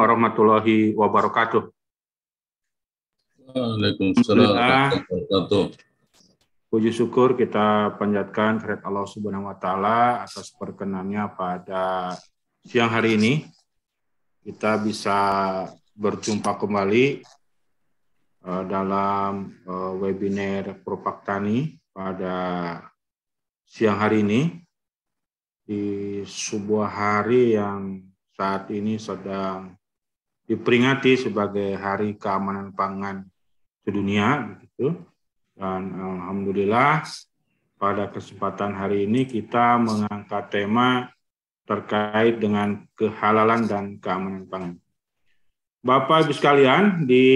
warahmatullahi wabarakatuh. Waalaikumsalam Puji syukur kita panjatkan kehadirat Allah Subhanahu wa taala atas perkenannya pada siang hari ini kita bisa berjumpa kembali eh, dalam eh, webinar webinar Propaktani pada siang hari ini di sebuah hari yang saat ini sedang diperingati sebagai Hari Keamanan Pangan Sedunia Gitu. Dan alhamdulillah pada kesempatan hari ini kita mengangkat tema terkait dengan kehalalan dan keamanan pangan. Bapak Ibu sekalian, di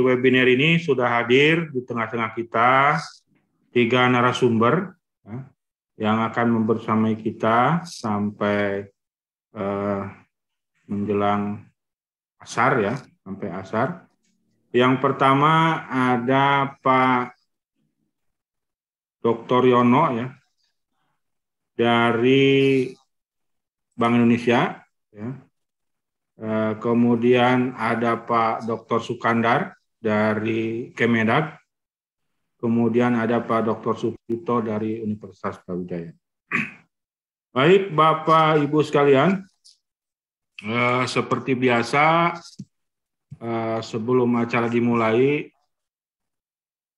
webinar ini sudah hadir di tengah-tengah kita tiga narasumber ya, yang akan membersamai kita sampai uh, menjelang asar ya, sampai asar. Yang pertama ada Pak Dr. Yono ya dari Bank Indonesia ya. Eh, kemudian ada Pak Dr. Sukandar dari Kemedak. Kemudian ada Pak Dr. Sukito dari Universitas Brawijaya. Baik Bapak Ibu sekalian, Eh, seperti biasa, uh, sebelum acara dimulai,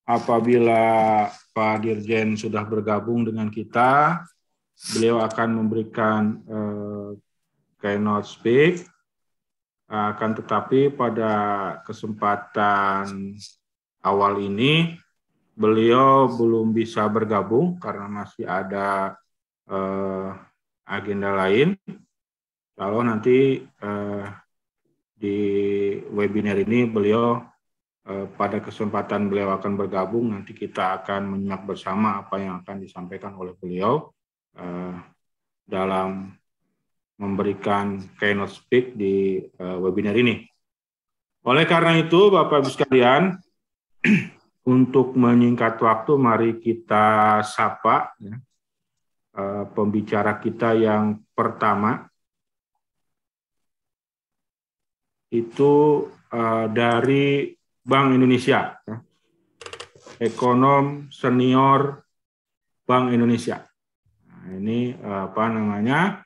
apabila Pak Dirjen sudah bergabung dengan kita, beliau akan memberikan uh, keynote speak. Akan uh, tetapi pada kesempatan awal ini, beliau belum bisa bergabung karena masih ada uh, agenda lain kalau nanti eh, di webinar ini beliau eh, pada kesempatan beliau akan bergabung nanti kita akan menyimak bersama apa yang akan disampaikan oleh beliau eh, dalam memberikan keynote speak di eh, webinar ini. Oleh karena itu, Bapak Ibu sekalian, untuk menyingkat waktu, mari kita sapa ya, eh, pembicara kita yang pertama itu uh, dari Bank Indonesia, ya. ekonom senior Bank Indonesia. Nah, ini uh, apa namanya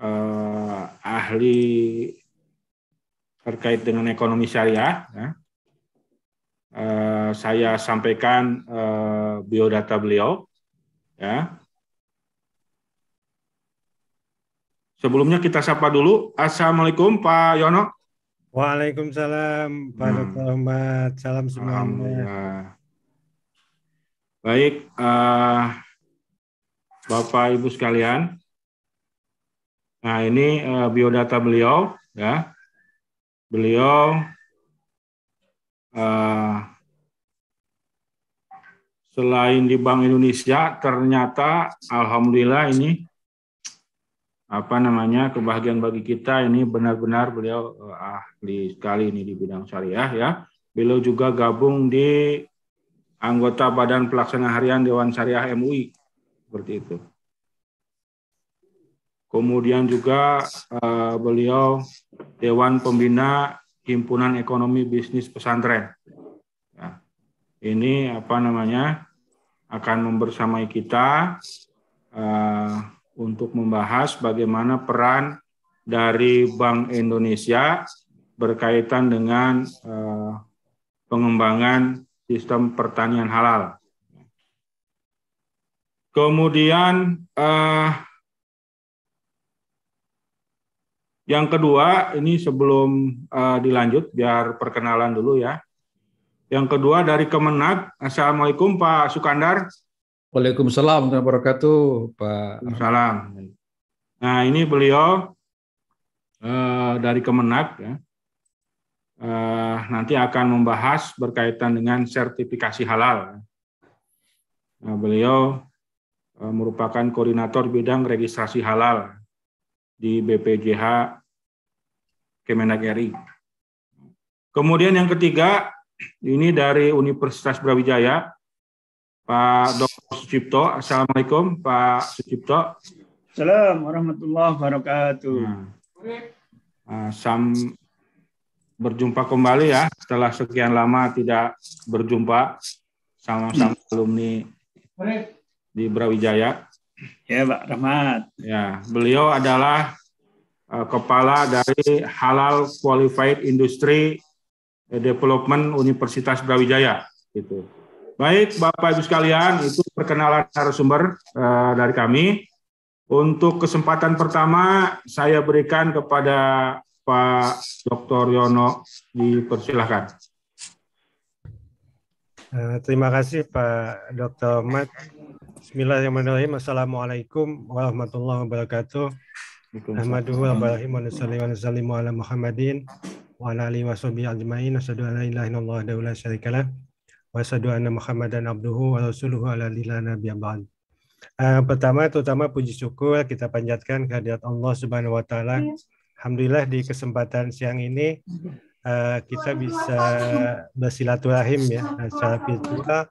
uh, ahli terkait dengan ekonomi syariah. Ya. Uh, saya sampaikan uh, biodata beliau. Ya. Sebelumnya kita sapa dulu. Assalamualaikum Pak Yono. Waalaikumsalam, Pak Barakallah. Salam semuanya. Baik, uh, Bapak Ibu sekalian. Nah, ini uh, biodata beliau ya. Beliau uh, selain di Bank Indonesia ternyata alhamdulillah ini apa namanya kebahagiaan bagi kita ini benar-benar beliau uh, ahli sekali ini di bidang syariah ya. Beliau juga gabung di anggota Badan Pelaksana Harian Dewan Syariah MUI seperti itu. Kemudian juga uh, beliau Dewan Pembina Himpunan Ekonomi Bisnis Pesantren. Ya. Ini apa namanya akan membersamai kita uh, untuk membahas bagaimana peran dari Bank Indonesia berkaitan dengan eh, pengembangan sistem pertanian halal. Kemudian eh, yang kedua, ini sebelum eh, dilanjut biar perkenalan dulu ya. Yang kedua dari Kemenag, Assalamualaikum Pak Sukandar. Waalaikumsalam warahmatullahi wabarakatuh, Pak. Salam. Nah, ini beliau eh, dari Kemenak ya. Eh, nanti akan membahas berkaitan dengan sertifikasi halal. Ya. Nah, beliau eh, merupakan koordinator bidang registrasi halal di BPJH Kemenak RI. Kemudian yang ketiga ini dari Universitas Brawijaya, Pak Dr. Sucipto. Assalamualaikum Pak Sucipto. Salam, warahmatullahi wabarakatuh. Nah, nah, sam berjumpa kembali ya setelah sekian lama tidak berjumpa sama-sama alumni hmm. di Brawijaya. Ya Pak Rahmat. Ya, beliau adalah uh, kepala dari Halal Qualified Industry Development Universitas Brawijaya gitu. Baik, Bapak Ibu sekalian, itu perkenalan narasumber uh, dari kami. Untuk kesempatan pertama saya berikan kepada Pak Dr. Yono dipersilahkan. Uh, terima kasih Pak Dr. Mat. Bismillahirrahmanirrahim. Assalamualaikum warahmatullahi wabarakatuh. Assalamualaikum warahmatullahi wabarakatuh Muhammadin wa ala alihi wa sahbihi ajma'in. Asyhadu an la wa asyhadu anna Muhammadan abduhu wa rasuluhu ala lila nabiyya ba'd. Uh, pertama terutama puji syukur kita panjatkan kehadirat Allah Subhanahu wa taala. Iya. Alhamdulillah di kesempatan siang ini uh, kita bisa bersilaturahim ya secara virtual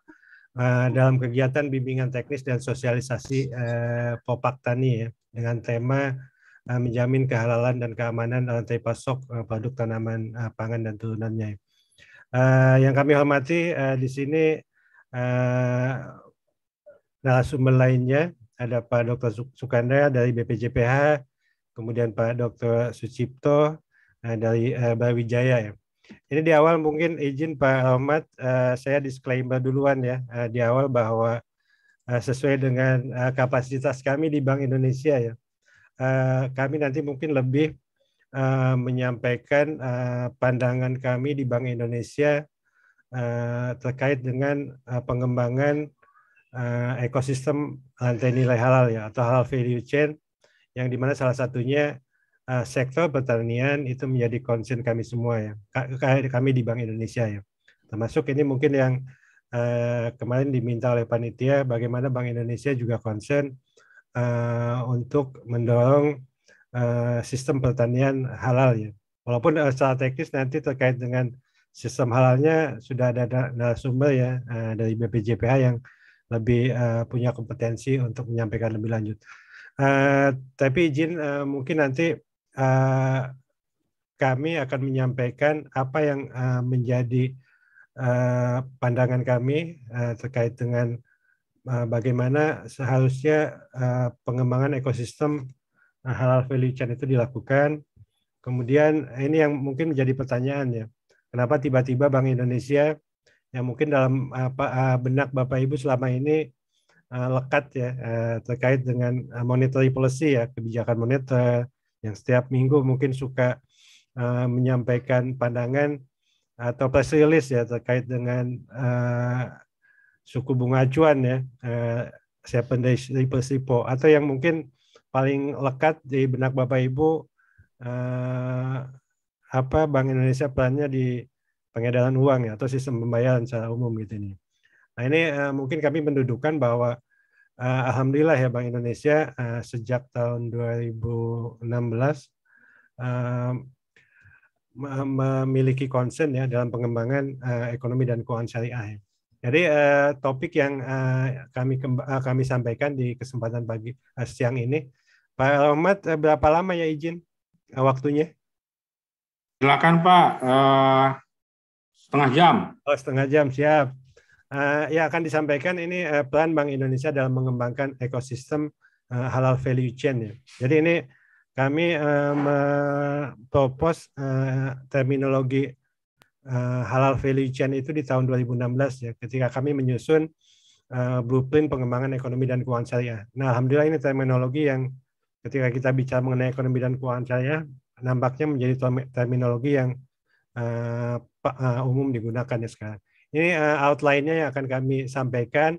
uh, dalam kegiatan bimbingan teknis dan sosialisasi uh, Popak Tani ya dengan tema uh, menjamin kehalalan dan keamanan rantai pasok uh, produk tanaman uh, pangan dan turunannya. Ya. Eh, yang kami hormati uh, di sini uh, narasumber lainnya ada Pak Dr. Sukanda dari BPJPH, kemudian Pak Dr. Sucipto uh, dari uh, Brawijaya ya. Ini di awal mungkin izin Pak Ahmad, uh, saya disclaimer duluan ya uh, di awal bahwa uh, sesuai dengan uh, kapasitas kami di Bank Indonesia ya, uh, kami nanti mungkin lebih Eh, menyampaikan uh, pandangan kami di Bank Indonesia uh, terkait dengan uh, pengembangan uh, ekosistem lantai nilai halal ya atau halal value chain yang dimana salah satunya uh, sektor pertanian itu menjadi concern kami semua ya kami di Bank Indonesia ya termasuk ini mungkin yang uh, kemarin diminta oleh panitia bagaimana Bank Indonesia juga concern uh, untuk mendorong Eh, sistem pertanian halal ya. Walaupun uh, secara teknis nanti terkait dengan sistem halalnya sudah ada sumber ya uh, dari BPJPH yang lebih uh, punya kompetensi untuk menyampaikan lebih lanjut. Uh, tapi izin uh, mungkin nanti uh, kami akan menyampaikan apa yang uh, menjadi uh, pandangan kami uh, terkait dengan uh, bagaimana seharusnya uh, pengembangan ekosistem Nah, halal value chain itu dilakukan. Kemudian ini yang mungkin menjadi pertanyaan ya, kenapa tiba-tiba Bank Indonesia yang mungkin dalam apa eh, benak Bapak Ibu selama ini eh, lekat ya eh, terkait dengan monetary policy ya kebijakan moneter yang setiap minggu mungkin suka menyampaikan pandangan atau press release ya terkait dengan suku bunga acuan ya siapa days repo atau yang mungkin paling lekat di benak Bapak Ibu eh, apa Bank Indonesia perannya di pengedaran uang ya atau sistem pembayaran secara umum gitu ini. Nah ini eh, mungkin kami mendudukan bahwa eh, alhamdulillah ya Bank Indonesia eh, sejak tahun 2016 eh, memiliki concern ya dalam pengembangan eh, ekonomi dan keuangan syariah. Jadi eh, topik yang eh, kami eh, kami sampaikan di kesempatan pagi eh, siang ini Pak Rahmat, eh, berapa lama ya izin eh, waktunya? Silakan Pak, uh, setengah jam. Oh setengah jam, siap. Uh, ya akan disampaikan ini uh, peran Bank Indonesia dalam mengembangkan ekosistem uh, halal value chain ya. Jadi ini kami uh, propose uh, terminologi uh, halal value chain itu di tahun 2016 ya, ketika kami menyusun uh, blueprint pengembangan ekonomi dan keuangan syariah. Nah, alhamdulillah ini terminologi yang ketika kita bicara mengenai ekonomi dan keuangan syariah, nampaknya menjadi terminologi yang uh, umum digunakan ya sekarang. Ini uh, outline-nya yang akan kami sampaikan.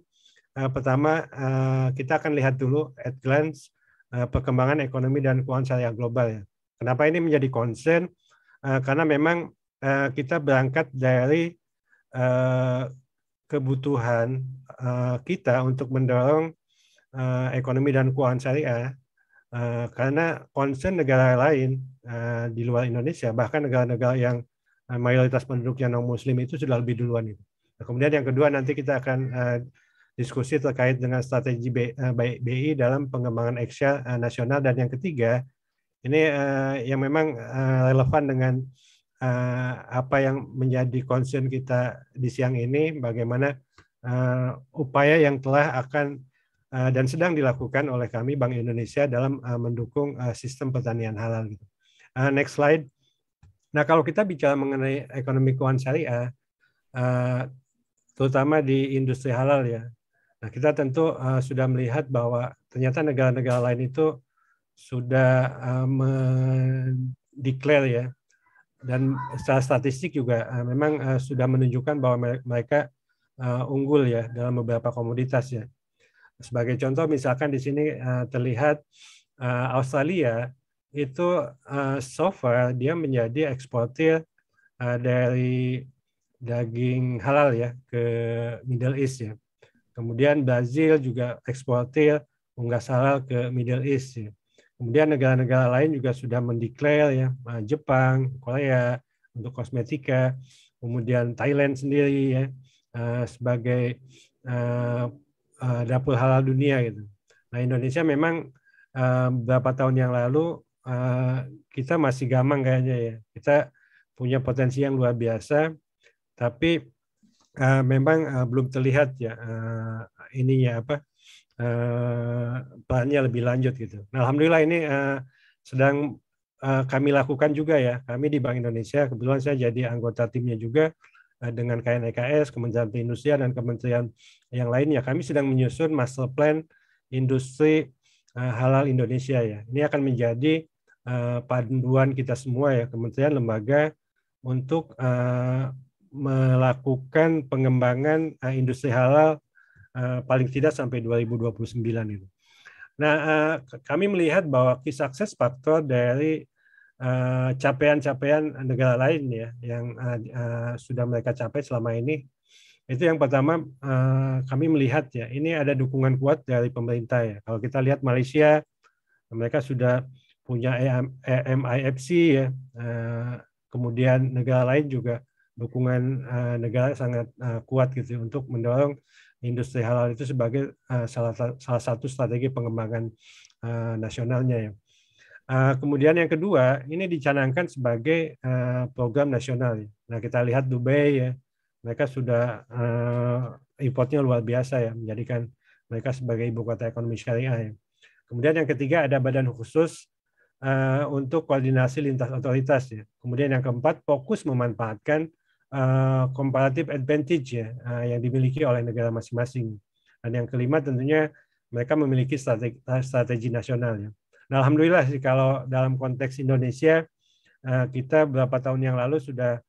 Uh, pertama, uh, kita akan lihat dulu at glance perkembangan ekonomi dan keuangan syariah global. Ya. Kenapa ini menjadi concern? karena memang kita berangkat dari kebutuhan kita untuk mendorong ekonomi dan keuangan syariah Uh, karena concern negara lain uh, di luar Indonesia, bahkan negara-negara yang uh, mayoritas penduduknya non-muslim itu sudah lebih duluan itu. Nah, kemudian yang kedua nanti kita akan uh, diskusi terkait dengan strategi BI, uh, BI dalam pengembangan eksya uh, nasional dan yang ketiga ini uh, yang memang uh, relevan dengan uh, apa yang menjadi concern kita di siang ini, bagaimana uh, upaya yang telah akan Eh, dan sedang dilakukan oleh kami Bank Indonesia dalam eh, mendukung eh, sistem pertanian halal. Gitu. Next slide. Nah kalau kita bicara mengenai ekonomi keuangan syariah, terutama di industri halal ya, nah kita tentu sudah melihat bahwa ternyata negara-negara lain itu sudah mendeklar ya, dan secara statistik juga memang sudah menunjukkan bahwa mereka unggul ya dalam beberapa komoditas ya sebagai contoh, misalkan di sini eh, terlihat eh, Australia itu eh, software dia menjadi eksportir dari daging halal ya ke Middle East ya. Kemudian Brazil juga eksportir unggas halal ke Middle East ya. Kemudian negara-negara lain juga sudah mendeklar ya, Jepang, Korea untuk kosmetika, kemudian Thailand sendiri ya sebagai uh, dapur halal dunia gitu. Nah Indonesia memang uh, beberapa tahun yang lalu uh, kita masih gamang kayaknya ya. Kita punya potensi yang luar biasa, tapi uh, memang uh, belum terlihat ya uh, ininya apa uh, lebih lanjut gitu. Nah, alhamdulillah ini uh, sedang uh, kami lakukan juga ya. Kami di Bank Indonesia kebetulan saya jadi anggota timnya juga Eh, dengan KNEKS, Kementerian Perindustrian dan kementerian yang lainnya. Kami sedang menyusun master plan industri eh, halal Indonesia ya. Ini akan menjadi eh, panduan kita semua ya kementerian lembaga untuk melakukan pengembangan industri halal paling tidak sampai 2029 itu. Nah, kami melihat bahwa kisah success factor dari Eh, capaian-capaian uh, negara lain ya yang uh, uh, sudah mereka capai selama ini itu yang pertama uh, kami melihat ya ini ada dukungan kuat dari pemerintah ya kalau kita lihat Malaysia mereka sudah punya e MIFC e ya uh, kemudian negara lain juga dukungan uh, negara sangat uh, kuat gitu ya, untuk mendorong industri halal itu sebagai uh, salah salah satu strategi pengembangan uh, nasionalnya ya. Eh, kemudian yang kedua, ini dicanangkan sebagai uh, program nasional. Nah kita lihat Dubai ya, mereka sudah uh, importnya luar biasa ya, menjadikan mereka sebagai ibu kota ekonomi syariah. Ya. Kemudian yang ketiga ada badan khusus uh, untuk koordinasi lintas otoritas ya. Kemudian yang keempat fokus memanfaatkan uh, comparative advantage ya uh, yang dimiliki oleh negara masing-masing. Dan yang kelima tentunya mereka memiliki strategi, strategi nasional ya. Nah, alhamdulillah sih kalau dalam konteks Indonesia eh, kita beberapa tahun yang lalu sudah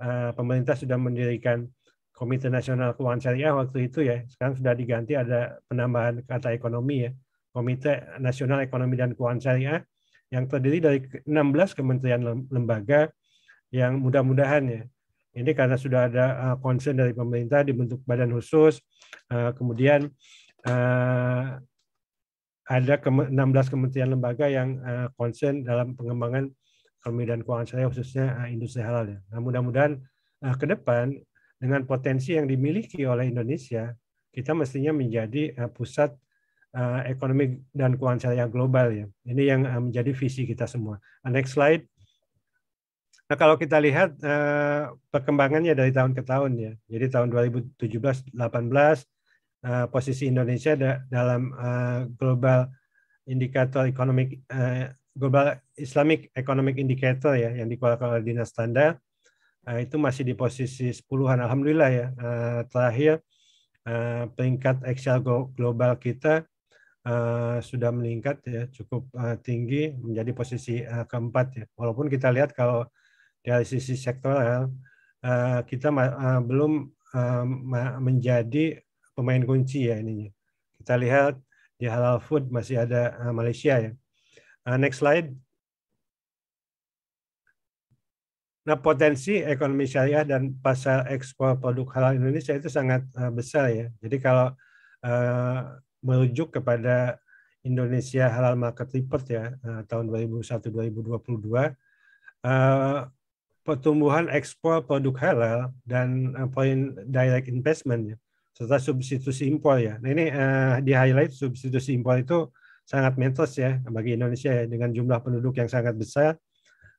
eh, pemerintah sudah mendirikan Komite Nasional Keuangan Syariah waktu itu ya. Sekarang sudah diganti ada penambahan kata ekonomi ya. Komite Nasional Ekonomi dan Keuangan Syariah yang terdiri dari 16 kementerian lembaga yang mudah-mudahan ya. Ini karena sudah ada eh, concern dari pemerintah dibentuk badan khusus, kemudian ada 16 kementerian lembaga yang eh, konsen dalam pengembangan ekonomi dan keuangan saya khususnya eh, industri halal ya. Nah, mudah-mudahan eh, ke depan dengan potensi yang dimiliki oleh Indonesia, kita mestinya menjadi pusat ekonomi dan keuangan syariah global ya. Ini yang menjadi visi kita semua. Nah, next slide. Nah, kalau kita lihat perkembangannya dari tahun ke tahun ya. Jadi tahun 2017 18 Eh, posisi Indonesia dalam eh, global indikator ekonomi eh, global Islamic economic indicator ya yang dikeluarkan oleh dinas standar itu masih di posisi 10-an alhamdulillah ya terakhir peringkat Excel global kita sudah meningkat ya cukup tinggi menjadi posisi keempat ya walaupun kita lihat kalau dari sisi sektoral uh, kita belum menjadi pemain kunci ya ininya. Kita lihat di halal food masih ada eh, Malaysia ya. Eh, next slide. Nah, potensi ekonomi syariah dan pasar ekspor produk halal Indonesia itu sangat eh, besar ya. Jadi kalau uh, merujuk kepada Indonesia Halal Market Report ya uh, tahun 2001-2022, uh, pertumbuhan ekspor produk halal dan uh, poin direct investment ya, serta substitusi impor ya. Nah ini uh, di highlight substitusi impor itu sangat mentos ya bagi Indonesia ya, dengan jumlah penduduk yang sangat besar.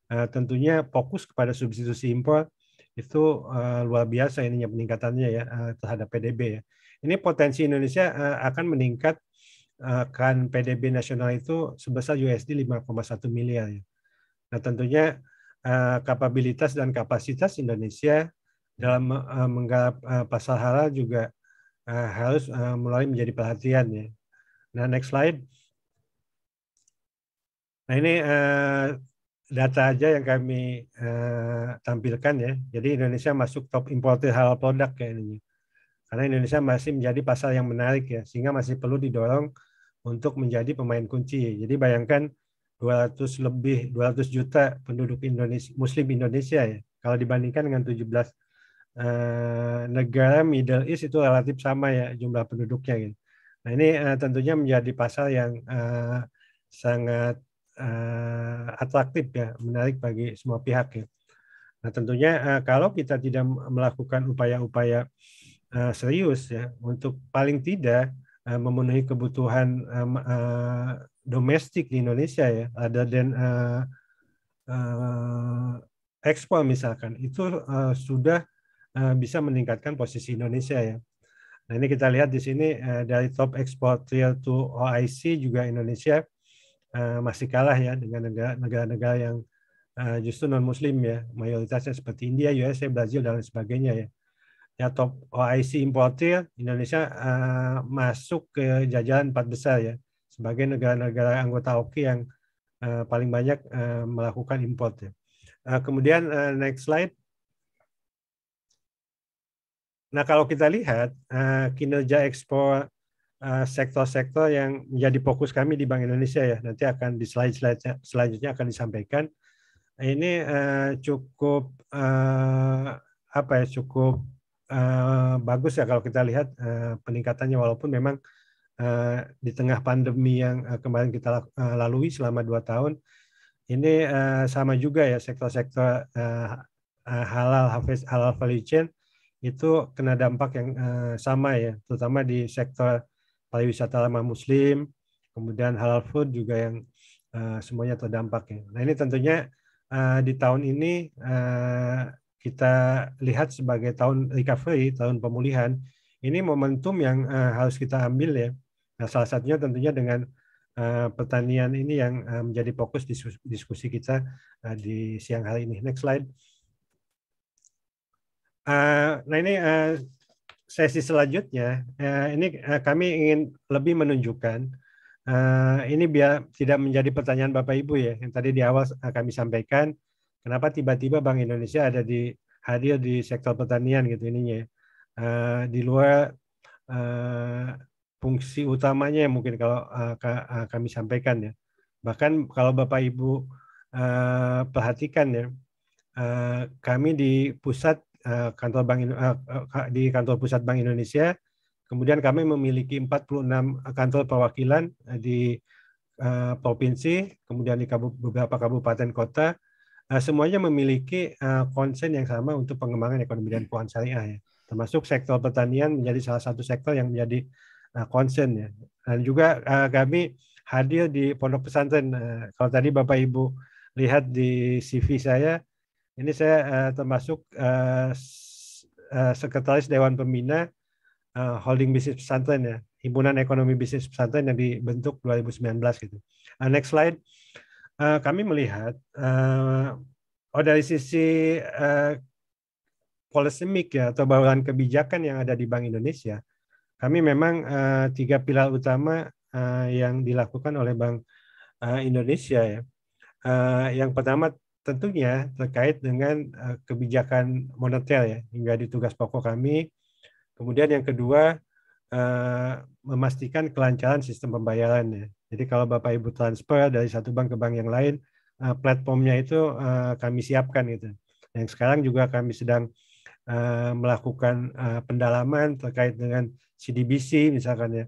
Uh, tentunya fokus kepada substitusi impor itu uh, luar biasa ininya peningkatannya ya uh, terhadap PDB ya. Ini potensi Indonesia uh, akan meningkat akan PDB nasional itu sebesar USD 5,1 miliar. Ya. Nah tentunya uh, kapabilitas dan kapasitas Indonesia dalam uh, menggarap pasar halal juga uh, harus uh, mulai menjadi perhatian ya. Nah next slide. Nah ini uh, data aja yang kami uh, tampilkan ya. Jadi Indonesia masuk top importer halal produk kayaknya. ini. Karena Indonesia masih menjadi pasar yang menarik ya, sehingga masih perlu didorong untuk menjadi pemain kunci. Jadi bayangkan 200 lebih 200 juta penduduk Indonesia Muslim Indonesia ya. Kalau dibandingkan dengan 17 Eh, negara Middle East itu relatif sama ya jumlah penduduknya gitu. Nah ini uh, tentunya menjadi pasal yang uh, sangat uh, atraktif ya, menarik bagi semua pihak ya. Nah tentunya uh, kalau kita tidak melakukan upaya-upaya uh, serius ya untuk paling tidak uh, memenuhi kebutuhan um, uh, domestik di Indonesia ya, ada dan uh, uh, ekspor misalkan itu uh, sudah Eh, bisa meningkatkan posisi Indonesia ya. Nah ini kita lihat di sini eh, dari top exporter to OIC juga Indonesia eh, masih kalah ya dengan negara-negara yang justru non Muslim ya mayoritasnya seperti India, USA, Brazil dan lain sebagainya ya. Ya top OIC importer Indonesia masuk ke jajaran empat besar ya sebagai negara-negara anggota OKI yang paling banyak melakukan import ya. kemudian next slide Nah, kalau kita lihat eh, kinerja ekspor eh, sektor-sektor yang menjadi fokus kami di Bank Indonesia ya, nanti akan di slide-slide selanjutnya akan disampaikan. Ini eh, cukup apa ya? Cukup bagus ya kalau kita lihat peningkatannya walaupun memang di tengah pandemi yang kemarin kita lalui selama dua tahun ini sama juga ya sektor-sektor halal halal halal value chain itu kena dampak yang uh, sama ya, terutama di sektor pariwisata ramah muslim, kemudian halal food juga yang uh, semuanya terdampak ya. Nah ini tentunya uh, di tahun ini uh, kita lihat sebagai tahun recovery, tahun pemulihan, ini momentum yang uh, harus kita ambil ya. Nah, salah satunya tentunya dengan uh, pertanian ini yang uh, menjadi fokus diskusi, kita uh, di siang hari ini. Next slide. Eh, nah ini uh, sesi selanjutnya uh, ini uh, kami ingin lebih menunjukkan uh, ini biar tidak menjadi pertanyaan Bapak Ibu ya yang tadi di awal uh, kami sampaikan kenapa tiba-tiba Bank Indonesia ada di hadir di sektor pertanian gitu ininya uh, di luar uh, fungsi utamanya mungkin kalau uh, uh, kami sampaikan ya bahkan kalau Bapak Ibu uh, perhatikan ya uh, kami di pusat Eh, kantor bank eh, eh, di kantor pusat Bank Indonesia. Kemudian kami memiliki 46 kantor perwakilan di provinsi, kemudian di beberapa kabupaten kota. Semuanya memiliki konsen yang sama untuk pengembangan ekonomi dan keuangan syariah, ya. termasuk sektor pertanian menjadi salah satu sektor yang menjadi konsen ya. Dan juga kami hadir di pondok pesantren. Kalau tadi Bapak Ibu lihat di CV saya, ini saya uh, termasuk uh, uh, sekretaris Dewan Pembina uh, Holding Bisnis Pesantren ya, Himpunan Ekonomi Bisnis Pesantren yang dibentuk 2019 gitu. Uh, next slide. Uh, kami melihat uh, oh dari sisi uh, polisemik ya atau bauran kebijakan yang ada di Bank Indonesia, kami memang uh, tiga pilar utama uh, yang dilakukan oleh Bank uh, Indonesia ya. Uh, yang pertama tentunya terkait dengan eh, kebijakan moneter ya hingga di tugas pokok kami. Kemudian yang kedua eh, memastikan kelancaran sistem pembayarannya. Jadi kalau Bapak Ibu transfer dari satu bank ke bank yang lain, eh, platformnya itu kami siapkan gitu. Yang sekarang juga kami sedang melakukan pendalaman terkait dengan CDBC misalkan ya,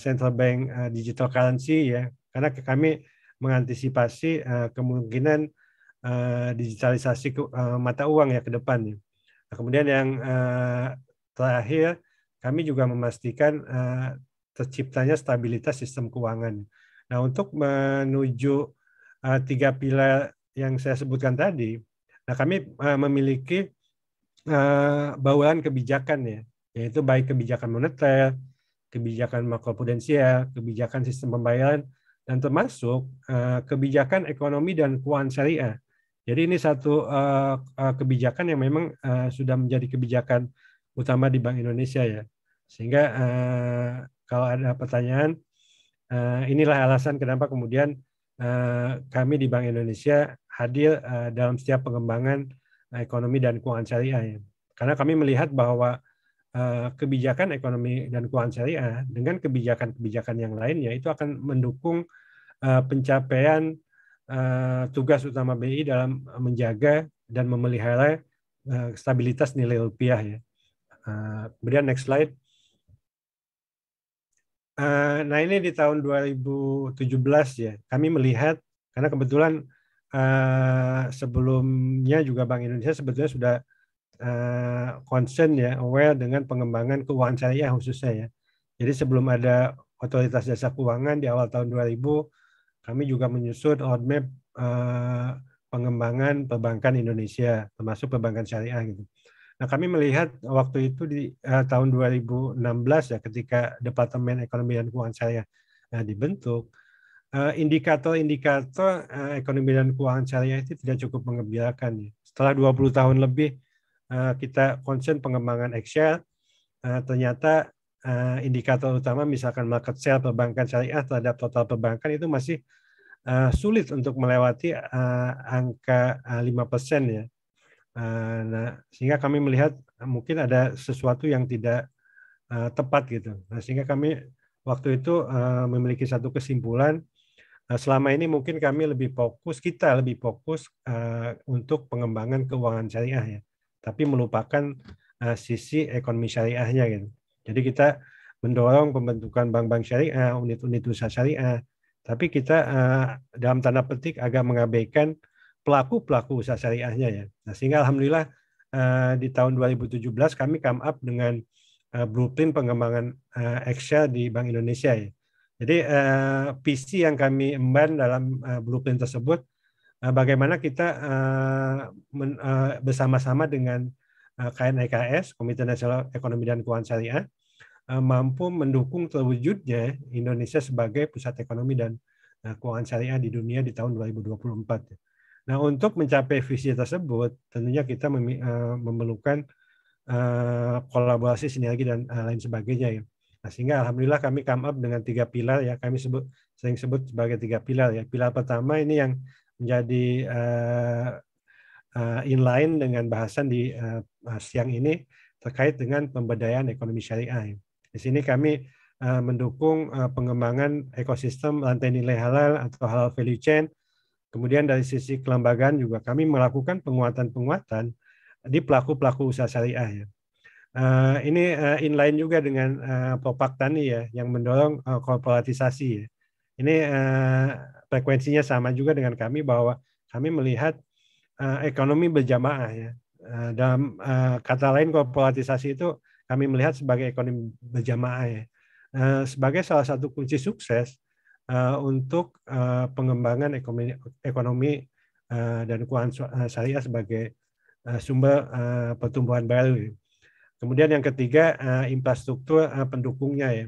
Central Bank Digital Currency ya, karena kami mengantisipasi kemungkinan Eh, digitalisasi ke, uh, mata uang ya ke depan. Ya. Nah, kemudian yang uh, terakhir kami juga memastikan uh, terciptanya stabilitas sistem keuangan. Nah untuk menuju uh, tiga pilar yang saya sebutkan tadi, nah kami uh, memiliki uh, bauran kebijakan ya, yaitu baik kebijakan moneter, kebijakan makroprudensial, kebijakan sistem pembayaran, dan termasuk uh, kebijakan ekonomi dan keuangan syariah. Jadi ini satu eh, eh, kebijakan yang memang eh, sudah menjadi kebijakan utama di Bank Indonesia ya. Sehingga kalau ada pertanyaan, inilah alasan kenapa kemudian kami di Bank Indonesia hadir dalam setiap pengembangan ekonomi dan keuangan syariah. Ya. Karena kami melihat bahwa kebijakan ekonomi dan keuangan syariah dengan kebijakan-kebijakan yang lainnya itu akan mendukung pencapaian Eh, tugas utama BI dalam menjaga dan memelihara eh, stabilitas nilai rupiah ya. Eh, kemudian next slide. nah ini di tahun 2017 ya kami melihat karena kebetulan sebelumnya juga Bank Indonesia sebetulnya sudah concern ya aware dengan pengembangan keuangan syariah khususnya ya. Jadi sebelum ada otoritas jasa keuangan di awal tahun 2000 kami juga menyusun roadmap uh, pengembangan perbankan Indonesia, termasuk perbankan syariah gitu. Nah, kami melihat waktu itu di uh, tahun 2016 ya ketika Departemen Ekonomi dan Keuangan Syariah uh, dibentuk, indikator-indikator ekonomi dan keuangan syariah itu tidak cukup mengembirakan. Ya. Setelah 20 tahun lebih kita konsen pengembangan Excel, uh, ternyata uh, indikator utama misalkan market share perbankan syariah terhadap total perbankan itu masih uh, sulit untuk melewati uh, angka uh, persen ya. Uh, nah, sehingga kami melihat mungkin ada sesuatu yang tidak uh, tepat gitu. Nah, sehingga kami waktu itu uh, memiliki satu kesimpulan selama ini mungkin kami lebih fokus kita lebih fokus uh, untuk pengembangan keuangan syariah ya, tapi melupakan uh, sisi ekonomi syariahnya gitu. Jadi kita mendorong pembentukan bank-bank syariah, unit-unit usaha syariah, tapi kita eh, dalam tanda petik agak mengabaikan pelaku-pelaku usaha syariahnya ya. Nah, sehingga alhamdulillah eh, di tahun 2017 kami come up dengan eh, blueprint pengembangan Excel di Bank Indonesia ya. Jadi PC visi yang kami emban dalam blueprint tersebut bagaimana kita bersama-sama dengan Eh, KNEKS, Komite Nasional Ekonomi dan Keuangan Syariah, eh, mampu mendukung terwujudnya Indonesia sebagai pusat ekonomi dan eh, keuangan syariah di dunia di tahun 2024. Nah, untuk mencapai visi tersebut, tentunya kita memerlukan kolaborasi sinergi dan lain sebagainya ya. Nah, sehingga alhamdulillah kami come up dengan tiga pilar ya. Kami sebut sering sebut sebagai tiga pilar ya. Pilar pertama ini yang menjadi inline dengan bahasan di uh, siang ini terkait dengan pemberdayaan ekonomi syariah. Di sini kami eh, mendukung eh, pengembangan ekosistem lantai nilai halal atau halal value chain. Kemudian dari sisi kelembagaan juga kami melakukan penguatan-penguatan di pelaku-pelaku usaha syariah. Ya. Uh, ini uh, inline juga dengan uh, Popak Tani ya, yang mendorong uh, korporatisasi. Ya. Ini uh, frekuensinya sama juga dengan kami bahwa kami melihat uh, ekonomi berjamaah ya. Eh, dalam eh, kata lain korporatisasi itu kami melihat sebagai ekonomi berjamaah ya. Eh, sebagai salah satu kunci sukses untuk pengembangan ekonomi, ekonomi dan keuangan syariah sebagai sumber pertumbuhan baru. Kemudian yang ketiga infrastruktur pendukungnya ya.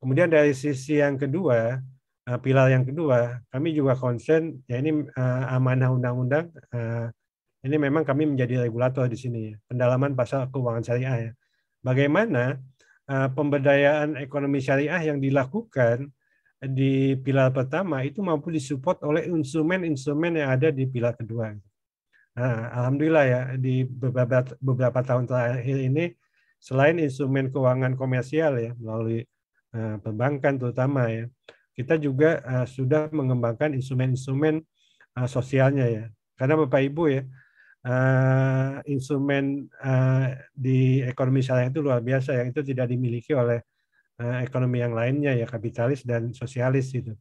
Kemudian dari sisi yang kedua pilar yang kedua kami juga konsen ya ini amanah undang-undang ini memang kami menjadi regulator di sini, ya. pendalaman pasal keuangan syariah. Bagaimana eh, pemberdayaan ekonomi syariah yang dilakukan di pilar pertama itu mampu disupport oleh instrumen-instrumen yang ada di pilar kedua. Nah, alhamdulillah ya di beberapa beberapa tahun terakhir ini selain instrumen keuangan komersial ya melalui uh, perbankan terutama ya kita juga uh, sudah mengembangkan instrumen-instrumen uh, sosialnya ya karena bapak ibu ya uh, instrumen uh, di ekonomi syariah itu luar biasa yang itu tidak dimiliki oleh uh, ekonomi yang lainnya ya kapitalis dan sosialis itu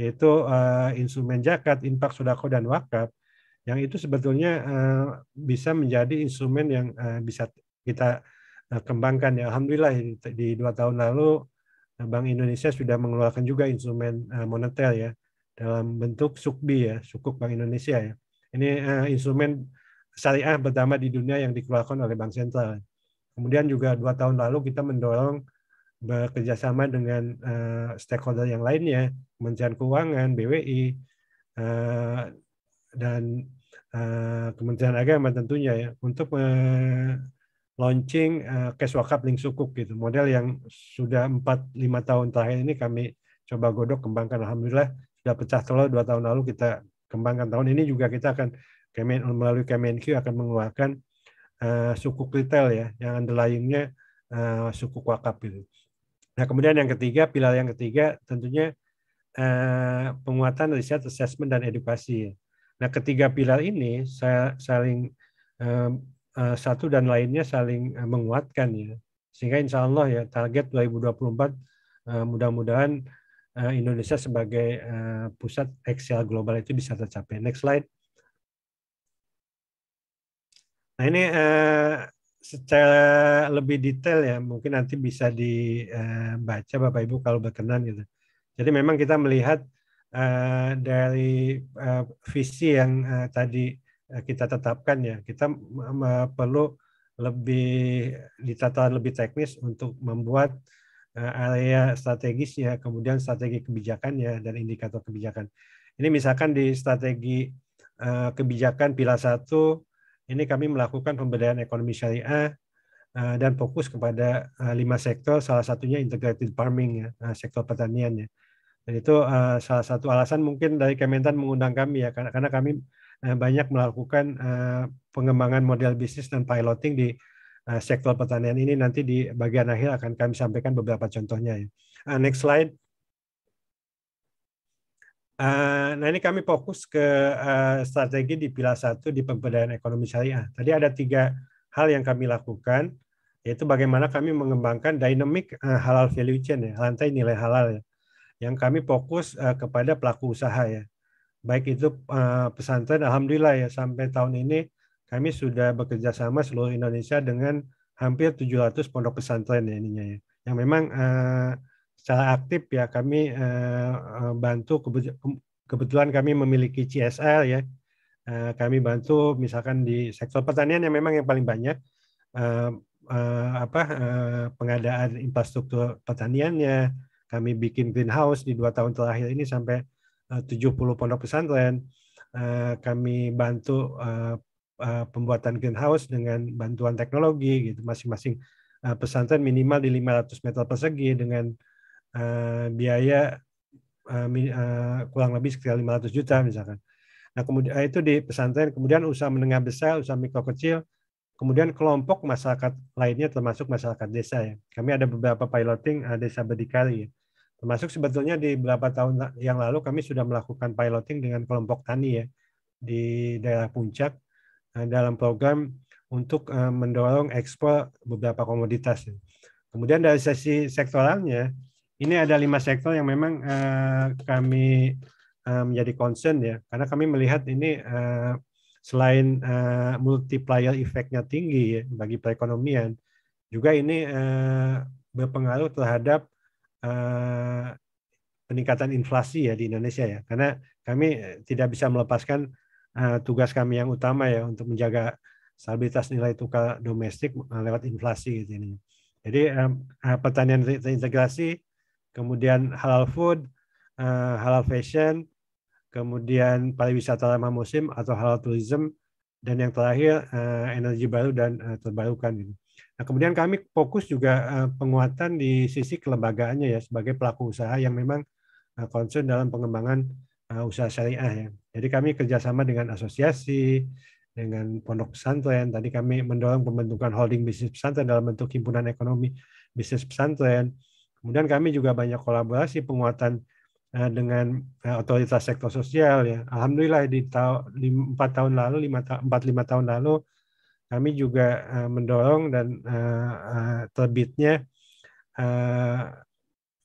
yaitu uh, instrumen zakat, impak sodako dan wakaf yang itu sebetulnya uh, bisa menjadi instrumen yang uh, bisa kita kembangkan ya alhamdulillah di, dua tahun lalu Bank Indonesia sudah mengeluarkan juga instrumen moneter ya dalam bentuk sukbi ya sukuk Bank Indonesia ya ini uh, instrumen syariah pertama di dunia yang dikeluarkan oleh Bank Sentral. Kemudian juga dua tahun lalu kita mendorong bekerjasama dengan uh, stakeholder yang lainnya, Kementerian Keuangan, BWI, uh, eh, dan uh, Kementerian Agama tentunya ya, untuk uh, launching uh, cash wakaf link sukuk gitu, model yang sudah empat lima tahun terakhir ini kami coba godok kembangkan. Alhamdulillah sudah pecah telur dua tahun lalu kita kembangkan tahun ini juga kita akan Kemen melalui Kemenq akan mengeluarkan uh, suku retail ya, yang underlyingnya uh, suku wakaf itu. Nah kemudian yang ketiga pilar yang ketiga tentunya uh, penguatan riset assessment dan edukasi. Nah ketiga pilar ini saya saling uh, uh, satu dan lainnya saling uh, menguatkan ya, sehingga insya Allah ya target 2024 uh, mudah-mudahan Indonesia sebagai pusat Excel global itu bisa tercapai. Next slide. Nah ini eh, secara lebih detail ya mungkin nanti bisa dibaca eh, Bapak Ibu kalau berkenan gitu. Jadi memang kita melihat uh, dari uh, visi yang uh, tadi kita tetapkan ya kita perlu lebih ditata lebih teknis untuk membuat area strategisnya, kemudian strategi kebijakannya dan indikator kebijakan. Ini misalkan di strategi kebijakan pilar satu ini kami melakukan pemberdayaan ekonomi syariah eh, dan fokus kepada eh, lima sektor, salah satunya integrated farming ya, eh, sektor pertanian ya. Dan itu salah satu alasan mungkin dari Kementan mengundang kami ya, karena kami banyak melakukan pengembangan model bisnis dan piloting di sektor pertanian ini nanti di bagian akhir akan kami sampaikan beberapa contohnya ya. Next slide. Eh, nah ini kami fokus ke eh, strategi di pilar satu di pemberdayaan ekonomi syariah. Tadi ada tiga hal yang kami lakukan, yaitu bagaimana kami mengembangkan dynamic eh, halal value chain ya, lantai nilai halal ya, yang kami fokus kepada pelaku usaha ya. Baik itu pesantren, alhamdulillah ya sampai tahun ini kami sudah bekerja sama seluruh Indonesia dengan hampir 700 pondok pesantren ya ininya ya. Yang memang uh, secara aktif ya kami eh, eh bantu kebetulan kami memiliki CSR ya eh, kami bantu misalkan di sektor pertanian yang memang yang paling banyak eh, eh, apa eh, pengadaan infrastruktur pertaniannya kami bikin greenhouse di dua tahun terakhir ini sampai eh, 70 pondok pesantren eh, kami bantu eh, eh, pembuatan greenhouse dengan bantuan teknologi gitu masing-masing eh, pesantren minimal di 500 meter persegi dengan uh, biaya uh, uh, kurang lebih sekitar 500 juta misalkan. Nah, kemudian itu di pesantren, kemudian usaha menengah besar, usaha mikro kecil, kemudian kelompok masyarakat lainnya termasuk masyarakat desa ya. Kami ada beberapa piloting uh, desa berdikari ya. Termasuk sebetulnya di beberapa tahun yang lalu kami sudah melakukan piloting dengan kelompok tani ya di daerah puncak dalam program untuk mendorong ekspor beberapa komoditas. Ya. Kemudian dari sisi sektoralnya, ini ada lima sektor yang memang uh, kami uh, menjadi concern ya, karena kami melihat ini uh, selain uh, multiplier efeknya tinggi ya, bagi perekonomian, juga ini uh, berpengaruh terhadap uh, peningkatan inflasi ya di Indonesia ya, karena kami tidak bisa melepaskan uh, tugas kami yang utama ya untuk menjaga stabilitas nilai tukar domestik lewat inflasi gitu ini. Jadi um, pertanian terintegrasi kemudian halal food, eh, halal fashion, kemudian pariwisata ramah musim atau halal tourism, dan yang terakhir eh, energi baru dan eh, terbarukan. Nah, kemudian kami fokus juga penguatan di sisi kelembagaannya ya sebagai pelaku usaha yang memang concern dalam pengembangan usaha syariah ya. Jadi kami kerjasama dengan asosiasi, dengan pondok pesantren. Tadi kami mendorong pembentukan holding bisnis pesantren dalam bentuk himpunan ekonomi bisnis pesantren Kemudian kami juga banyak kolaborasi penguatan eh, dengan eh, otoritas sektor sosial ya. Alhamdulillah di tahun empat tahun lalu empat lima tahun lalu kami juga eh, mendorong dan terbitnya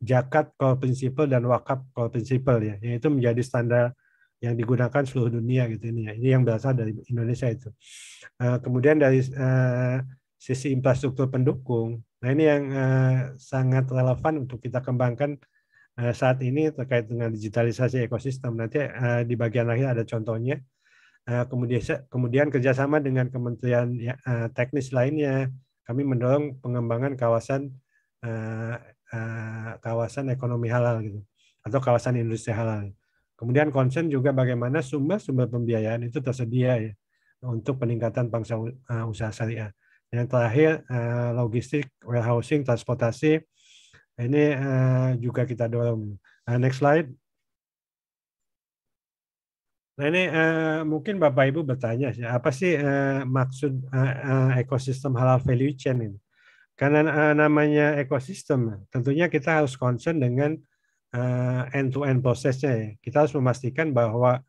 Jakat Core Principle dan Wakaf Core Principle ya, yaitu menjadi standar yang digunakan seluruh dunia gitu ini ya. Ini yang berasal dari Indonesia itu. kemudian dari sisi infrastruktur pendukung Nah ini yang uh, sangat relevan untuk kita kembangkan uh, saat ini terkait dengan digitalisasi ekosistem. Nanti uh, di bagian akhir ada contohnya. Uh, kemudian, kemudian kerjasama dengan kementerian uh, teknis lainnya, kami mendorong pengembangan kawasan uh, uh, kawasan ekonomi halal gitu atau kawasan industri halal. Kemudian concern juga bagaimana sumber-sumber pembiayaan itu tersedia ya untuk peningkatan pangsa usaha syariah. Yang terakhir eh, logistik, warehousing, transportasi. Ini eh, juga kita dorong. Nah, next slide. Nah ini uh, mungkin Bapak Ibu bertanya apa sih uh, maksud uh, ekosistem halal value chain ini? Karena uh, namanya ekosistem, tentunya kita harus concern dengan uh, end-to-end prosesnya. Ya. Kita harus memastikan bahwa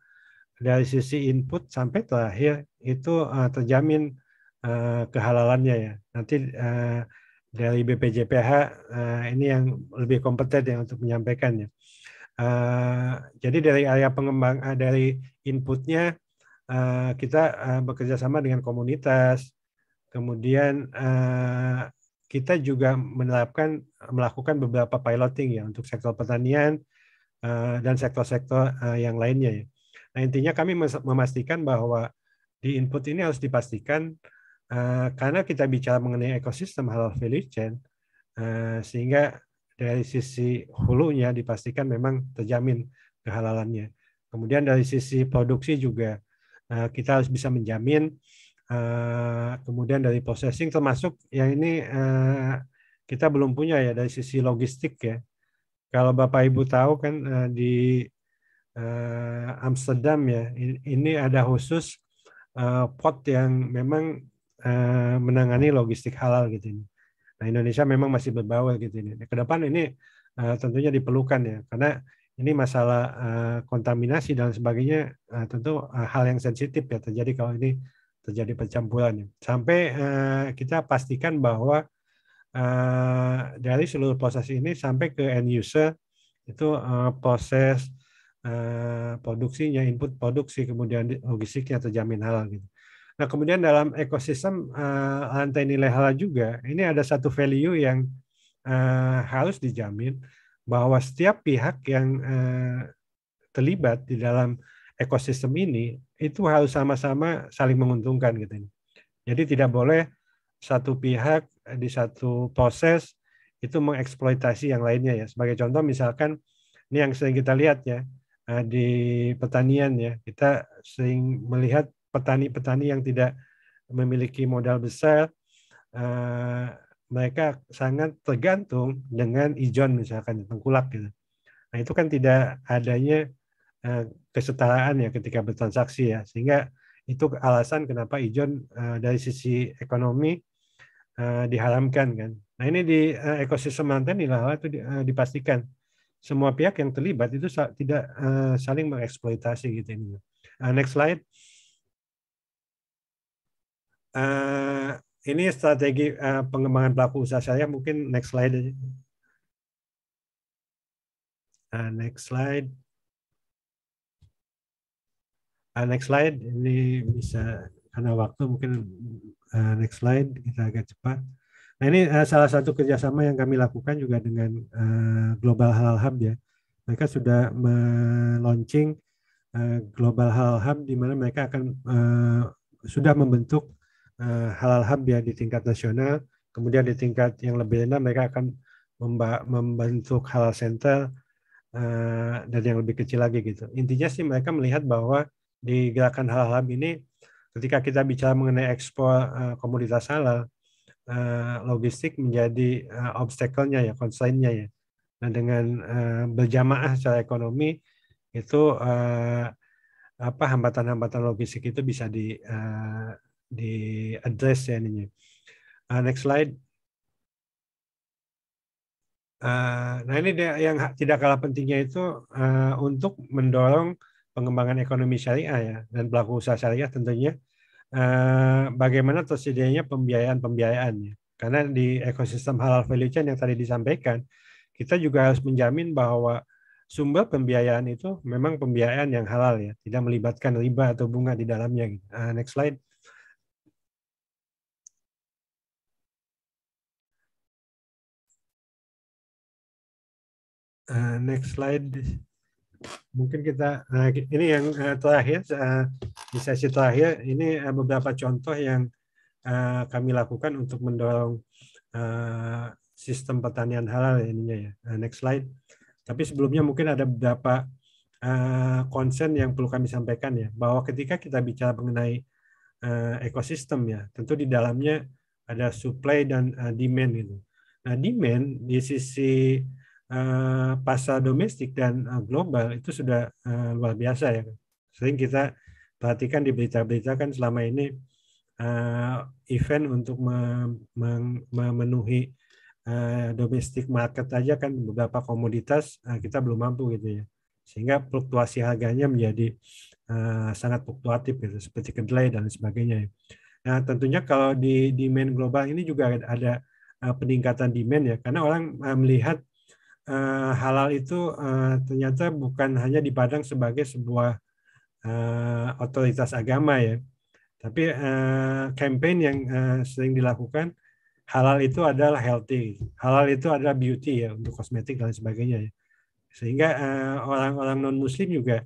dari sisi input sampai terakhir itu uh, terjamin Eh, kehalalannya ya. Nanti eh, dari BPJPH eh, ini yang lebih kompeten ya untuk menyampaikannya. jadi dari area pengembang dari inputnya kita bekerja sama dengan komunitas, kemudian kita juga menerapkan melakukan beberapa piloting ya untuk sektor pertanian dan sektor-sektor yang lainnya ya. Nah intinya kami memastikan bahwa di input ini harus dipastikan Uh, karena kita bicara mengenai ekosistem halal value chain, uh, sehingga dari sisi hulunya dipastikan memang terjamin kehalalannya. Kemudian dari sisi produksi juga uh, kita harus bisa menjamin. Uh, kemudian dari processing termasuk yang ini uh, kita belum punya ya dari sisi logistik ya. Kalau Bapak Ibu tahu kan uh, di uh, Amsterdam ya ini ada khusus uh, pot yang memang Eh, menangani logistik halal gitu ini. Nah Indonesia memang masih berbawa gitu ini. Nah, ke ini eh, tentunya diperlukan ya karena ini masalah eh, kontaminasi dan sebagainya tentu hal yang sensitif ya terjadi kalau ini terjadi percampuran ya. Sampai kita pastikan bahwa dari seluruh proses ini sampai ke end user itu proses produksinya, input produksi, kemudian logistiknya terjamin halal gitu. Nah kemudian dalam ekosistem uh, lantai nilai halal juga ini ada satu value yang uh, harus dijamin bahwa setiap pihak yang uh, terlibat di dalam ekosistem ini itu harus sama-sama saling menguntungkan gitu. Jadi tidak boleh satu pihak di satu proses itu mengeksploitasi yang lainnya ya. Sebagai contoh misalkan ini yang sering kita lihat ya di pertanian ya kita sering melihat petani-petani yang tidak memiliki modal besar eh, mereka sangat tergantung dengan ijon misalkan tengkulak gitu. Nah itu kan tidak adanya eh, kesetaraan ya ketika bertransaksi ya sehingga itu alasan kenapa ijon eh, dari sisi ekonomi diharamkan kan. Nah ini di ekosistem mantan lah itu dipastikan semua pihak yang terlibat itu tidak saling mengeksploitasi gitu ini. Nah, next slide uh, ini strategi uh, pengembangan pelaku usaha saya mungkin next slide aja. Uh, next slide. Uh, next slide ini bisa karena waktu mungkin uh, next slide kita agak cepat. Nah ini uh, salah satu kerjasama yang kami lakukan juga dengan uh, Global Halal Hub ya. Mereka sudah meluncing uh, Global Halal Hub di mana mereka akan uh, sudah membentuk Eh, halal hub ya di tingkat nasional. Kemudian di tingkat yang lebih rendah mereka akan membentuk halal center eh, dan yang lebih kecil lagi gitu. Intinya sih mereka melihat bahwa di gerakan halal hub ini ketika kita bicara mengenai ekspor eh, komoditas halal logistik menjadi obstacle-nya ya, constraint-nya ya. Nah dengan berjamaah secara ekonomi itu apa hambatan-hambatan logistik itu bisa di uh, di address ya ininya. Uh, next slide. Uh, nah ini yang tidak kalah pentingnya itu uh, untuk mendorong pengembangan ekonomi syariah ya dan pelaku usaha syariah tentunya uh, bagaimana tersedianya pembiayaan pembiayaannya. karena di ekosistem halal value chain yang tadi disampaikan kita juga harus menjamin bahwa sumber pembiayaan itu memang pembiayaan yang halal ya tidak melibatkan riba atau bunga di dalamnya. Uh, next slide. uh, next slide. Mungkin kita nah, ini yang uh, terakhir uh, di sesi terakhir ini uh, beberapa contoh yang uh, kami lakukan untuk mendorong uh, sistem pertanian halal ininya ya. Uh, next slide. Tapi sebelumnya mungkin ada beberapa uh, concern yang perlu kami sampaikan ya bahwa ketika kita bicara mengenai uh, ekosistem ya, tentu di dalamnya ada supply dan uh, demand gitu. Nah, demand di sisi Eh, pasar domestik dan eh, global itu sudah eh, luar biasa ya. Sering kita perhatikan di berita-berita kan selama ini event untuk memenuhi domestik market aja kan beberapa komoditas kita belum mampu gitu ya. Sehingga fluktuasi harganya menjadi sangat fluktuatif gitu seperti kedelai dan sebagainya. Ya. Nah, tentunya kalau di demand global ini juga ada, peningkatan demand ya karena orang melihat eh, halal itu eh, ternyata bukan hanya dipandang sebagai sebuah eh, otoritas agama ya, tapi eh, yang eh, sering dilakukan halal itu adalah healthy, halal itu adalah beauty ya untuk kosmetik dan sebagainya ya. Sehingga eh, orang-orang non muslim juga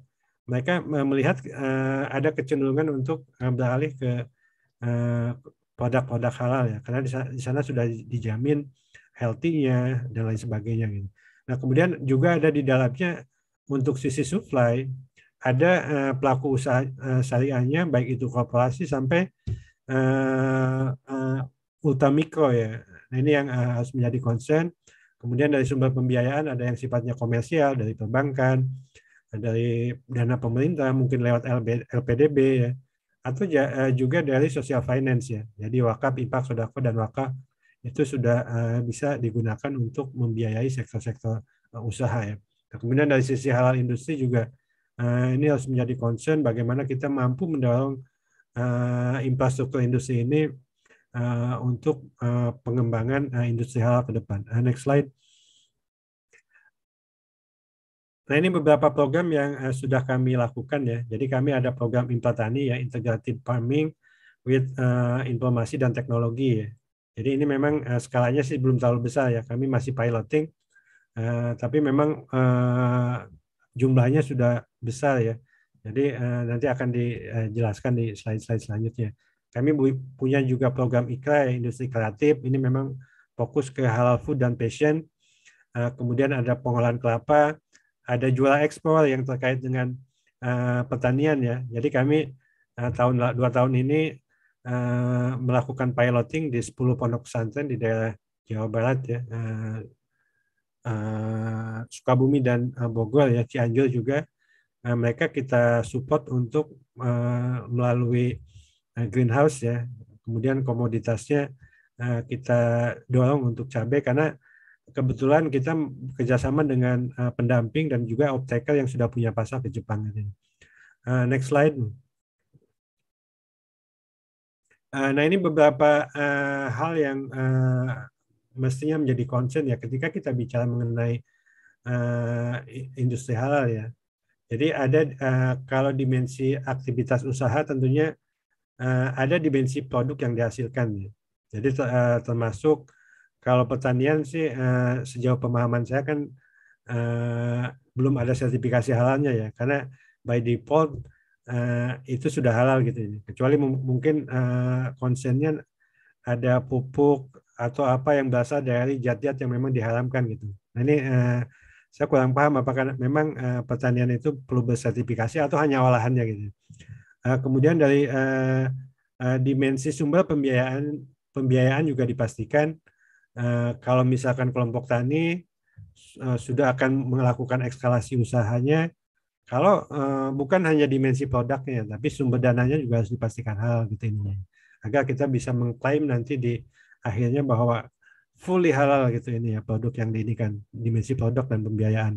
mereka melihat uh, ada kecenderungan untuk eh, beralih ke uh, produk-produk halal ya karena di sana, sudah dijamin healthy-nya dan lain sebagainya gitu. Nah, kemudian juga ada di dalamnya untuk sisi supply ada uh, pelaku usaha uh, syariahnya baik itu korporasi sampai uh, eh, uh, ultramikro ya. Nah, ini yang uh, harus menjadi concern. Kemudian dari sumber pembiayaan ada yang sifatnya komersial dari perbankan, dari dana pemerintah mungkin lewat LB, LPDB ya atau juga dari social finance ya. Jadi wakaf, impak sodako dan wakaf itu sudah eh, bisa digunakan untuk membiayai sektor-sektor eh, usaha ya. kemudian dari sisi halal industri juga eh, ini harus menjadi concern bagaimana kita mampu mendorong infrastruktur industri ini untuk pengembangan industri halal ke depan. next slide. Nah ini beberapa program yang sudah kami lakukan ya. Jadi kami ada program Implatani ya Integrated Farming with uh, Informasi dan Teknologi ya jadi ini memang uh, skalanya sih belum terlalu besar ya. Kami masih piloting, uh, tapi memang uh, jumlahnya sudah besar ya. Jadi uh, nanti akan dijelaskan di slide-slide selanjutnya. Kami punya juga program IKRA, ya, industri kreatif. Ini memang fokus ke halal food dan fashion. Uh, kemudian ada pengolahan kelapa, ada jual ekspor yang terkait dengan uh, pertanian ya. Jadi kami uh, tahun dua tahun ini uh, melakukan piloting di 10 pondok pesantren di daerah Jawa Barat ya uh, uh, Sukabumi dan uh, Bogor ya Cianjur juga uh, mereka kita support untuk uh, melalui uh, greenhouse ya kemudian komoditasnya uh, kita dorong untuk cabai karena kebetulan kita kerjasama dengan uh, pendamping dan juga optaker yang sudah punya pasar ke Jepang ini. Uh, next slide. Uh, nah ini beberapa uh, hal yang uh, mestinya menjadi concern ya ketika kita bicara mengenai uh, industri halal ya. Jadi ada uh, kalau dimensi aktivitas usaha tentunya uh, ada dimensi produk yang dihasilkan. Ya. Jadi uh, termasuk kalau pertanian sih uh, sejauh pemahaman saya kan uh, belum ada sertifikasi halalnya ya karena by default Eh, itu sudah halal gitu kecuali mungkin eh, konsennya ada pupuk atau apa yang berasal dari jati jat yang memang diharamkan gitu. Nah ini eh, saya kurang paham apakah memang pertanian itu perlu bersertifikasi atau hanya olahannya gitu. kemudian dari dimensi sumber pembiayaan pembiayaan juga dipastikan kalau misalkan kelompok tani sudah akan melakukan ekskalasi usahanya kalau uh, bukan hanya dimensi produknya, tapi sumber dananya juga harus dipastikan hal gitu ini. agar kita bisa mengklaim nanti di akhirnya bahwa fully halal gitu ini ya produk yang ini kan. dimensi produk dan pembiayaan.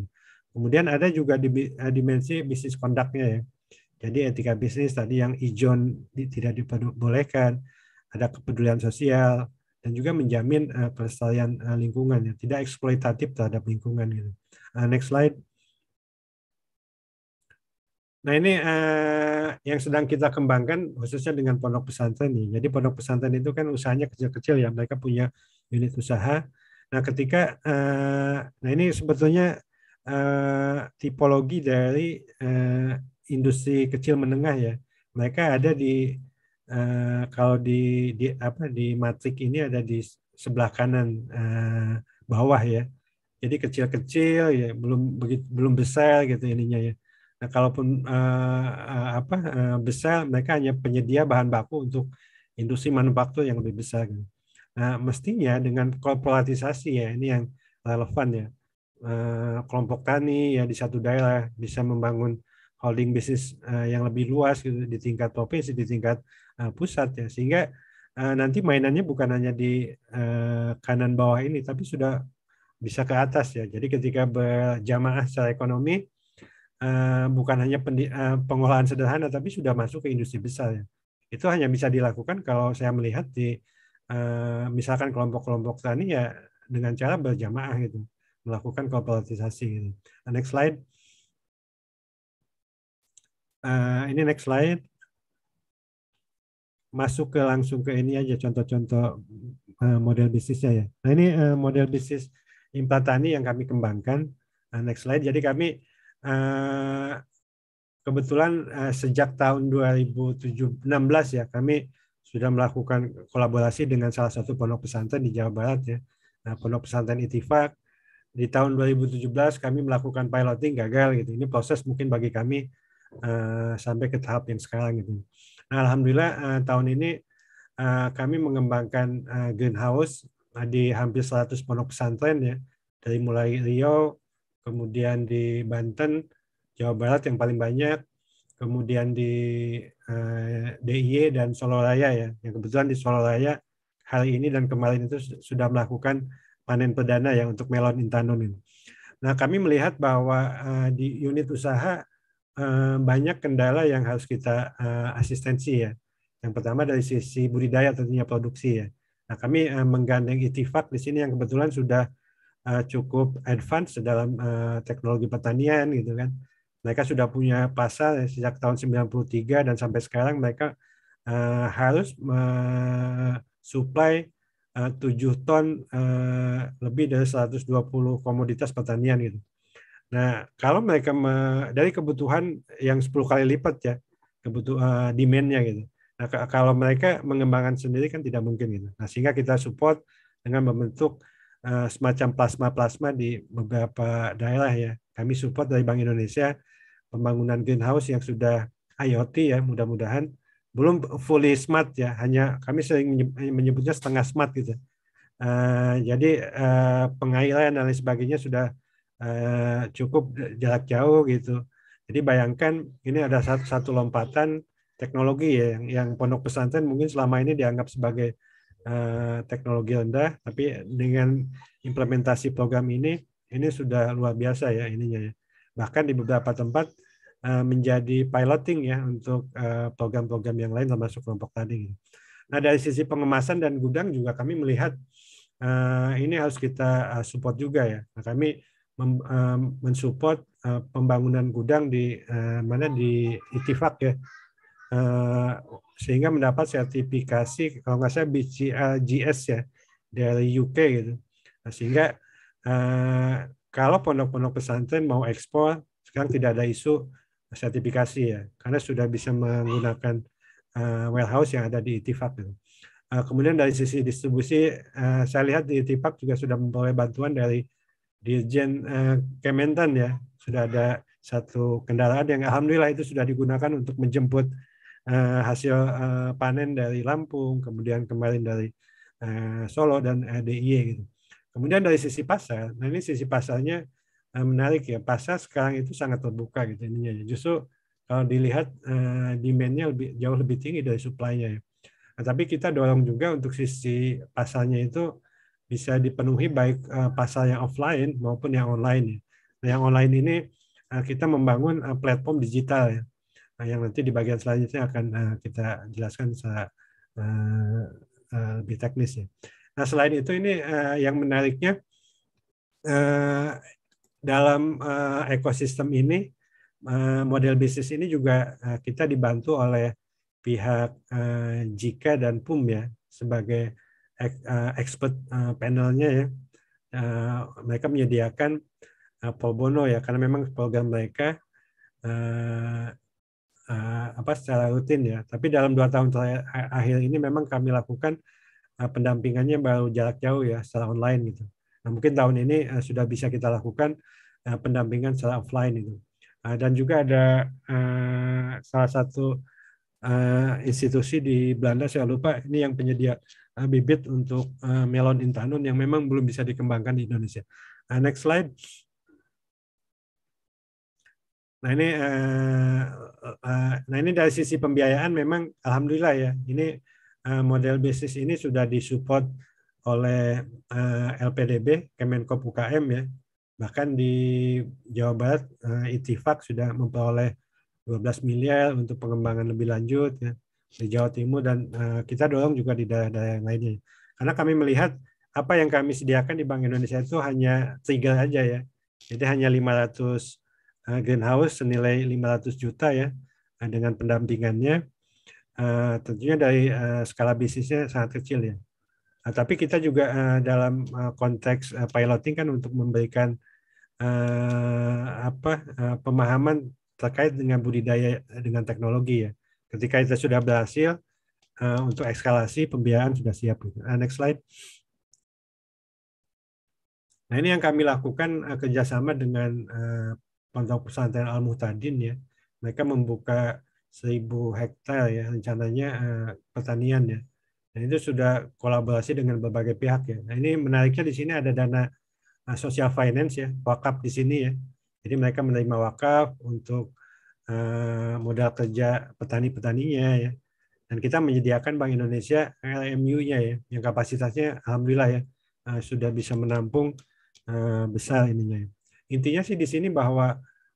Kemudian ada juga eh, dimensi bisnis kontraknya. ya. Jadi etika bisnis tadi yang ijon tidak diperbolehkan, ada kepedulian sosial dan juga menjamin uh, eh, kelestarian uh, lingkungan ya, tidak eksploitatif terhadap lingkungan gitu. Uh, next slide. Nah ini eh, yang sedang kita kembangkan khususnya dengan pondok pesantren nih. Jadi pondok pesantren itu kan usahanya kecil-kecil ya, mereka punya unit usaha. Nah ketika eh, nah ini sebetulnya eh, tipologi dari eh, industri kecil menengah ya. Mereka ada di eh, kalau di, di apa di matrik ini ada di sebelah kanan eh, bawah ya. Jadi kecil-kecil ya, belum belum besar gitu ininya ya Nah, kalaupun uh, apa uh, besar, mereka hanya penyedia bahan baku untuk industri manufaktur yang lebih besar. Gitu. Nah, mestinya dengan korporatisasi ya ini yang relevan ya. Uh, kelompok tani ya di satu daerah bisa membangun holding bisnis uh, yang lebih luas gitu di tingkat provinsi, di tingkat uh, pusat ya sehingga uh, nanti mainannya bukan hanya di uh, kanan bawah ini tapi sudah bisa ke atas ya. Jadi ketika berjamaah secara ekonomi Eh, bukan hanya eh, pengolahan sederhana, tapi sudah masuk ke industri besar. Ya. Itu hanya bisa dilakukan kalau saya melihat di eh, misalkan kelompok-kelompok tani ya dengan cara berjamaah gitu, melakukan kooperatisasi. Gitu. Nah, next slide. ini next slide. Masuk ke langsung ke ini aja contoh-contoh uh, model bisnisnya ya. Nah ini uh, model bisnis impatani yang kami kembangkan. Nah, next slide. Jadi kami Eh, kebetulan eh, sejak tahun 2016 ya kami sudah melakukan kolaborasi dengan salah satu pondok pesantren di Jawa Barat ya. Nah, pondok pesantren Itifak di tahun 2017 kami melakukan piloting gagal gitu. Ini proses mungkin bagi kami uh, sampai ke tahap yang sekarang gitu. Nah, alhamdulillah uh, tahun ini uh, kami mengembangkan uh, greenhouse di hampir 100 pondok pesantren ya. Dari mulai Riau, kemudian di Banten, Jawa Barat yang paling banyak, kemudian di eh, DIY dan Solo Raya ya. Yang kebetulan di Solo Raya hari ini dan kemarin itu sudah melakukan panen perdana ya untuk melon intanun ini. Nah, kami melihat bahwa eh, di unit usaha eh, banyak kendala yang harus kita eh, asistensi ya. Yang pertama dari sisi budidaya tentunya produksi ya. Nah, kami eh, menggandeng itifak di sini yang kebetulan sudah Eh, cukup advance dalam uh, teknologi pertanian gitu kan. Mereka sudah punya pasar sejak tahun 93 dan sampai sekarang mereka uh, harus supply uh, 7 ton uh, lebih dari 120 komoditas pertanian gitu. Nah, kalau mereka me, dari kebutuhan yang 10 kali lipat ya kebutuhan uh, demand-nya gitu. Nah, kalau mereka mengembangkan sendiri kan tidak mungkin gitu. Nah, sehingga kita support dengan membentuk Eh, semacam plasma-plasma di beberapa daerah ya. Kami support dari Bank Indonesia pembangunan greenhouse yang sudah IoT ya, mudah-mudahan belum fully smart ya, hanya kami sering eh, menyebutnya setengah smart gitu. Uh, jadi uh, pengairan dan lain sebagainya sudah uh, cukup jarak jauh gitu. Jadi bayangkan ini ada satu, satu lompatan teknologi ya yang, yang pondok pesantren mungkin selama ini dianggap sebagai Eh, teknologi rendah, tapi dengan implementasi program ini, ini sudah luar biasa ya ininya. Ya. Bahkan di beberapa tempat eh, menjadi piloting ya untuk eh, program-program yang lain termasuk kelompok tadi. Gitu. Nah dari sisi pengemasan dan gudang juga kami melihat ini harus kita support juga ya. Nah, kami mensupport pembangunan gudang di mana di Itifak ya sehingga mendapat sertifikasi kalau nggak salah BCLGS ya dari UK gitu. Nah, sehingga uh, kalau pondok-pondok pesantren mau ekspor sekarang tidak ada isu sertifikasi ya karena sudah bisa menggunakan uh, warehouse yang ada di Itifak. Gitu. Uh, kemudian dari sisi distribusi uh, saya lihat di Itifak juga sudah memperoleh bantuan dari Dirjen uh, Kementan ya sudah ada satu kendaraan yang alhamdulillah itu sudah digunakan untuk menjemput Eh, hasil eh, panen dari Lampung, kemudian kemarin dari eh, Solo dan DIY gitu. Kemudian dari sisi pasar, nah ini sisi pasarnya menarik ya. Pasar sekarang itu sangat terbuka gitu ininya. Justru kalau dilihat demandnya demand-nya lebih jauh lebih tinggi dari supply-nya ya. Nah, tapi kita dorong juga untuk sisi pasarnya itu bisa dipenuhi baik pasar yang offline maupun yang online. Ya. Nah, yang online ini kita membangun platform digital ya. Nah, yang nanti di bagian selanjutnya akan eh, kita jelaskan secara eh, eh, lebih teknis ya. Nah selain itu ini yang menariknya dalam ekosistem ini model bisnis ini juga kita dibantu oleh pihak JIKA dan PUM ya sebagai expert panelnya ya. Mereka menyediakan pro bono ya karena memang program mereka uh, apa secara rutin ya. Tapi dalam dua tahun terakhir ini memang kami lakukan uh, pendampingannya baru jarak jauh ya secara online gitu. Nah, mungkin tahun ini uh, sudah bisa kita lakukan uh, pendampingan secara offline itu. Uh, dan juga ada uh, salah satu uh, institusi di Belanda saya lupa ini yang penyedia uh, bibit untuk uh, melon intanun yang memang belum bisa dikembangkan di Indonesia. Uh, next slide. Nah ini uh, uh, nah ini dari sisi pembiayaan memang alhamdulillah ya ini uh, model bisnis ini sudah disupport oleh uh, LPDB Kemenkop UKM ya bahkan di Jawa Barat uh, Itifak sudah memperoleh 12 miliar untuk pengembangan lebih lanjut ya di Jawa Timur dan uh, kita dorong juga di daerah-daerah yang lainnya karena kami melihat apa yang kami sediakan di Bank Indonesia itu hanya trigger aja ya jadi hanya 500 Eh, greenhouse senilai 500 juta ya eh, dengan pendampingannya eh, tentunya dari skala bisnisnya sangat kecil ya. Nah, tapi kita juga dalam konteks piloting kan untuk memberikan apa pemahaman terkait dengan budidaya dengan teknologi ya. Ketika kita sudah berhasil untuk ekskalasi pembiayaan sudah siap. Gitu. Next slide. Nah ini yang kami lakukan kerjasama dengan pondok pesantren Al Muhtadin ya, mereka membuka 1000 hektar ya rencananya uh, pertanian ya. Nah, itu sudah kolaborasi dengan berbagai pihak ya. Nah, ini menariknya di sini ada dana uh, social finance ya, wakaf di sini ya. Jadi mereka menerima wakaf untuk uh, modal kerja petani-petaninya ya. Dan kita menyediakan Bank Indonesia LMU-nya ya, yang kapasitasnya alhamdulillah ya uh, sudah bisa menampung uh, besar ininya ya intinya sih di sini bahwa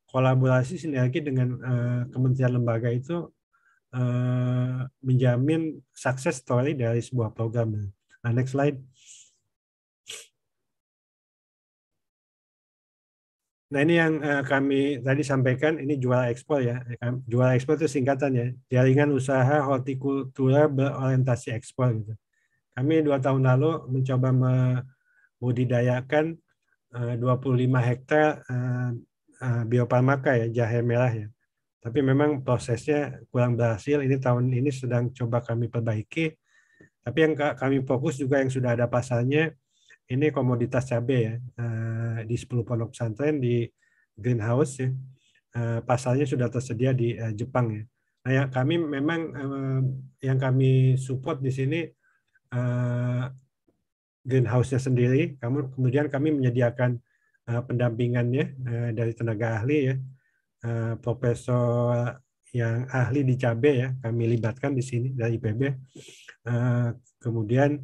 kolaborasi sinergi dengan uh, kementerian lembaga itu uh, menjamin sukses story dari sebuah program. Nah, next slide. Nah ini yang uh, kami tadi sampaikan ini jual ekspor ya. Jual ekspor itu singkatan ya. Jaringan usaha hortikultura berorientasi ekspor gitu. Kami dua tahun lalu mencoba membudidayakan 25 eh, hektar eh, eh, biopalmaka ya jahe merah ya. Tapi memang prosesnya kurang berhasil. Ini tahun ini sedang coba kami perbaiki. Tapi yang kami fokus juga yang sudah ada pasalnya ini komoditas cabai ya di 10 pondok pesantren di greenhouse ya. Pasalnya sudah tersedia di Jepang ya. Nah, yang kami memang yang kami support di sini greenhouse-nya sendiri. kemudian kami menyediakan eh, pendampingannya eh, dari tenaga ahli ya, eh, profesor yang ahli di cabe ya, kami libatkan di sini dari IPB. kemudian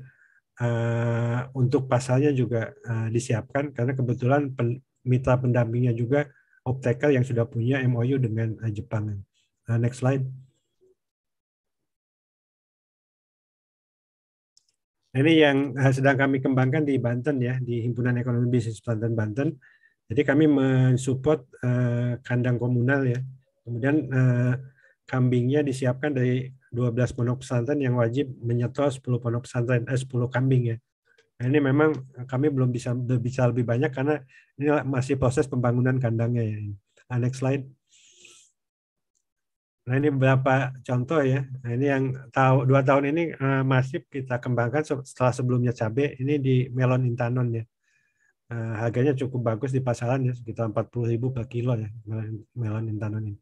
untuk pasalnya juga disiapkan karena kebetulan mitra pendampingnya juga Optical yang sudah punya MOU dengan uh, Jepang. Nah, next slide. Nah, ini yang eh, sedang kami kembangkan di Banten ya, di Himpunan Ekonomi Bisnis Banten Banten. Jadi kami mensupport uh, kandang komunal ya. Kemudian uh, kambingnya disiapkan dari 12 pondok pesantren yang wajib menyetor 10 pondok pesantren, eh, 10 kambing ya. Nah, ini memang kami belum bisa berbicara lebih banyak karena ini masih proses pembangunan kandangnya ya. Nah, next slide. Nah ini beberapa contoh ya. Nah, ini yang tahu dua tahun ini uh, masif kita kembangkan setelah sebelumnya cabai ini di melon intanon ya. Uh, harganya cukup bagus di pasaran ya sekitar 40 ribu per kilo ya melon, intanon ini.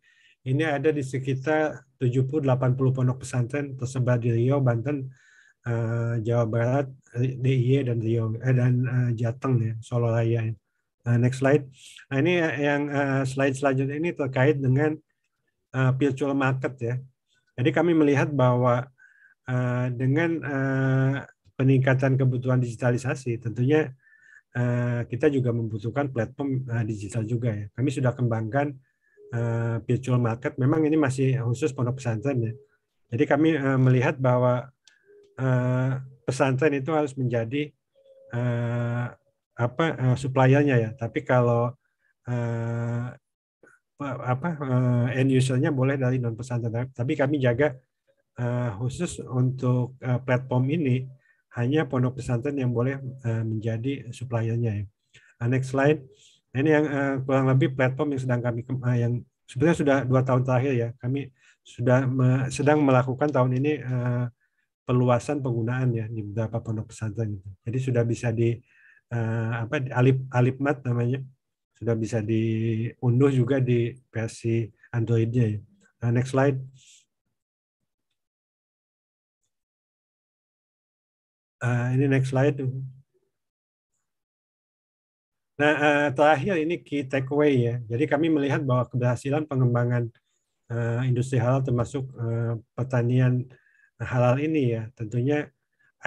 Ini ada di sekitar 70-80 pondok pesantren tersebar di Riau, Banten, uh, Jawa Barat, DIY dan Riau eh, dan uh, Jateng ya, Solo Raya. Ya. Uh, next slide. Nah, ini yang uh, slide selanjutnya ini terkait dengan uh, virtual market ya. Jadi kami melihat bahwa eh, dengan eh, peningkatan kebutuhan digitalisasi tentunya kita juga membutuhkan platform digital juga ya. Kami sudah kembangkan uh, virtual market. Memang ini masih khusus pondok pesantren ya. Jadi kami melihat bahwa pesantren itu harus menjadi uh, apa uh, suppliernya ya. Tapi kalau apa uh, end usernya boleh dari non pesantren tapi kami jaga uh, khusus untuk uh, platform ini hanya pondok pesantren yang boleh uh, menjadi suppliernya ya. Nah, next slide nah, ini yang kurang lebih platform yang sedang kami yang sebenarnya sudah dua tahun terakhir ya kami sudah sedang melakukan tahun ini uh, perluasan penggunaan ya di beberapa pondok pesantren jadi sudah bisa di uh, apa alip alipmat namanya sudah bisa diunduh juga di versi Androidnya. Ya. Nah, next slide. Uh, ini next slide. Nah, uh, terakhir ini key takeaway ya. Jadi kami melihat bahwa keberhasilan pengembangan uh, industri halal termasuk uh, pertanian halal ini ya, tentunya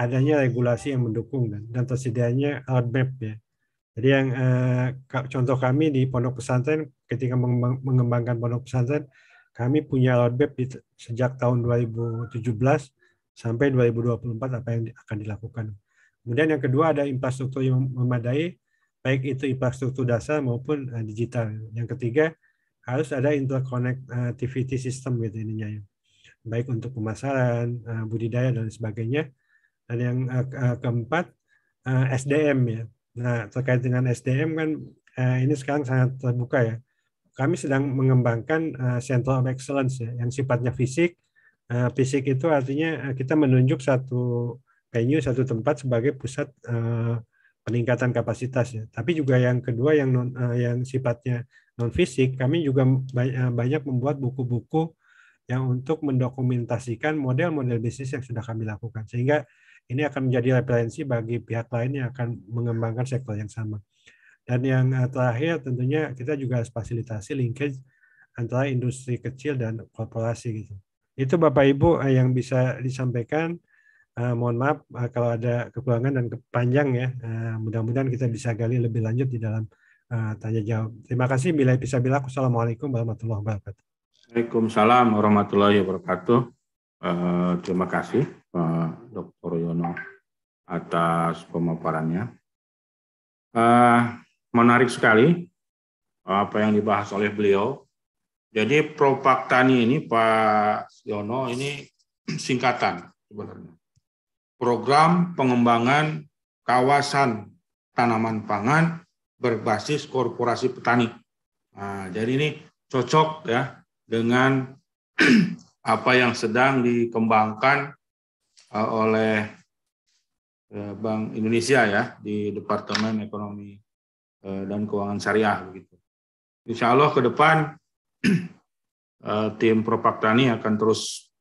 adanya regulasi yang mendukung dan, dan tersedianya roadmap ya. Jadi yang eh, contoh kami di pondok pesantren ketika mengembangkan pondok pesantren kami punya roadmap di, sejak tahun 2017 sampai 2024 apa yang akan dilakukan. Kemudian yang kedua ada infrastruktur yang memadai baik itu infrastruktur dasar maupun eh, digital. Yang ketiga harus ada interconnectivity eh, system gitu ininya ya. Baik untuk pemasaran, eh, budidaya dan sebagainya. Dan yang eh, keempat eh, SDM ya Nah, terkait dengan SDM kan eh, ini sekarang sangat terbuka ya. Kami sedang mengembangkan eh, Center of Excellence ya, yang sifatnya fisik. Eh, fisik itu artinya eh, kita menunjuk satu venue, satu tempat sebagai pusat eh, peningkatan kapasitas ya. Tapi juga yang kedua yang non, eh, yang sifatnya non fisik, kami juga eh, banyak membuat buku-buku yang untuk mendokumentasikan model-model bisnis yang sudah kami lakukan sehingga ini akan menjadi referensi bagi pihak lain yang akan mengembangkan sektor yang sama. Dan yang eh, terakhir tentunya kita juga harus fasilitasi linkage antara industri kecil dan korporasi gitu. Itu Bapak Ibu eh, yang bisa disampaikan. Eh, mohon maaf kalau ada kekurangan dan kepanjang ya. mudah-mudahan kita bisa gali lebih lanjut di dalam tanya jawab. Terima kasih. Bila bisa bilang. Assalamualaikum warahmatullahi wabarakatuh. Waalaikumsalam warahmatullahi wabarakatuh. terima kasih. Pak Dr. Yono atas pemaparannya. Uh, menarik sekali apa yang dibahas oleh beliau. Jadi Propaktani ini Pak Yono ini singkatan sebenarnya. Program pengembangan kawasan tanaman pangan berbasis korporasi petani. Nah, jadi ini cocok ya dengan apa yang sedang dikembangkan Eh, oleh eh, Bank Indonesia ya di Departemen Ekonomi eh, dan Keuangan Syariah begitu. Insya Allah ke depan tim Propak Tani akan terus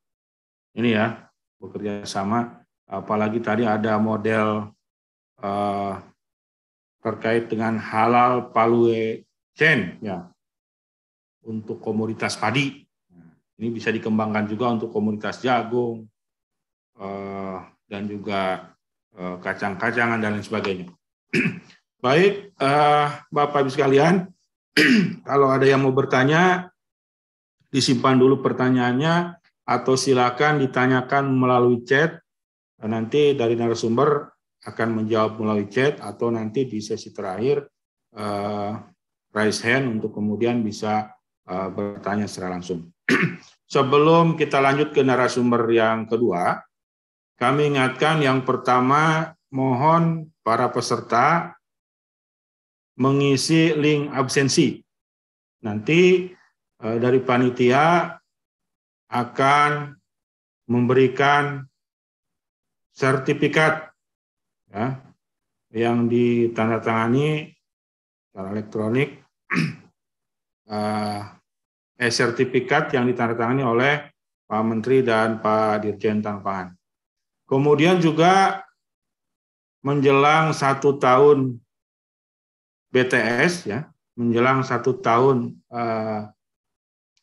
ini ya bekerja sama. Apalagi tadi ada model uh, terkait dengan halal palue chain ya untuk komoditas padi. Ini bisa dikembangkan juga untuk komoditas jagung, Eh, dan juga eh, kacang-kacangan dan lain sebagainya. Baik, eh, Bapak Ibu sekalian, kalau ada yang mau bertanya, disimpan dulu pertanyaannya atau silakan ditanyakan melalui chat. Nanti dari narasumber akan menjawab melalui chat atau nanti di sesi terakhir uh, raise hand untuk kemudian bisa uh, bertanya secara langsung. Sebelum kita lanjut ke narasumber yang kedua, kami ingatkan yang pertama, mohon para peserta mengisi link absensi. Nanti eh, dari panitia akan memberikan sertifikat ya, yang ditandatangani secara elektronik eh, eh sertifikat yang ditandatangani oleh Pak Menteri dan Pak Dirjen Tanpaan. Kemudian juga menjelang satu tahun BTS ya, menjelang satu tahun uh,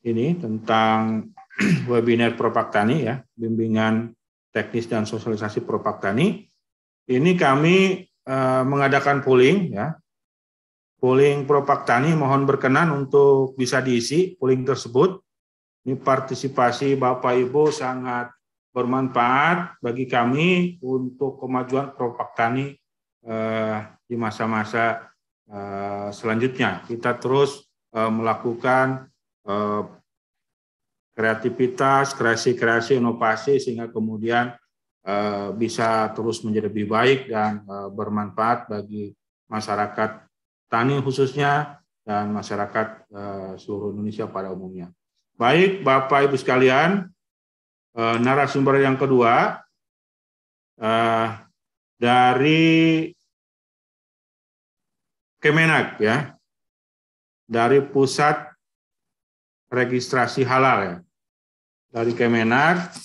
ini tentang webinar propaktani ya, bimbingan teknis dan sosialisasi propaktani. Ini kami uh, mengadakan polling ya, polling propaktani. mohon berkenan untuk bisa diisi polling tersebut. Ini partisipasi Bapak Ibu sangat bermanfaat bagi kami untuk kemajuan kelompok tani eh, di masa-masa eh, selanjutnya. Kita terus eh, melakukan eh, kreativitas, kreasi-kreasi, inovasi sehingga kemudian eh, bisa terus menjadi lebih baik dan eh, bermanfaat bagi masyarakat tani khususnya dan masyarakat eh, seluruh Indonesia pada umumnya. Baik, Bapak Ibu sekalian, uh, narasumber yang kedua uh, dari Kemenak ya, dari pusat registrasi halal ya, dari Kemenak,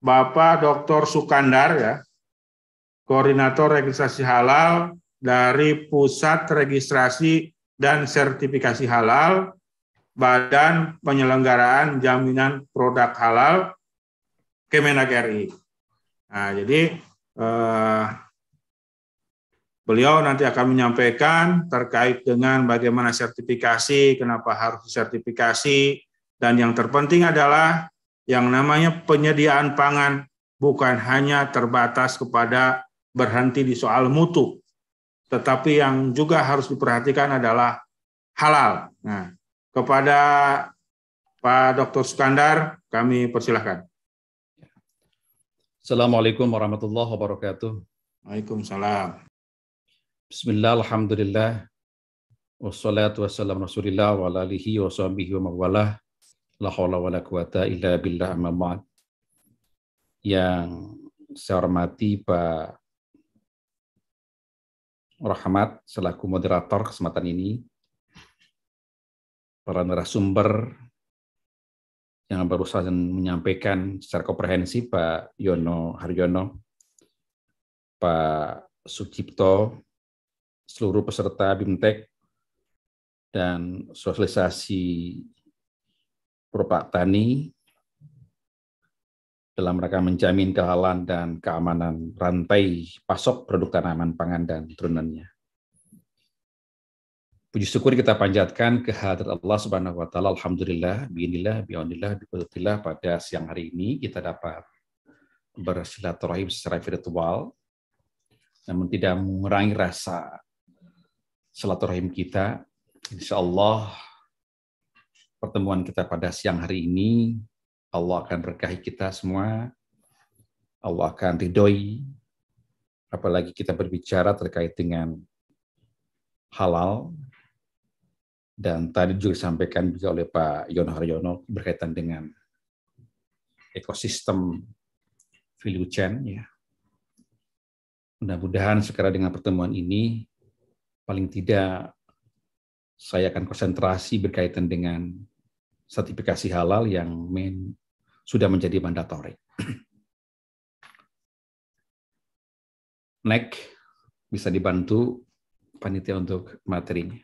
Bapak Dr. Sukandar ya, koordinator registrasi halal dari pusat registrasi dan sertifikasi halal Badan Penyelenggaraan Jaminan Produk Halal Kemenag RI. Nah, jadi eh, beliau nanti akan menyampaikan terkait dengan bagaimana sertifikasi, kenapa harus sertifikasi, dan yang terpenting adalah yang namanya penyediaan pangan bukan hanya terbatas kepada berhenti di soal mutu, tetapi yang juga harus diperhatikan adalah halal. Nah, kepada Pak Dr. Sukandar, kami persilahkan. Assalamualaikum warahmatullahi wabarakatuh. Waalaikumsalam. Bismillah, Alhamdulillah. Wassalatu wassalamu rasulillah wa alihi wa sahbihi wa mawalah. La hawla wa la quwata illa billah amma ma'ad. Yang saya hormati Pak Rahmat selaku moderator kesempatan ini, para narasumber yang baru saja menyampaikan secara komprehensif Pak Yono Haryono, Pak Sucipto, seluruh peserta BIMTEK, dan sosialisasi Propak Tani dalam rangka menjamin kehalalan dan keamanan rantai pasok produk tanaman pangan dan turunannya. Puji syukur kita panjatkan kehadirat Allah Subhanahu wa taala. Alhamdulillah, binillah Bionillah biqudratillah pada siang hari ini kita dapat bersilaturahim secara virtual namun tidak mengurangi rasa silaturahim kita. Insya Allah pertemuan kita pada siang hari ini Allah akan berkahi kita semua. Allah akan ridhoi apalagi kita berbicara terkait dengan halal dan tadi juga disampaikan juga oleh Pak Yono Haryono berkaitan dengan ekosistem value chain ya. Mudah-mudahan sekarang dengan pertemuan ini paling tidak saya akan konsentrasi berkaitan dengan sertifikasi halal yang men, sudah menjadi mandatori. Next, bisa dibantu panitia untuk materinya.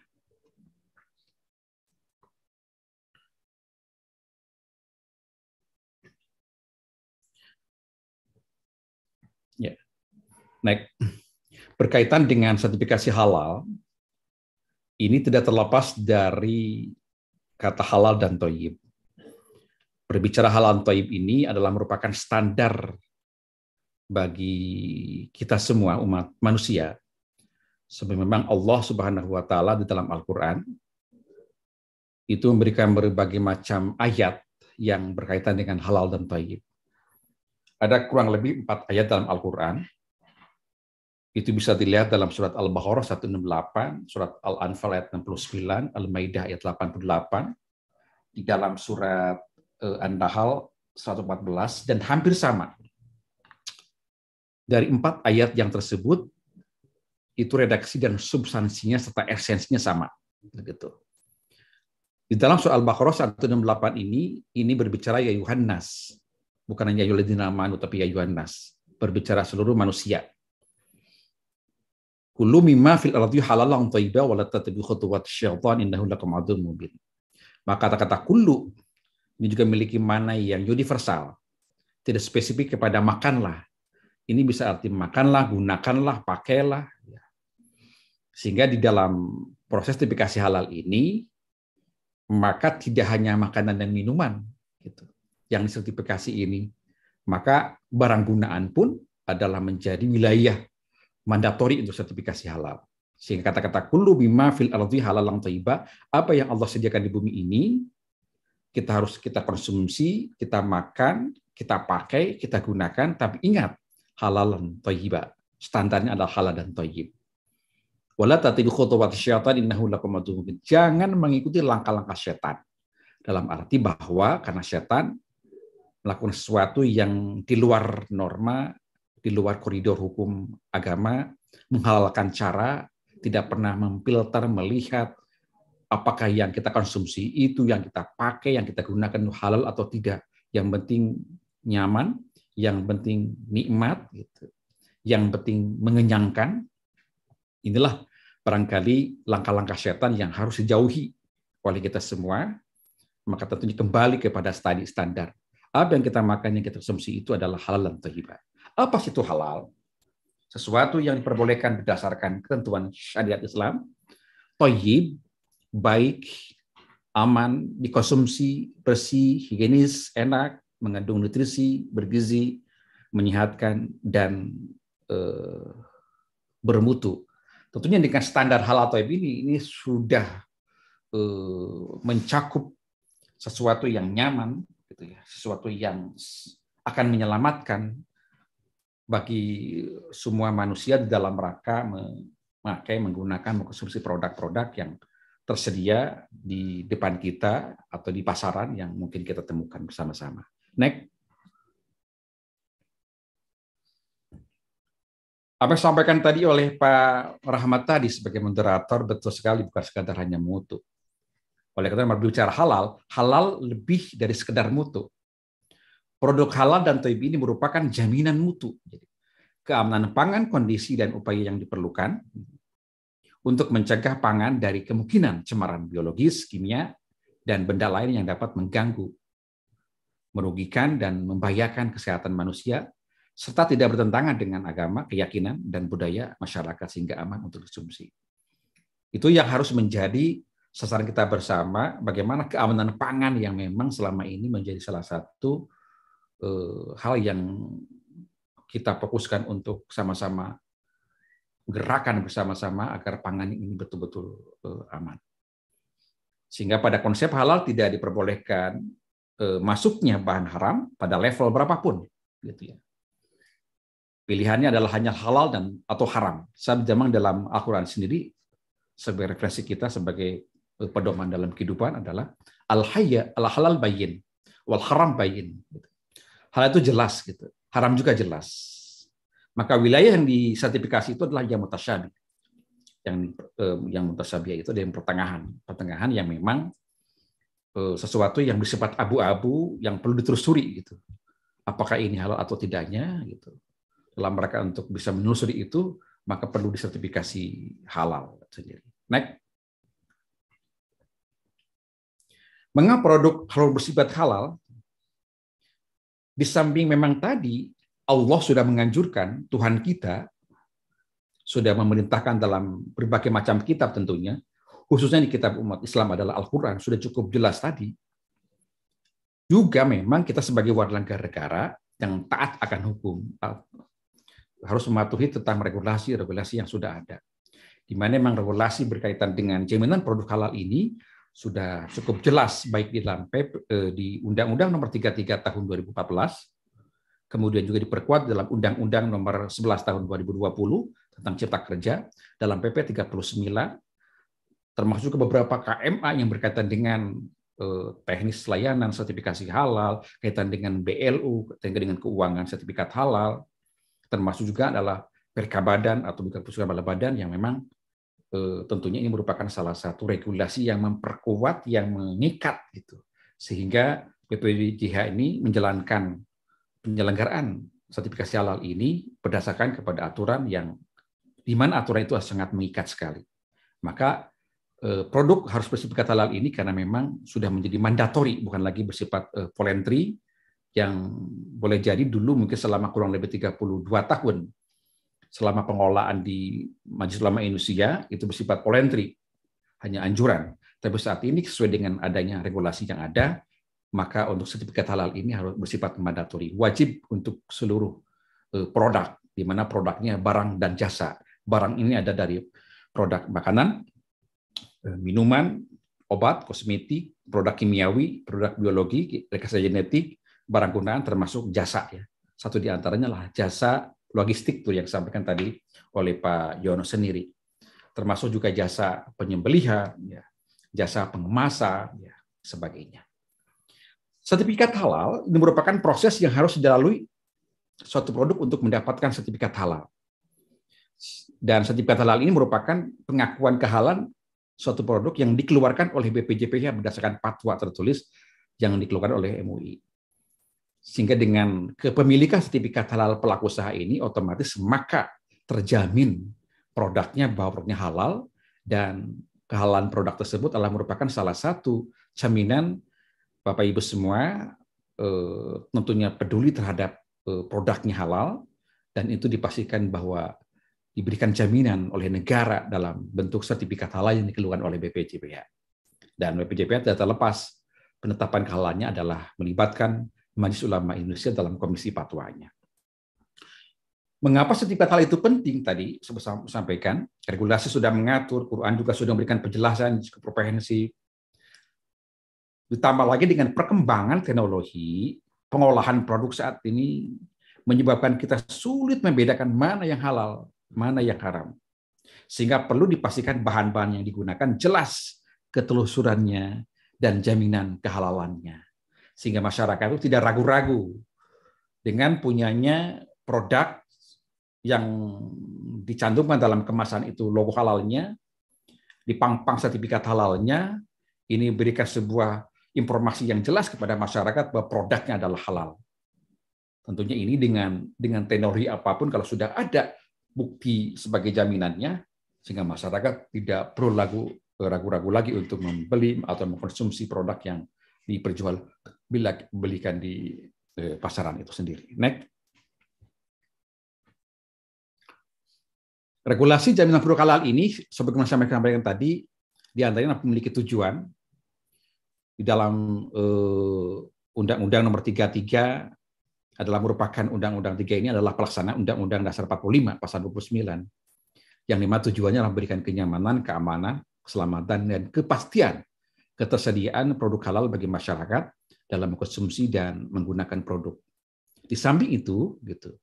naik berkaitan dengan sertifikasi halal ini tidak terlepas dari kata halal dan toyib. Berbicara halal dan toyib ini adalah merupakan standar bagi kita semua umat manusia. Sebab memang Allah Subhanahu wa taala di dalam Al-Qur'an itu memberikan berbagai macam ayat yang berkaitan dengan halal dan toyib. Ada kurang lebih empat ayat dalam Al-Quran itu bisa dilihat dalam surat Al-Baqarah 168, surat Al-Anfal ayat 69, Al-Maidah ayat 88, di dalam surat eh, An-Nahl 114 dan hampir sama. Dari empat ayat yang tersebut itu redaksi dan substansinya serta esensinya sama begitu. Di dalam soal Al-Baqarah 168 ini ini berbicara ya Yuhannas. bukan hanya Yuhannas, tapi ya Yuhannas. berbicara seluruh manusia. Kullu mimma fil ardi halalan thayyiba wa la tattabi'u khutuwat syaitan innahu lakum mubin. Maka kata-kata kullu ini juga memiliki mana yang universal. Tidak spesifik kepada makanlah. Ini bisa arti makanlah, gunakanlah, pakailah. Ya. Sehingga di dalam proses tipikasi halal ini, maka tidak hanya makanan dan minuman gitu, yang disertifikasi ini. Maka barang gunaan pun adalah menjadi wilayah mandatori untuk sertifikasi halal. Sehingga kata-kata kullu bima fil ardi halal thayyiba, apa yang Allah sediakan di bumi ini kita harus kita konsumsi, kita makan, kita pakai, kita gunakan, tapi ingat halal dan thayyiba. Standarnya adalah halal dan thayyib. Wala tatibu khutuwat syaitan innahu lakum Jangan mengikuti langkah-langkah setan. Dalam arti bahwa karena setan melakukan sesuatu yang di luar norma, di luar koridor hukum agama, menghalalkan cara, tidak pernah memfilter, melihat apakah yang kita konsumsi itu yang kita pakai, yang kita gunakan halal atau tidak. Yang penting nyaman, yang penting nikmat, gitu. yang penting mengenyangkan. Inilah barangkali langkah-langkah setan yang harus dijauhi oleh kita semua. Maka tentunya kembali kepada standar. Apa yang kita makan, yang kita konsumsi itu adalah halal dan tohibat. Apa itu halal? Sesuatu yang diperbolehkan berdasarkan ketentuan syariat Islam, toyib, baik, aman, dikonsumsi, bersih, higienis, enak, mengandung nutrisi, bergizi, menyehatkan, dan eh, bermutu. Tentunya dengan standar halal atau ini, ini sudah eh, mencakup sesuatu yang nyaman, gitu ya, sesuatu yang akan menyelamatkan bagi semua manusia di dalam rangka memakai, menggunakan, mengkonsumsi produk-produk yang tersedia di depan kita atau di pasaran yang mungkin kita temukan bersama-sama. Next. Apa yang sampaikan tadi oleh Pak Rahmat tadi sebagai moderator betul sekali bukan sekadar hanya mutu. Oleh karena berbicara halal, halal lebih dari sekedar mutu. Produk halal dan toib ini merupakan jaminan mutu. Jadi, keamanan pangan, kondisi, dan upaya yang diperlukan untuk mencegah pangan dari kemungkinan cemaran biologis, kimia, dan benda lain yang dapat mengganggu, merugikan, dan membahayakan kesehatan manusia, serta tidak bertentangan dengan agama, keyakinan, dan budaya masyarakat sehingga aman untuk konsumsi. Itu yang harus menjadi sasaran kita bersama, bagaimana keamanan pangan yang memang selama ini menjadi salah satu Eh, hal yang kita fokuskan untuk sama-sama gerakan bersama-sama agar pangan ini betul-betul eh, aman. Sehingga pada konsep halal tidak diperbolehkan eh, masuknya bahan haram pada level berapapun, gitu ya. Pilihannya adalah hanya halal dan atau haram. saya zaman dalam Al-Quran sendiri sebagai referensi kita sebagai pedoman dalam kehidupan adalah al hayya al halal bayin wal haram bayin. Gitu Hal itu jelas gitu. Haram juga jelas. Maka wilayah yang disertifikasi itu adalah yang mutasyabih. Yang eh, yang mutasyabih itu ada yang pertengahan, pertengahan yang memang eh, sesuatu yang bersifat abu-abu yang perlu ditelusuri gitu. Apakah ini halal atau tidaknya gitu. Dalam mereka untuk bisa menelusuri itu maka perlu disertifikasi halal sendiri. Next. Mengapa produk halal bersifat halal? di samping memang tadi Allah sudah menganjurkan Tuhan kita sudah memerintahkan dalam berbagai macam kitab tentunya, khususnya di kitab umat Islam adalah Al-Qur'an sudah cukup jelas tadi. Juga memang kita sebagai warga negara yang taat akan hukum harus mematuhi tentang regulasi-regulasi yang sudah ada. Di mana memang regulasi berkaitan dengan jaminan produk halal ini sudah cukup jelas baik di dalam PP, eh, di Undang-Undang Nomor 33 Tahun 2014 kemudian juga diperkuat dalam Undang-Undang Nomor 11 Tahun 2020 tentang Cipta Kerja dalam PP 39 termasuk juga beberapa KMA yang berkaitan dengan eh, teknis layanan sertifikasi halal, kaitan dengan BLU, kaitan dengan keuangan sertifikat halal, termasuk juga adalah perkabadan atau bukan pusat badan yang memang Eh, tentunya ini merupakan salah satu regulasi yang memperkuat, yang mengikat itu sehingga BPJH ini menjalankan penyelenggaraan sertifikasi halal ini berdasarkan kepada aturan yang di mana aturan itu sangat mengikat sekali. Maka eh, produk harus bersertifikat halal ini karena memang sudah menjadi mandatori, bukan lagi bersifat eh, voluntary yang boleh jadi dulu mungkin selama kurang lebih 32 tahun selama pengolahan di Majelis Ulama Indonesia itu bersifat polentri, hanya anjuran. Tapi saat ini sesuai dengan adanya regulasi yang ada, maka untuk sertifikat halal ini harus bersifat mandatori, wajib untuk seluruh eh, produk, di mana produknya barang dan jasa. Barang ini ada dari produk makanan, eh, minuman, obat, kosmetik, produk kimiawi, produk biologi, rekayasa genetik, barang gunaan termasuk jasa ya. Satu di antaranya lah jasa logistik tuh yang disampaikan tadi oleh Pak Yono sendiri. Termasuk juga jasa penyembelihan, ya, jasa pengemasan, ya, sebagainya. Sertifikat halal ini merupakan proses yang harus dilalui suatu produk untuk mendapatkan sertifikat halal. Dan sertifikat halal ini merupakan pengakuan kehalalan suatu produk yang dikeluarkan oleh BPJPH berdasarkan patwa tertulis yang dikeluarkan oleh MUI. Sehingga dengan kepemilikan sertifikat halal pelaku usaha ini otomatis maka terjamin produknya bahwa produknya halal dan kehalalan produk tersebut adalah merupakan salah satu jaminan Bapak Ibu semua eh, tentunya peduli terhadap eh, produknya halal dan itu dipastikan bahwa diberikan jaminan oleh negara dalam bentuk sertifikat halal yang dikeluarkan oleh BPJPH. Dan BPJPH tidak terlepas penetapan kehalalannya adalah melibatkan Majelis Ulama Indonesia dalam komisi fatwanya. Mengapa setiap hal itu penting tadi saya sampaikan, regulasi sudah mengatur, Quran juga sudah memberikan penjelasan komprehensif. Ditambah lagi dengan perkembangan teknologi, pengolahan produk saat ini menyebabkan kita sulit membedakan mana yang halal, mana yang haram. Sehingga perlu dipastikan bahan-bahan yang digunakan jelas ketelusurannya dan jaminan kehalalannya sehingga masyarakat itu tidak ragu-ragu dengan punyanya produk yang dicantumkan dalam kemasan itu logo halalnya, dipang-pang sertifikat halalnya, ini berikan sebuah informasi yang jelas kepada masyarakat bahwa produknya adalah halal. Tentunya ini dengan dengan teknologi apapun kalau sudah ada bukti sebagai jaminannya sehingga masyarakat tidak perlu ragu-ragu lagi untuk membeli atau mengkonsumsi produk yang diperjual bila belikan di eh, pasaran itu sendiri. Next. Regulasi jaminan produk halal ini, yang saya sampaikan tadi, diantaranya memiliki tujuan di dalam eh, Undang-Undang Nomor 33 adalah merupakan Undang-Undang 3 ini adalah pelaksana Undang-Undang Dasar 45 Pasal 29 yang lima tujuannya adalah memberikan kenyamanan, keamanan, keselamatan, dan kepastian ketersediaan produk halal bagi masyarakat dalam konsumsi dan menggunakan produk. Di samping itu, gitu,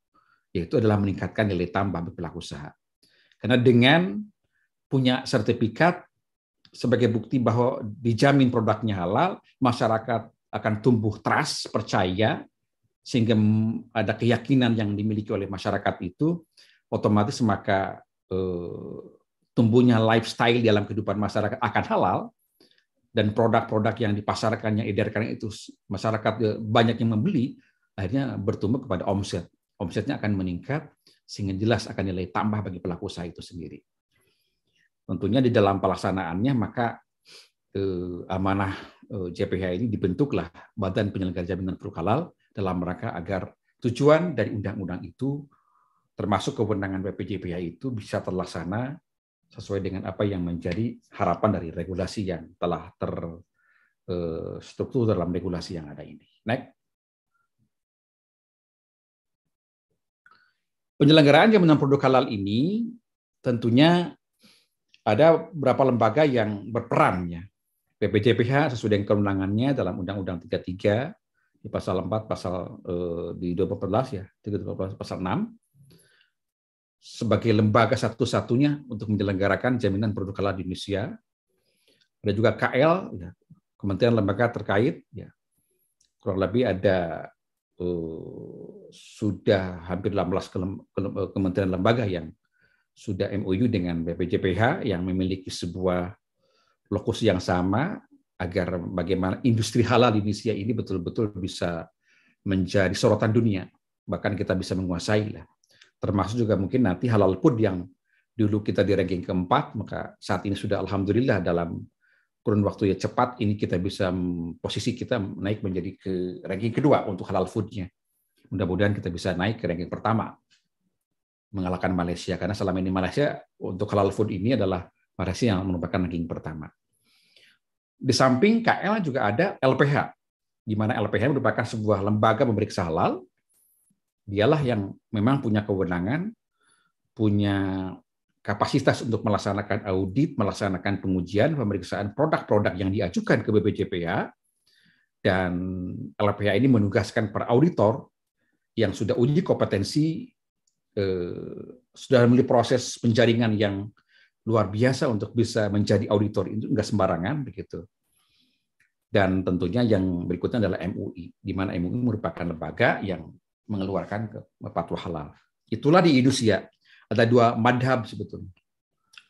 yaitu adalah meningkatkan nilai tambah bagi pelaku usaha. Karena dengan punya sertifikat sebagai bukti bahwa dijamin produknya halal, masyarakat akan tumbuh trust, percaya, sehingga ada keyakinan yang dimiliki oleh masyarakat itu, otomatis maka eh, tumbuhnya lifestyle dalam kehidupan masyarakat akan halal, dan produk-produk yang dipasarkan yang edarkan itu masyarakat eh, banyak yang membeli akhirnya bertumbuh kepada omset omsetnya akan meningkat sehingga jelas akan nilai tambah bagi pelaku usaha itu sendiri tentunya di dalam pelaksanaannya maka eh, amanah eh, JPH ini dibentuklah badan penyelenggara jaminan perukalal dalam rangka agar tujuan dari undang-undang itu termasuk kewenangan BPJPH itu bisa terlaksana sesuai dengan apa yang menjadi harapan dari regulasi yang telah terstruktur eh, dalam regulasi yang ada ini. Next. Penyelenggaraan jaminan produk halal ini tentunya ada beberapa lembaga yang berperan ya. BPJPH sesuai dengan kewenangannya dalam Undang-Undang 33 di pasal 4 pasal eh, di 2014 ya, 2014 pasal 6 sebagai lembaga satu-satunya untuk menyelenggarakan jaminan produk halal di Indonesia. Ada juga KL, ya, Kementerian Lembaga terkait, ya, kurang lebih ada uh, sudah hampir 16 eh, kementerian lembaga yang sudah MOU dengan BPJPH yang memiliki sebuah lokus yang sama agar bagaimana industri halal di Indonesia ini betul-betul bisa menjadi sorotan dunia bahkan kita bisa menguasai lah termasuk juga mungkin nanti halal food yang dulu kita di ranking keempat, maka saat ini sudah alhamdulillah dalam kurun waktu yang cepat ini kita bisa posisi kita naik menjadi ke ranking kedua untuk halal foodnya. Mudah-mudahan kita bisa naik ke ranking pertama mengalahkan Malaysia karena selama ini Malaysia untuk halal food ini adalah Malaysia yang merupakan ranking pertama. Di samping KL juga ada LPH, di mana LPH merupakan sebuah lembaga pemeriksa halal dialah yang memang punya kewenangan, punya kapasitas untuk melaksanakan audit, melaksanakan pengujian, pemeriksaan produk-produk yang diajukan ke BPJPA, dan LPH ini menugaskan para auditor yang sudah uji kompetensi, eh, sudah memiliki proses penjaringan yang luar biasa untuk bisa menjadi auditor itu enggak sembarangan begitu. Dan tentunya yang berikutnya adalah MUI, di mana MUI merupakan lembaga yang mengeluarkan ke fatwa halal. Itulah di Indonesia. Ada dua madhab sebetulnya.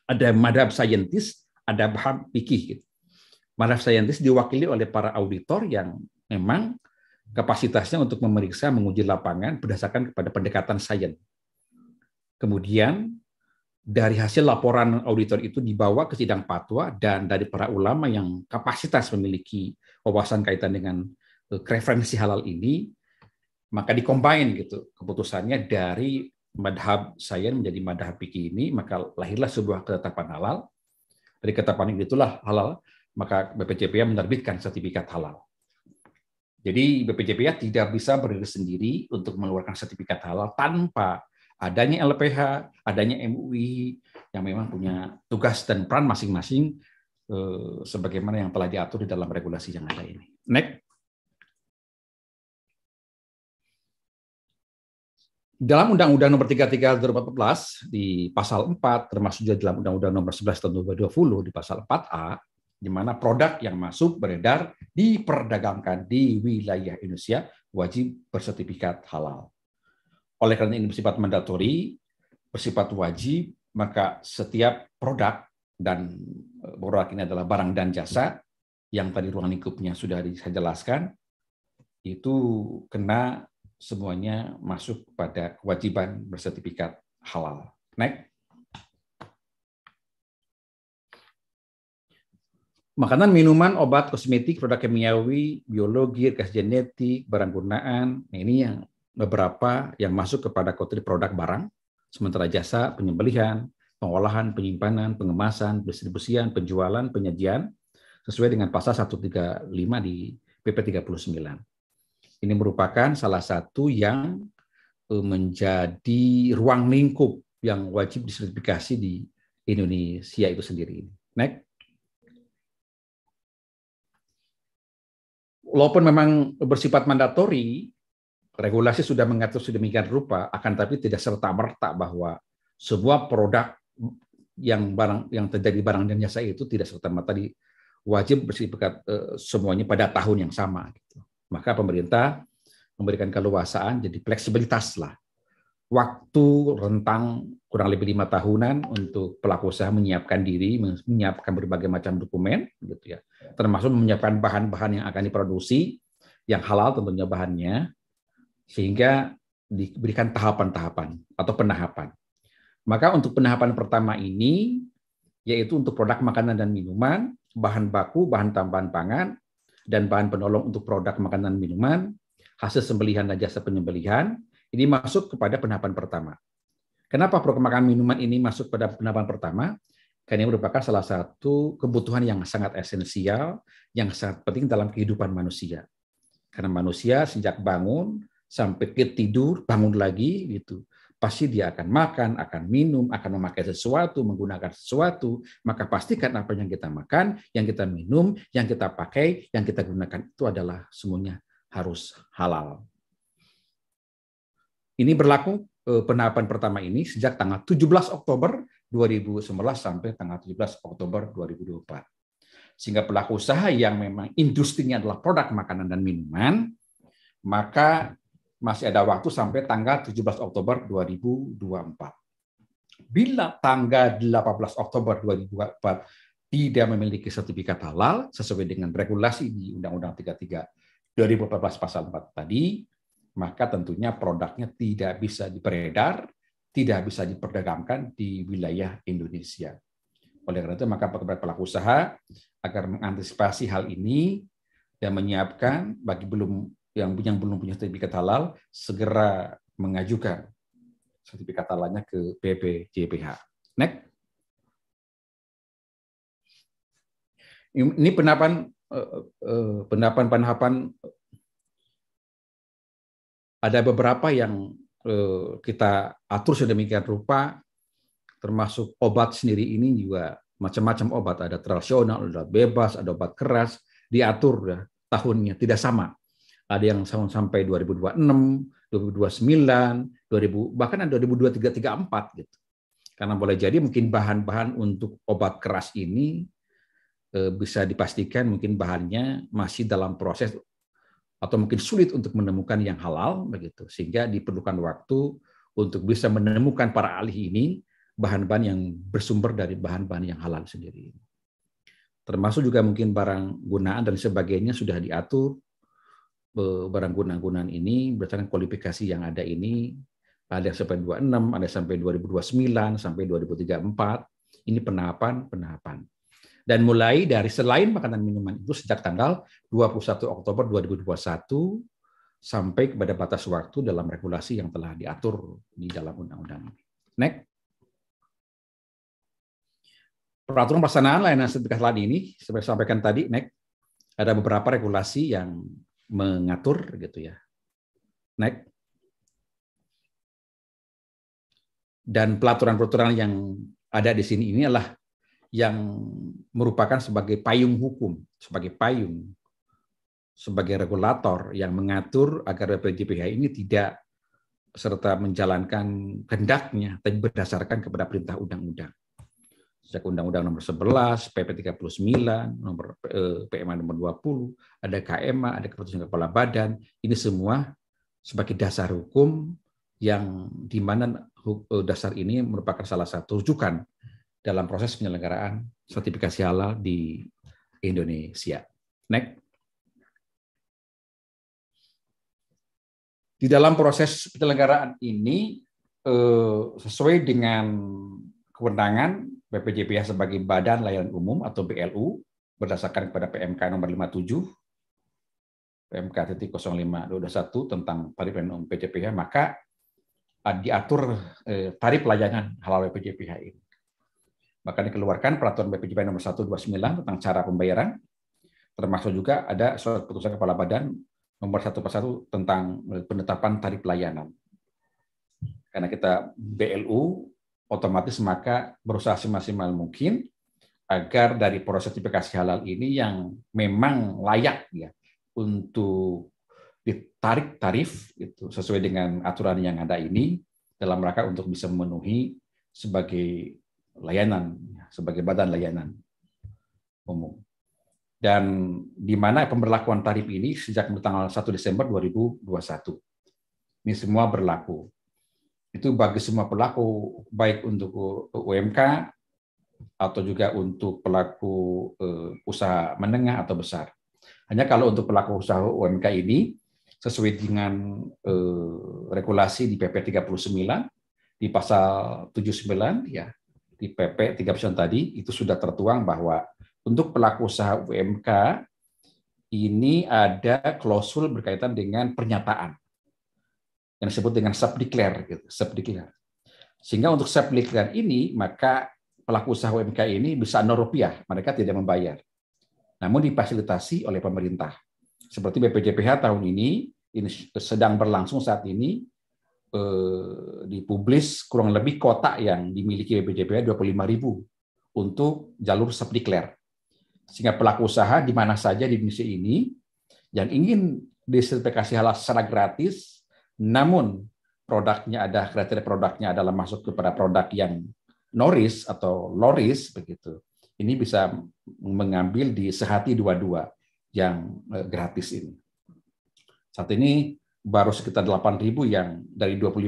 Ada madhab saintis, ada madhab pikih. Gitu. Madhab saintis diwakili oleh para auditor yang memang kapasitasnya untuk memeriksa, menguji lapangan berdasarkan kepada pendekatan sains. Kemudian dari hasil laporan auditor itu dibawa ke sidang fatwa dan dari para ulama yang kapasitas memiliki wawasan kaitan dengan eh, referensi halal ini maka dikombain gitu keputusannya dari madhab saya menjadi madhab fikih ini maka lahirlah sebuah ketetapan halal dari ketetapan itulah halal maka BPJPA menerbitkan sertifikat halal jadi BPJPA tidak bisa berdiri sendiri untuk mengeluarkan sertifikat halal tanpa adanya LPH adanya MUI yang memang punya tugas dan peran masing-masing eh, sebagaimana yang telah diatur di dalam regulasi yang ada ini next dalam Undang-Undang Nomor 33 tahun 2014 di Pasal 4 termasuk juga dalam Undang-Undang Nomor 11 tahun 2020 di Pasal 4A di mana produk yang masuk beredar diperdagangkan di wilayah Indonesia wajib bersertifikat halal. Oleh karena ini bersifat mandatori, bersifat wajib, maka setiap produk dan e, produk ini adalah barang dan jasa yang tadi ruang lingkupnya sudah saya jelaskan itu kena semuanya masuk pada kewajiban bersertifikat halal. Next. Makanan, minuman, obat, kosmetik, produk kimiawi, biologi, gas genetik, barang gunaan. Nah, ini yang beberapa yang masuk kepada kategori produk barang, sementara jasa penyembelihan, pengolahan, penyimpanan, pengemasan, distribusian, penjualan, penyajian sesuai dengan pasal 135 di PP 39. Ini merupakan salah satu yang eh, menjadi ruang lingkup yang wajib disertifikasi di Indonesia itu sendiri. Next. Walaupun memang bersifat mandatori, regulasi sudah mengatur sedemikian rupa, akan tapi tidak serta-merta bahwa sebuah produk yang barang yang terjadi barang dan jasa itu tidak serta merta di wajib bersifat eh, semuanya pada tahun yang sama gitu. Maka pemerintah memberikan keluasaan, jadi fleksibilitas lah. Waktu rentang kurang lebih lima tahunan untuk pelaku usaha menyiapkan diri, menyiapkan berbagai macam dokumen, gitu ya. Termasuk menyiapkan bahan-bahan yang akan diproduksi, yang halal tentunya bahannya, sehingga diberikan tahapan-tahapan atau penahapan. Maka untuk penahapan pertama ini, yaitu untuk produk makanan dan minuman, bahan baku, bahan tambahan pangan, dan bahan penolong untuk produk makanan minuman, hasil sembelihan dan jasa penyembelihan, ini masuk kepada penahapan pertama. Kenapa produk makanan minuman ini masuk pada penahapan pertama? Karena ini merupakan salah satu kebutuhan yang sangat esensial, yang sangat penting dalam kehidupan manusia. Karena manusia sejak bangun sampai ke tidur, bangun lagi gitu pasti dia akan makan, akan minum, akan memakai sesuatu, menggunakan sesuatu. Maka pastikan apa yang kita makan, yang kita minum, yang kita pakai, yang kita gunakan itu adalah semuanya harus halal. Ini berlaku eh, penahapan pertama ini sejak tanggal 17 Oktober 2019 sampai tanggal 17 Oktober 2024. Sehingga pelaku usaha yang memang industrinya adalah produk makanan dan minuman, maka masih ada waktu sampai tanggal 17 Oktober 2024. Bila tanggal 18 Oktober 2024 tidak memiliki sertifikat halal sesuai dengan regulasi di Undang-Undang 33 2014 pasal 4 tadi, maka tentunya produknya tidak bisa diperedar, tidak bisa diperdagangkan di wilayah Indonesia. Oleh karena itu, maka kepada pelaku usaha agar mengantisipasi hal ini dan menyiapkan bagi belum yang yang belum punya sertifikat halal segera mengajukan sertifikat halalnya ke BPJPH. Next. Ini penerapan eh, eh, penerapan penerapan ada beberapa yang eh, kita atur sedemikian rupa termasuk obat sendiri ini juga macam-macam obat ada tradisional ada bebas ada obat keras diatur ya, tahunnya tidak sama ada yang sampai 2026, 2029, 2000 bahkan ada 2023 34 gitu. Karena boleh jadi mungkin bahan-bahan untuk obat keras ini eh, bisa dipastikan mungkin bahannya masih dalam proses atau mungkin sulit untuk menemukan yang halal begitu sehingga diperlukan waktu untuk bisa menemukan para ahli ini bahan-bahan yang bersumber dari bahan-bahan yang halal sendiri. Termasuk juga mungkin barang gunaan dan sebagainya sudah diatur Eh, barang guna-gunaan ini berdasarkan kualifikasi yang ada ini ada sampai 26, ada sampai 2029, sampai 2034. Ini penahapan, penahapan. Dan mulai dari selain makanan minuman itu sejak tanggal 21 Oktober 2021 sampai kepada batas waktu dalam regulasi yang telah diatur di dalam undang-undang Next. Peraturan pelaksanaan layanan sertifikat tadi ini, seperti sampaikan tadi, next ada beberapa regulasi yang mengatur gitu ya. Next. Dan pelaturan-pelaturan yang ada di sini ini adalah yang merupakan sebagai payung hukum, sebagai payung, sebagai regulator yang mengatur agar BPJPH ini tidak serta menjalankan kehendaknya, tapi berdasarkan kepada perintah undang-undang sejak Undang-Undang Nomor 11, PP 39, Nomor eh, PMA Nomor 20, ada KMA, ada keputusan kepala badan. Ini semua sebagai dasar hukum yang di mana eh, dasar ini merupakan salah satu rujukan dalam proses penyelenggaraan sertifikasi halal di Indonesia. Next. Di dalam proses penyelenggaraan ini eh, sesuai dengan kewenangan BPJPH sebagai Badan Layanan Umum atau BLU berdasarkan kepada PMK nomor 57 PMK titik 05221 tentang tarif layanan umum BPJPH maka diatur eh, tarif layanan halal BPJPH ini. Maka dikeluarkan peraturan BPJPH nomor 129 tentang cara pembayaran termasuk juga ada surat keputusan kepala badan nomor satu tentang eh, penetapan tarif layanan. Karena kita BLU otomatis maka berusaha semaksimal mungkin agar dari proses sertifikasi halal ini yang memang layak ya untuk ditarik tarif itu sesuai dengan aturan yang ada ini dalam rangka untuk bisa memenuhi sebagai layanan sebagai badan layanan umum dan di mana pemberlakuan tarif ini sejak tanggal 1 Desember 2021 ini semua berlaku itu bagi semua pelaku baik untuk UMK uh, atau juga untuk pelaku uh, usaha menengah atau besar. Hanya kalau untuk pelaku usaha UMK ini sesuai dengan uh, regulasi di PP 39 di pasal 79 ya di PP 39 tadi itu sudah tertuang bahwa untuk pelaku usaha UMK ini ada klausul berkaitan dengan pernyataan yang disebut dengan subdeclare gitu, subdeclare. Sehingga untuk subdeclare ini maka pelaku usaha UMK ini bisa nol rupiah, mereka tidak membayar. Namun difasilitasi oleh pemerintah. Seperti BPJPH tahun ini ini sedang berlangsung saat ini eh, dipublis kurang lebih kota yang dimiliki BPJPH 25.000 untuk jalur subdeclare. Sehingga pelaku usaha di mana saja di Indonesia ini yang ingin disertifikasi halal secara gratis namun produknya ada kriteria produknya adalah masuk kepada produk yang noris atau loris begitu. Ini bisa mengambil di sehati dua-dua yang eh, gratis ini. Saat ini baru sekitar 8.000 yang dari 25.000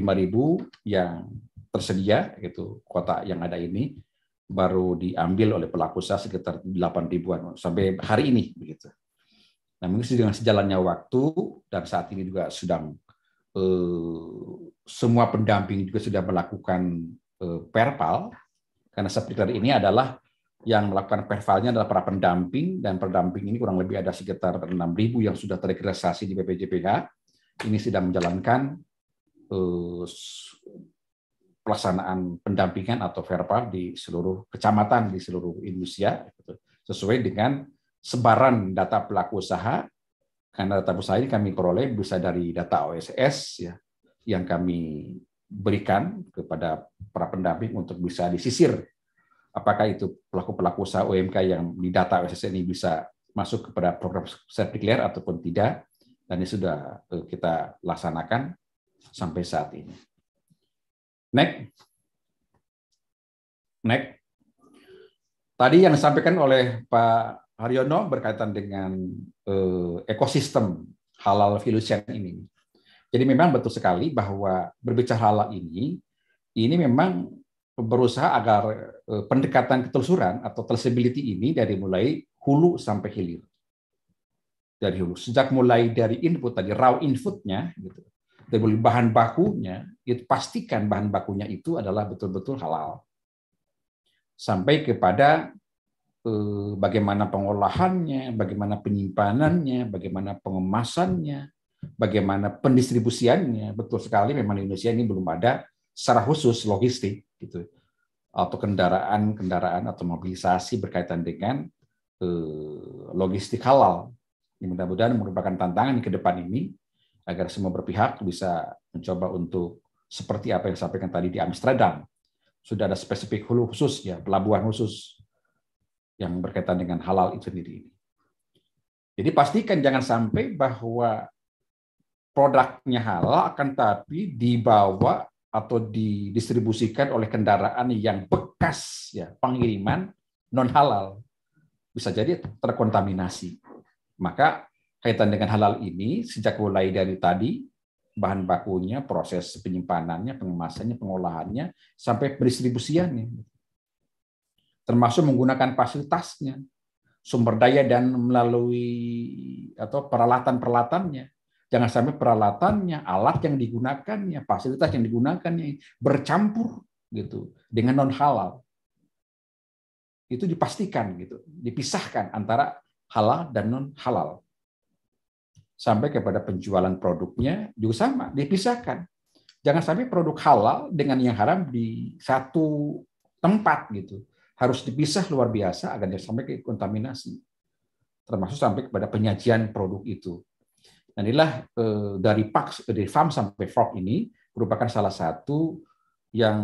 yang tersedia itu kota yang ada ini baru diambil oleh pelaku usaha sekitar 8 ribuan sampai hari ini begitu. Nah mungkin dengan sejalannya waktu dan saat ini juga sedang Eh, semua pendamping juga sudah melakukan eh, perpal karena seperti ini adalah yang melakukan pervalnya adalah para pendamping dan pendamping ini kurang lebih ada sekitar 6.000 yang sudah terregistrasi di BPJPH. Ini sudah menjalankan eh, pelaksanaan pendampingan atau verpal di seluruh kecamatan di seluruh Indonesia gitu. sesuai dengan sebaran data pelaku usaha karena data pusat ini kami peroleh bisa dari data OSS ya yang kami berikan kepada para pendamping untuk bisa disisir apakah itu pelaku-pelaku usaha UMK yang di data OSS ini bisa masuk kepada program sertifikat ataupun tidak dan ini sudah eh, kita laksanakan sampai saat ini. Next. Next. Tadi yang disampaikan oleh Pak Haryono berkaitan dengan eh, ekosistem halal filusian ini. Jadi memang betul sekali bahwa berbicara halal ini, ini memang berusaha agar eh, pendekatan ketelusuran atau traceability ini dari mulai hulu sampai hilir. Dari hulu, sejak mulai dari input tadi raw inputnya, gitu, dari bahan bakunya, itu pastikan bahan bakunya itu adalah betul-betul halal. Sampai kepada Eh, bagaimana pengolahannya, bagaimana penyimpanannya, bagaimana pengemasannya, bagaimana pendistribusiannya. Betul sekali memang di Indonesia ini belum ada secara khusus logistik gitu atau kendaraan-kendaraan atau mobilisasi berkaitan dengan eh, logistik halal. Ini mudah-mudahan merupakan tantangan ke depan ini agar semua berpihak bisa mencoba untuk seperti apa yang disampaikan tadi di Amsterdam. Sudah ada spesifik hulu khusus ya, pelabuhan khusus yang berkaitan dengan halal itu sendiri ini. Jadi pastikan jangan sampai bahwa produknya halal akan tapi dibawa atau didistribusikan oleh kendaraan yang bekas ya pengiriman non halal bisa jadi terkontaminasi. Maka kaitan dengan halal ini sejak mulai dari tadi bahan bakunya, proses penyimpanannya, pengemasannya, pengolahannya sampai pendistribusiannya termasuk menggunakan fasilitasnya, sumber daya dan melalui atau peralatan-peralatannya. Jangan sampai peralatannya, alat yang digunakannya, fasilitas yang digunakannya bercampur gitu dengan non halal. Itu dipastikan gitu, dipisahkan antara halal dan non halal. Sampai kepada penjualan produknya juga sama, dipisahkan. Jangan sampai produk halal dengan yang haram di satu tempat gitu harus dipisah luar biasa agar tidak sampai ke kontaminasi, termasuk sampai kepada penyajian produk itu. Dan inilah eh, dari pak eh, dari farm sampai fork ini merupakan salah satu yang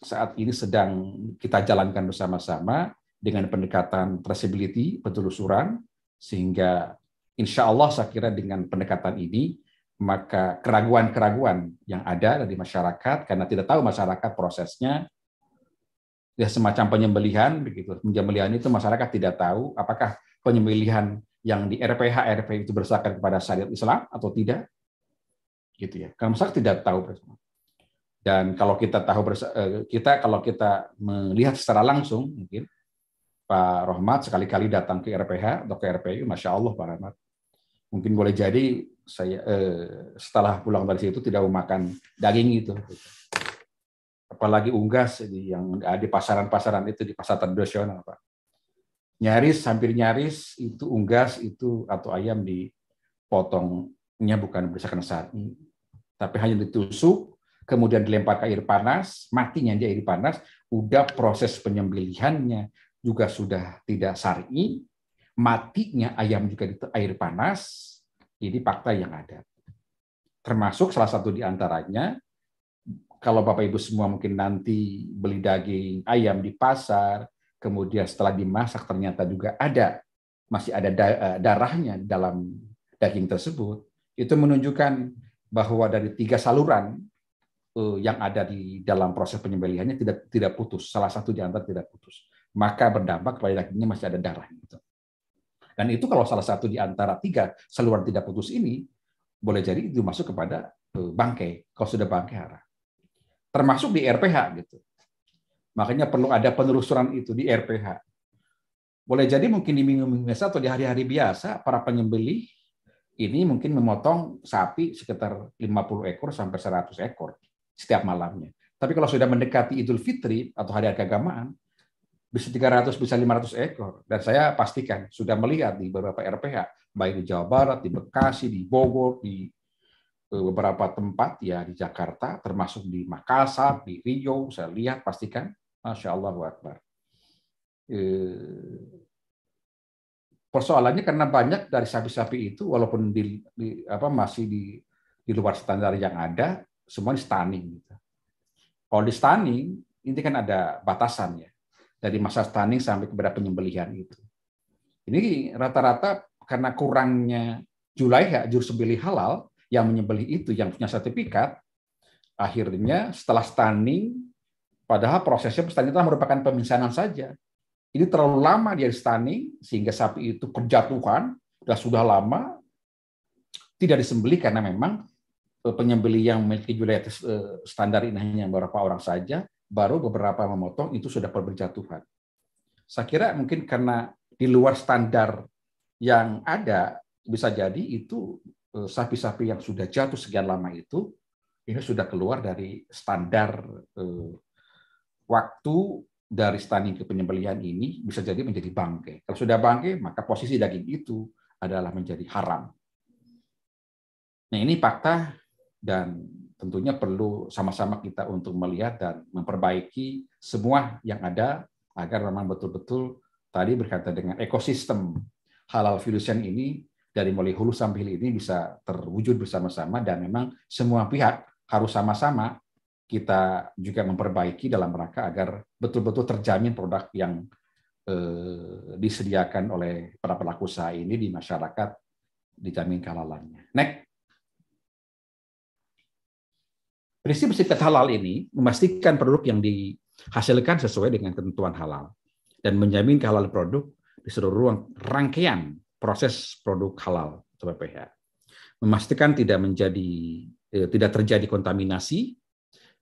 saat ini sedang kita jalankan bersama-sama dengan pendekatan traceability, penelusuran, sehingga insya Allah saya kira dengan pendekatan ini maka keraguan-keraguan yang ada dari masyarakat karena tidak tahu masyarakat prosesnya ya semacam penyembelihan begitu. Penyembelihan itu masyarakat tidak tahu apakah penyembelihan yang di RPH RP itu berdasarkan kepada syariat Islam atau tidak. Gitu ya. Karena masyarakat tidak tahu bersama. Dan kalau kita tahu eh, kita kalau kita melihat secara langsung mungkin Pak Rohmat sekali-kali datang ke RPH atau ke RPU, masya Allah Pak Rahmat. Mungkin boleh jadi saya eh, setelah pulang dari situ tidak mau makan daging itu apalagi unggas yang di pasaran-pasaran itu di pasar tradisional pak nyaris hampir nyaris itu unggas itu atau ayam dipotongnya bukan berdasarkan sari tapi hanya ditusuk kemudian dilempar ke air panas matinya dia air panas udah proses penyembelihannya juga sudah tidak sari matinya ayam juga di air panas ini fakta yang ada termasuk salah satu diantaranya kalau Bapak Ibu semua mungkin nanti beli daging ayam di pasar, kemudian setelah dimasak ternyata juga ada masih ada eh, darahnya dalam daging tersebut, itu menunjukkan bahwa dari tiga saluran eh, yang ada di dalam proses penyembelihannya tidak tidak putus, salah satu di antara tidak putus, maka berdampak pada dagingnya masih ada darah. itu. Dan itu kalau salah satu di antara tiga saluran tidak putus ini boleh jadi itu masuk kepada eh, bangkai, kalau sudah bangkai arah termasuk di RPH gitu. Makanya perlu ada penelusuran itu di RPH. Boleh jadi mungkin di minggu-minggu biasa atau di hari-hari biasa para penyembeli ini mungkin memotong sapi sekitar 50 ekor sampai 100 ekor setiap malamnya. Tapi kalau sudah mendekati Idul Fitri atau hari-hari keagamaan, bisa 300 bisa 500 ekor dan saya pastikan sudah melihat di beberapa RPH baik di Jawa Barat, di Bekasi, di Bogor, di beberapa tempat ya di Jakarta, termasuk di Makassar, di Rio, saya lihat pastikan, masya Allah Akbar. Eh, persoalannya karena banyak dari sapi-sapi itu walaupun di, di apa masih di di luar standar yang ada, semua di stunning. Gitu. Kalau di stunning, ini kan ada batasan ya dari masa stunning sampai kepada penyembelihan itu. Ini rata-rata karena kurangnya ya jurus sembelih halal yang menyembelih itu yang punya sertifikat, akhirnya setelah stunning, padahal prosesnya stunning itu merupakan pemisahan saja. Ini terlalu lama dia stunning, sehingga sapi itu kejatuhan, dan sudah lama tidak disembelih karena memang eh, penyembeli yang memiliki jumlah eh, standar ini hanya beberapa orang saja, baru beberapa memotong itu sudah berjatuhan. Saya kira mungkin karena di luar standar yang ada bisa jadi itu Eh, sapi-sapi yang sudah jatuh sekian lama itu ini sudah keluar dari standar eh, waktu dari standing ke penyembelian ini bisa jadi menjadi bangke. Kalau sudah bangke maka posisi daging itu adalah menjadi haram. Nah, ini fakta dan tentunya perlu sama-sama kita untuk melihat dan memperbaiki semua yang ada agar memang betul-betul tadi berkaitan dengan ekosistem halal virusian ini dari mulai hulu sampai hilir ini bisa terwujud bersama-sama dan memang semua pihak harus sama-sama kita juga memperbaiki dalam rangka agar betul-betul terjamin produk yang eh, disediakan oleh para pelaku usaha ini di masyarakat dijamin kehalalannya. Next. Prinsip sertifikat halal ini memastikan produk yang dihasilkan sesuai dengan ketentuan halal dan menjamin kehalalan produk di seluruh rangkaian proses produk halal atau PPH. Memastikan tidak menjadi eh, tidak terjadi kontaminasi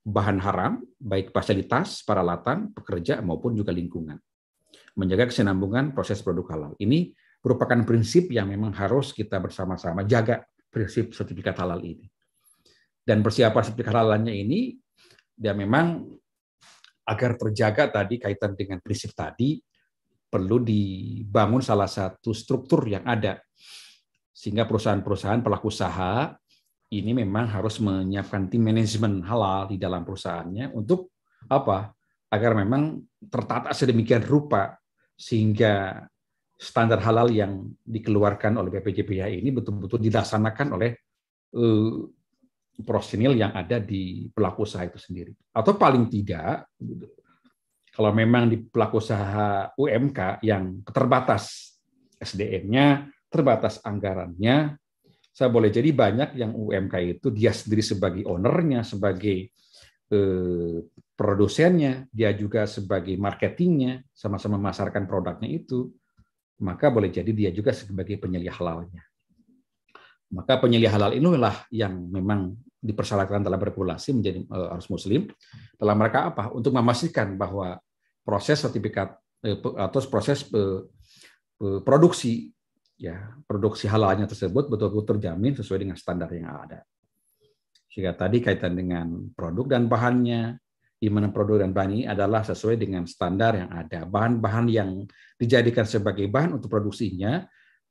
bahan haram baik fasilitas, peralatan, pekerja maupun juga lingkungan. Menjaga kesinambungan proses produk halal. Ini merupakan prinsip yang memang harus kita bersama-sama jaga prinsip sertifikat halal ini. Dan persiapan sertifikat halalnya ini dia memang agar terjaga tadi kaitan dengan prinsip tadi perlu dibangun salah satu struktur yang ada. Sehingga perusahaan-perusahaan pelaku usaha ini memang harus menyiapkan tim manajemen halal di dalam perusahaannya untuk apa? Agar memang tertata sedemikian rupa sehingga standar halal yang dikeluarkan oleh BPJPH ini betul-betul dilaksanakan oleh uh, eh, prosenil yang ada di pelaku usaha itu sendiri. Atau paling tidak kalau memang di pelaku usaha UMK yang terbatas SDM-nya, terbatas anggarannya, saya boleh jadi banyak yang UMK itu dia sendiri sebagai ownernya, sebagai eh, produsennya, dia juga sebagai marketingnya, sama-sama memasarkan produknya itu, maka boleh jadi dia juga sebagai penyelia halalnya. Maka penyelia halal inilah yang memang dipersalahkan dalam regulasi menjadi harus eh, muslim. Dalam mereka apa? Untuk memastikan bahwa proses sertifikat eh, atau proses produksi ya produksi halalnya tersebut betul-betul terjamin sesuai dengan standar yang ada. Sehingga tadi kaitan dengan produk dan bahannya, di mana produk dan bahan ini adalah sesuai dengan standar yang ada. Bahan-bahan yang dijadikan sebagai bahan untuk produksinya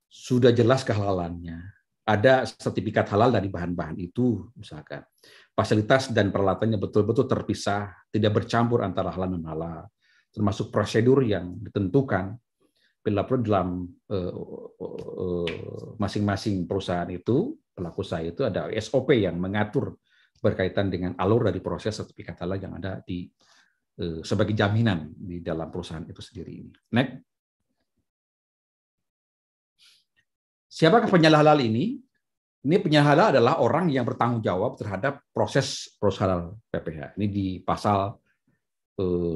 sudah jelas kehalalannya. Ada sertifikat halal dari bahan-bahan itu, misalkan. Fasilitas dan peralatannya betul-betul terpisah, tidak bercampur antara halal dan halal termasuk prosedur yang ditentukan pelaku dalam eh, eh, eh, masing-masing perusahaan itu pelaku usaha itu ada SOP yang mengatur berkaitan dengan alur dari proses sertifikat halal yang ada di sebagai jaminan di dalam perusahaan itu sendiri ini. Next. Siapakah penyalah halal ini? Ini penyalah halal adalah orang yang bertanggung jawab terhadap proses proses halal PPH. Ini di pasal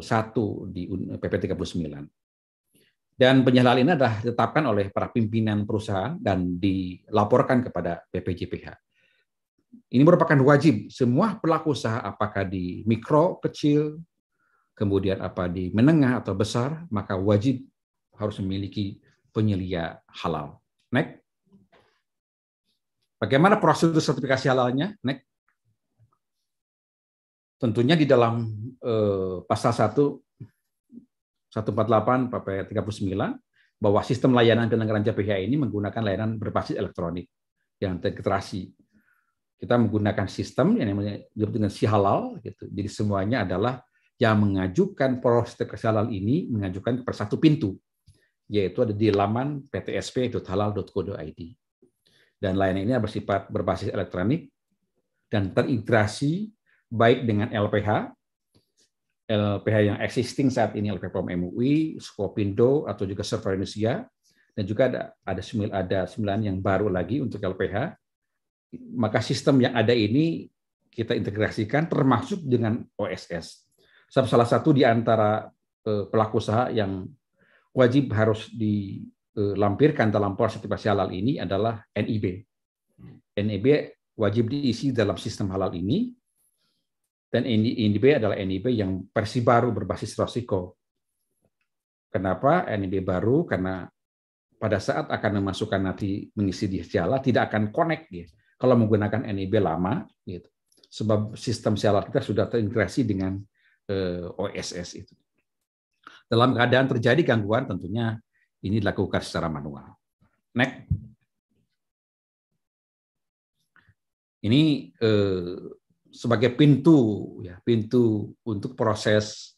satu di PP 39. Dan penyalahan ini adalah ditetapkan oleh para pimpinan perusahaan dan dilaporkan kepada PPJPH. Ini merupakan wajib semua pelaku usaha apakah di mikro, kecil, kemudian apa di menengah atau besar, maka wajib harus memiliki penyelia halal. Next. Bagaimana prosedur sertifikasi halalnya? Next. Tentunya di dalam eh, pasal 1 148 PP 39 bahwa sistem layanan penyelenggaraan JPH ini menggunakan layanan berbasis elektronik yang terintegrasi. Kita menggunakan sistem yang namanya dengan si halal gitu. Jadi semuanya adalah yang mengajukan proses integrasi ini mengajukan ke satu pintu yaitu ada di laman ptsp.halal.co.id. Dan layanan ini bersifat berbasis elektronik dan terintegrasi baik dengan LPH, LPH yang existing saat ini LPH POM MUI, Skopindo atau juga Server Indonesia, dan juga ada ada sembilan ada sembilan yang baru lagi untuk LPH. Maka sistem yang ada ini kita integrasikan termasuk dengan OSS. Salah satu di antara eh, pelaku usaha yang wajib harus dilampirkan eh, dalam proses sertifikasi halal ini adalah NIB. NIB wajib diisi dalam sistem halal ini dan NIB adalah NIB yang versi baru berbasis risiko. Kenapa NIB baru? Karena pada saat akan memasukkan nanti mengisi di Siala tidak akan connect gitu. Kalau menggunakan NIB lama gitu. Sebab sistem Siala kita sudah terintegrasi dengan eh, OSS itu. Dalam keadaan terjadi gangguan tentunya ini dilakukan secara manual. Next. Ini eh, sebagai pintu ya pintu untuk proses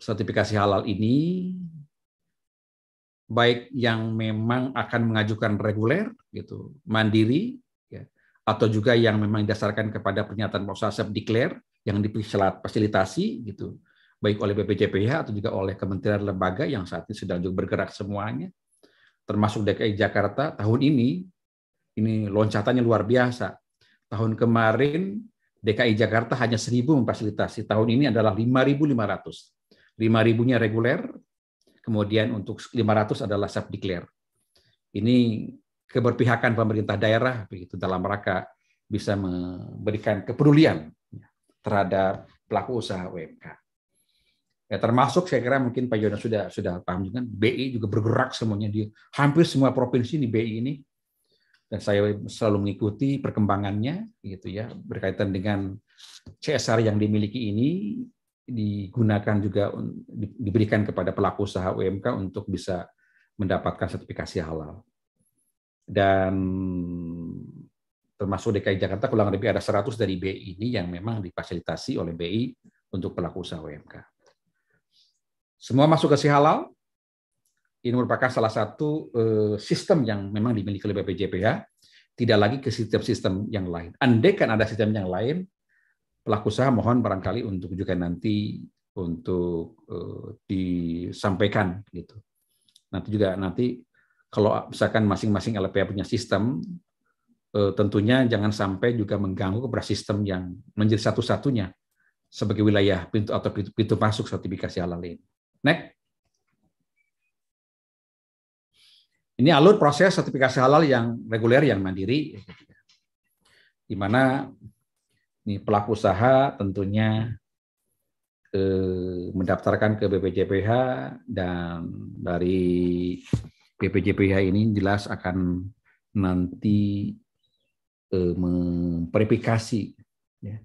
sertifikasi halal ini baik yang memang akan mengajukan reguler gitu mandiri ya, atau juga yang memang didasarkan kepada pernyataan proses declare yang difasilitasi gitu baik oleh BPJPH atau juga oleh kementerian lembaga yang saat ini sedang juga bergerak semuanya termasuk DKI Jakarta tahun ini ini loncatannya luar biasa tahun kemarin DKI Jakarta hanya 1.000 memfasilitasi. Tahun ini adalah 5.500. 5.000-nya reguler, kemudian untuk 500 adalah declare. Ini keberpihakan pemerintah daerah begitu dalam rangka bisa memberikan kepedulian terhadap pelaku usaha UMK. Ya, termasuk saya kira mungkin Pak Yono sudah sudah paham juga BI juga bergerak semuanya di hampir semua provinsi di BI ini dan saya selalu mengikuti perkembangannya gitu ya berkaitan dengan CSR yang dimiliki ini digunakan juga diberikan kepada pelaku usaha UMK untuk bisa mendapatkan sertifikasi halal. Dan termasuk DKI Jakarta kurang lebih ada 100 dari BI ini yang memang difasilitasi oleh BI untuk pelaku usaha UMK. Semua masuk ke si halal, ini merupakan salah satu eh, sistem yang memang dimiliki oleh BPJPH, ya. tidak lagi ke sistem-sistem yang lain. Andai kan ada sistem yang lain, pelaku usaha mohon barangkali untuk juga nanti untuk eh, disampaikan gitu. Nanti juga nanti kalau misalkan masing-masing LPA punya sistem, eh, tentunya jangan sampai juga mengganggu kepada sistem yang menjadi satu-satunya sebagai wilayah pintu atau pintu, pintu masuk sertifikasi halal lain. Next. Ini alur proses sertifikasi halal yang reguler yang mandiri di mana ini pelaku usaha tentunya eh, mendaftarkan ke BPJPH dan dari BPJPH ini jelas akan nanti eh, memverifikasi ya,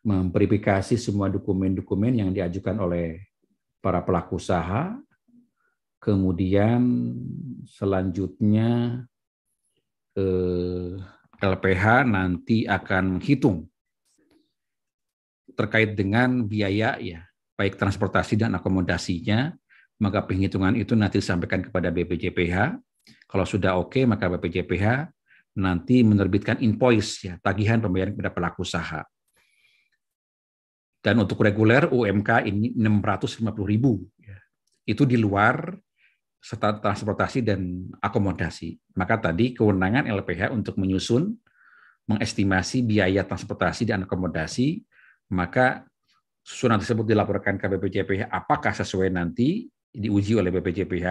memverifikasi semua dokumen-dokumen yang diajukan oleh para pelaku usaha Kemudian selanjutnya eh, LPH nanti akan menghitung terkait dengan biaya ya, baik transportasi dan akomodasinya, maka penghitungan itu nanti disampaikan kepada BPJPH. Kalau sudah oke, maka BPJPH nanti menerbitkan invoice ya, tagihan pembayaran kepada pelaku usaha. Dan untuk reguler UMK ini 650.000 ya. Itu di luar serta transportasi dan akomodasi. Maka tadi kewenangan LPH untuk menyusun, mengestimasi biaya transportasi dan akomodasi, maka susunan tersebut dilaporkan ke BPJPH apakah sesuai nanti diuji oleh BPJPH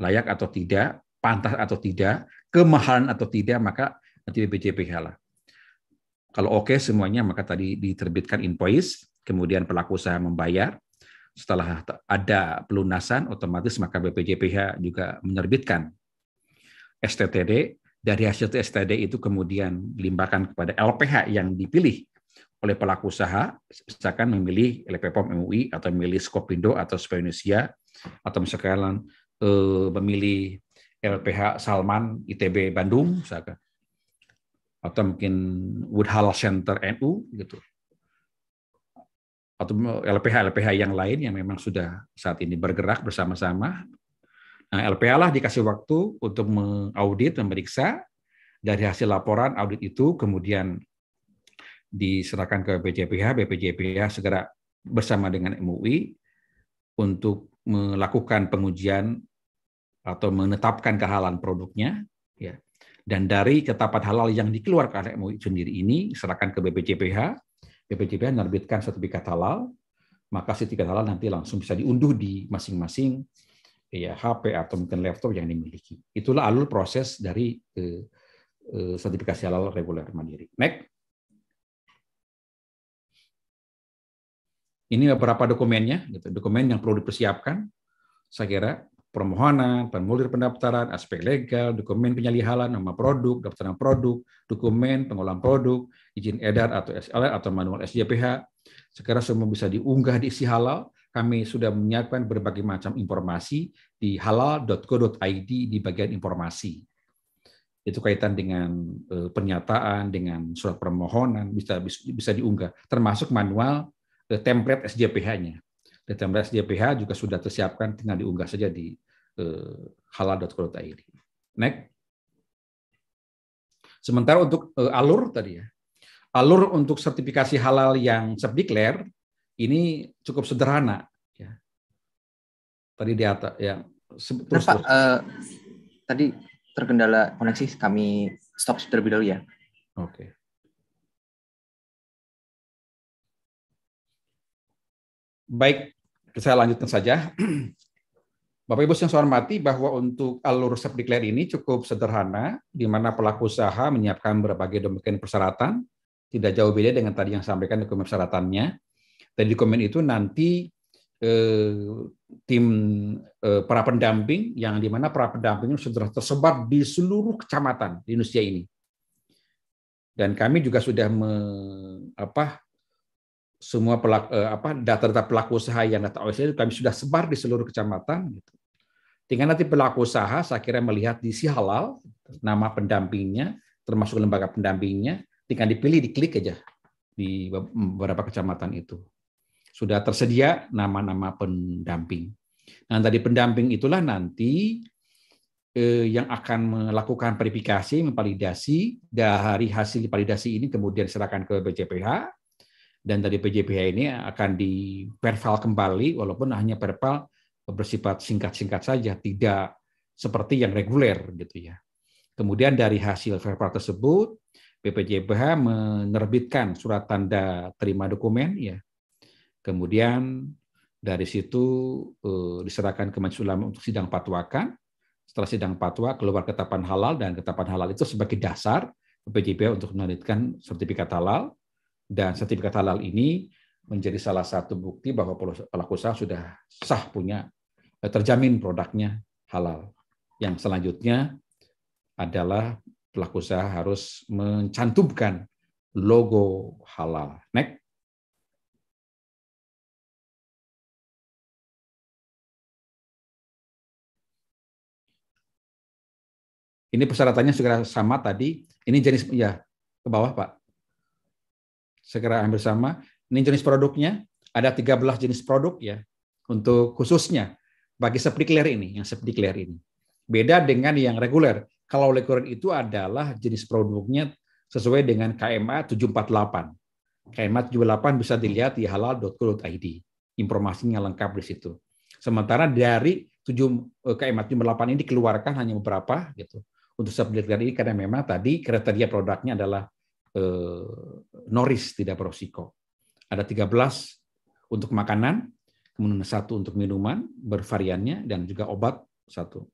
layak atau tidak, pantas atau tidak, kemahalan atau tidak, maka nanti BPJPH lah. Kalau oke okay semuanya, maka tadi diterbitkan invoice, kemudian pelaku usaha membayar, setelah ada pelunasan otomatis maka BPJPH juga menerbitkan STTD dari hasil STTD itu kemudian dilimpahkan kepada LPH yang dipilih oleh pelaku usaha misalkan memilih LPPOM MUI atau memilih Skopindo atau Indonesia atau misalkan eh, memilih LPH Salman ITB Bandung misalkan atau mungkin Woodhall Center NU gitu atau LPH-LPH yang lain yang memang sudah saat ini bergerak bersama-sama. Nah, LPH lah dikasih waktu untuk mengaudit, memeriksa dari hasil laporan audit itu kemudian diserahkan ke BPJPH, BPJPH segera bersama dengan MUI untuk melakukan pengujian atau menetapkan kehalalan produknya ya. Dan dari ketapat halal yang dikeluarkan oleh MUI sendiri ini serahkan ke BPJPH BPJPN menerbitkan sertifikat halal, maka sertifikat halal nanti langsung bisa diunduh di masing-masing ya HP atau mungkin laptop yang dimiliki. Itulah alur proses dari eh, eh, sertifikasi halal reguler mandiri. Next. Ini beberapa dokumennya, gitu. dokumen yang perlu dipersiapkan, saya kira permohonan, formulir pendaftaran, aspek legal, dokumen penyalihalan, nama produk, daftaran produk, dokumen pengolahan produk, izin edar atau SLR atau manual SJPH. Sekarang semua bisa diunggah di isi halal. Kami sudah menyiapkan berbagai macam informasi di halal.co.id di bagian informasi. Itu kaitan dengan eh, pernyataan, dengan surat permohonan, bisa bisa diunggah, termasuk manual eh, template SJPH-nya. TMRS JPH juga sudah tersiapkan, tinggal diunggah saja di eh, halal.co.id. Next. Sementara untuk eh, alur tadi ya, alur untuk sertifikasi halal yang self declare ini cukup sederhana. Ya. Tadi di atas ya. Nah, terus, nah, Pak, Uh, tadi terkendala koneksi, kami stop terlebih dahulu ya. Oke. Okay. Baik, saya lanjutkan saja. Bapak Ibu yang saya hormati bahwa untuk alur subdeklar ini cukup sederhana, di mana pelaku usaha menyiapkan berbagai dokumen persyaratan, tidak jauh beda dengan tadi yang sampaikan dokumen persyaratannya. Dan di dokumen itu nanti eh, tim eh, para pendamping, yang di mana para pendamping sudah tersebar di seluruh kecamatan di Indonesia ini. Dan kami juga sudah me, apa, semua pelaku, eh, apa data-data pelaku usaha yang data itu kami sudah sebar di seluruh kecamatan. Gitu. Tinggal nanti pelaku usaha saya kira melihat di si halal nama pendampingnya termasuk lembaga pendampingnya tinggal dipilih diklik aja di beberapa kecamatan itu sudah tersedia nama-nama pendamping. Nah tadi pendamping itulah nanti eh, yang akan melakukan verifikasi, memvalidasi dari hasil validasi ini kemudian diserahkan ke BCPH dan dari PJPH ini akan diperval kembali walaupun hanya perval bersifat singkat-singkat saja, tidak seperti yang reguler gitu ya. Kemudian dari hasil verbal tersebut, BPJPH menerbitkan surat tanda terima dokumen ya. Kemudian dari situ eh, diserahkan ke Majelis Ulama untuk sidang patwakan. Setelah sidang patwa keluar ketapan halal dan ketapan halal itu sebagai dasar BPJPH untuk menerbitkan sertifikat halal dan sertifikat halal ini menjadi salah satu bukti bahwa pelaku usaha sudah sah punya eh, terjamin produknya halal. Yang selanjutnya adalah pelaku usaha harus mencantumkan logo halal. Next. Ini persyaratannya sudah sama tadi. Ini jenis ya ke bawah Pak segera ambil sama. Ini jenis produknya, ada 13 jenis produk ya untuk khususnya bagi septikler ini, yang septikler ini. Beda dengan yang reguler. Kalau reguler itu adalah jenis produknya sesuai dengan KMA 748. KMA 748 bisa dilihat di halal.co.id. Informasinya lengkap di situ. Sementara dari 7 KMA 748 ini dikeluarkan hanya beberapa gitu. Untuk septikler ini karena memang tadi kriteria produknya adalah Eh, noris tidak berosiko. Ada 13 untuk makanan, kemudian satu untuk minuman bervariannya dan juga obat satu.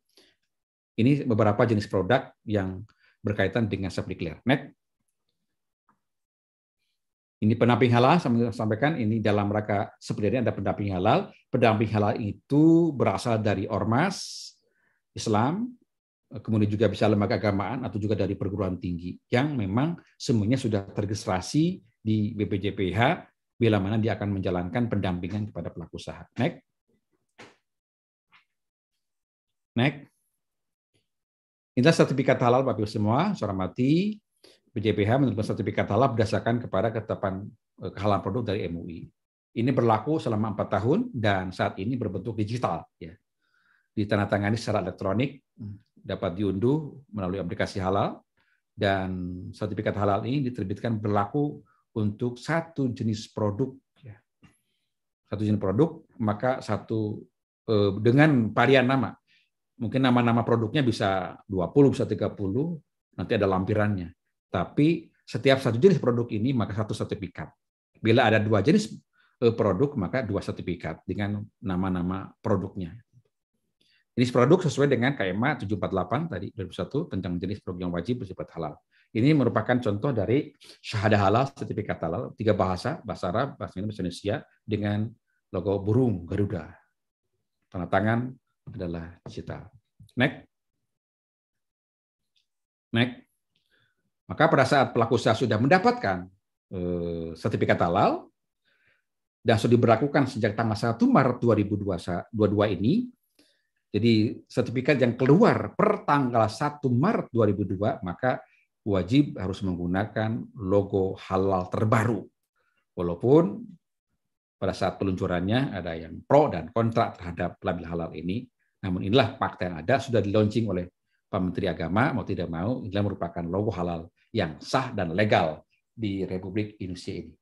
Ini beberapa jenis produk yang berkaitan dengan sub Next. Ini pendamping halal, saya sampaikan ini dalam rangka sebenarnya ada pendamping halal. Pendamping halal itu berasal dari ormas Islam Eh, kemudian juga bisa lembaga agamaan atau juga dari perguruan tinggi yang memang semuanya sudah terregistrasi di BPJPH bila mana dia akan menjalankan pendampingan kepada pelaku usaha. Next. Next. Inilah sertifikat halal Bapak Ibu semua, seorang mati. BJPH menerima sertifikat halal berdasarkan kepada ketetapan eh, kehalalan produk dari MUI. Ini berlaku selama empat tahun dan saat ini berbentuk digital. Ya. Ditandatangani secara elektronik hmm dapat diunduh melalui aplikasi halal dan sertifikat halal ini diterbitkan berlaku untuk satu jenis produk ya. satu jenis produk maka satu eh, dengan varian nama mungkin nama-nama produknya bisa 20 bisa 30 nanti ada lampirannya tapi setiap satu jenis produk ini maka satu sertifikat bila ada dua jenis eh, produk maka dua sertifikat dengan nama-nama produknya Jenis produk sesuai dengan KMA 748 tadi 2001 tentang jenis produk yang wajib bersifat halal. Ini merupakan contoh dari syahadah halal, sertifikat halal, tiga bahasa, bahasa Arab, bahasa Indonesia dengan logo burung Garuda. Tanda tangan adalah digital. Next. Next. Maka pada saat pelaku usaha sudah mendapatkan eh, sertifikat halal dan sudah diberlakukan sejak tanggal 1 Maret 2022 ini, jadi sertifikat yang keluar per tanggal 1 Maret 2002 maka wajib harus menggunakan logo halal terbaru. Walaupun pada saat peluncurannya ada yang pro dan kontra terhadap label halal ini, namun inilah fakta yang ada sudah di launching oleh Pak Menteri Agama mau tidak mau inilah merupakan logo halal yang sah dan legal di Republik Indonesia ini.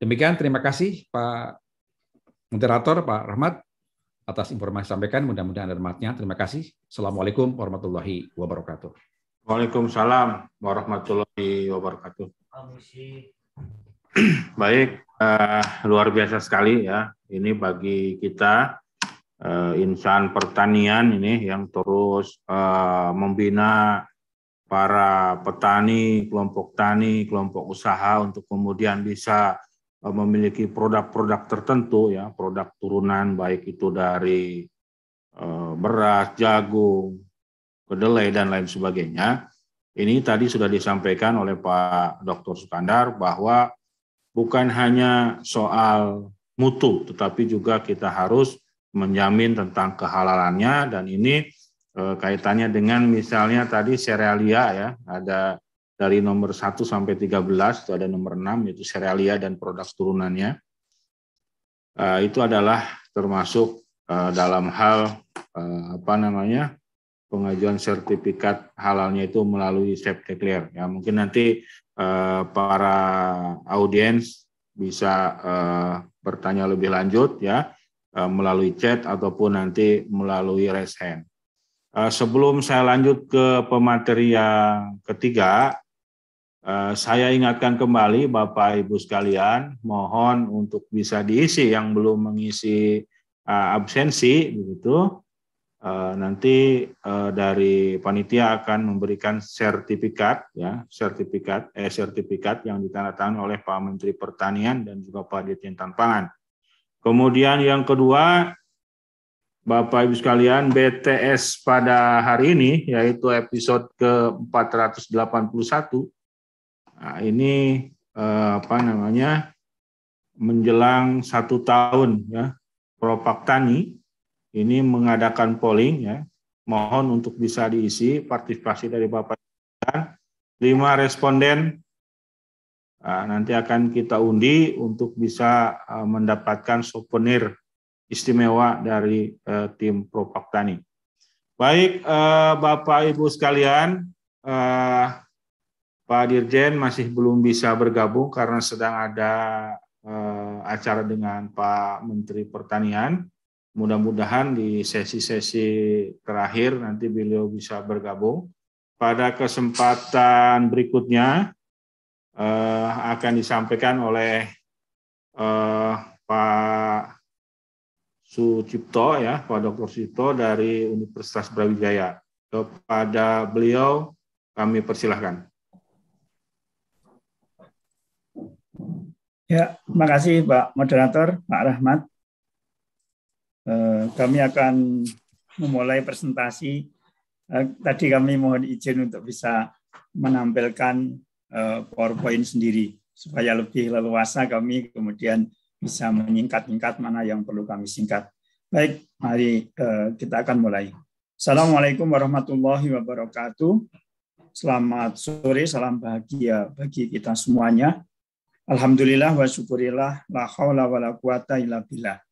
Demikian terima kasih Pak Moderator Pak Rahmat atas informasi sampaikan. Mudah-mudahan ada manfaatnya. Terima kasih. Assalamualaikum warahmatullahi wabarakatuh. Waalaikumsalam warahmatullahi wabarakatuh. Baik, uh, luar biasa sekali ya. Ini bagi kita uh, insan pertanian ini yang terus uh, membina para petani, kelompok tani, kelompok usaha untuk kemudian bisa Eh, memiliki produk-produk tertentu ya, produk turunan baik itu dari eh, beras, jagung, kedelai dan lain sebagainya. Ini tadi sudah disampaikan oleh Pak Dr. Sukandar bahwa bukan hanya soal mutu tetapi juga kita harus menjamin tentang kehalalannya dan ini eh, kaitannya dengan misalnya tadi serealia ya, ada dari nomor 1 sampai 13 itu ada nomor 6 yaitu serealia dan produk turunannya. Eh, itu adalah termasuk eh, dalam hal eh, apa namanya? pengajuan sertifikat halalnya itu melalui declare Ya, mungkin nanti para audiens bisa bertanya lebih lanjut ya melalui chat ataupun nanti melalui raise hand. Sebelum saya lanjut ke pemateri yang ketiga, Eh, saya ingatkan kembali Bapak Ibu sekalian, mohon untuk bisa diisi yang belum mengisi eh, absensi begitu. Eh, nanti dari panitia akan memberikan sertifikat ya, sertifikat eh sertifikat yang ditandatangani oleh Pak Menteri Pertanian dan juga Pak Dirjen Tanpangan. Kemudian yang kedua, Bapak Ibu sekalian, BTS pada hari ini yaitu episode ke-481 Nah, ini eh, apa namanya menjelang satu tahun ya Propak Tani ini mengadakan polling ya mohon untuk bisa diisi partisipasi dari Bapak dan lima responden nah, nanti akan kita undi untuk bisa eh, mendapatkan souvenir istimewa dari eh, tim Propak Tani. Baik eh, Bapak Ibu sekalian, eh, Pak Dirjen masih belum bisa bergabung karena sedang ada uh, acara dengan Pak Menteri Pertanian. Mudah-mudahan di sesi-sesi terakhir nanti beliau bisa bergabung. Pada kesempatan berikutnya uh, akan disampaikan oleh uh, Pak Sucipto ya, Pak Dokter Sucipto dari Universitas Brawijaya. Kepada beliau kami persilahkan. Ya, terima kasih Pak Moderator, Pak Rahmat. Eh, kami akan memulai presentasi. Eh, tadi kami mohon izin untuk bisa menampilkan eh, PowerPoint sendiri supaya lebih leluasa kami kemudian bisa menyingkat-singkat mana yang perlu kami singkat. Baik, mari kita akan mulai. Assalamualaikum warahmatullahi wabarakatuh. Selamat sore, salam bahagia bagi kita semuanya Alhamdulillah wa syukurillah la haula wa la quwata illa billah.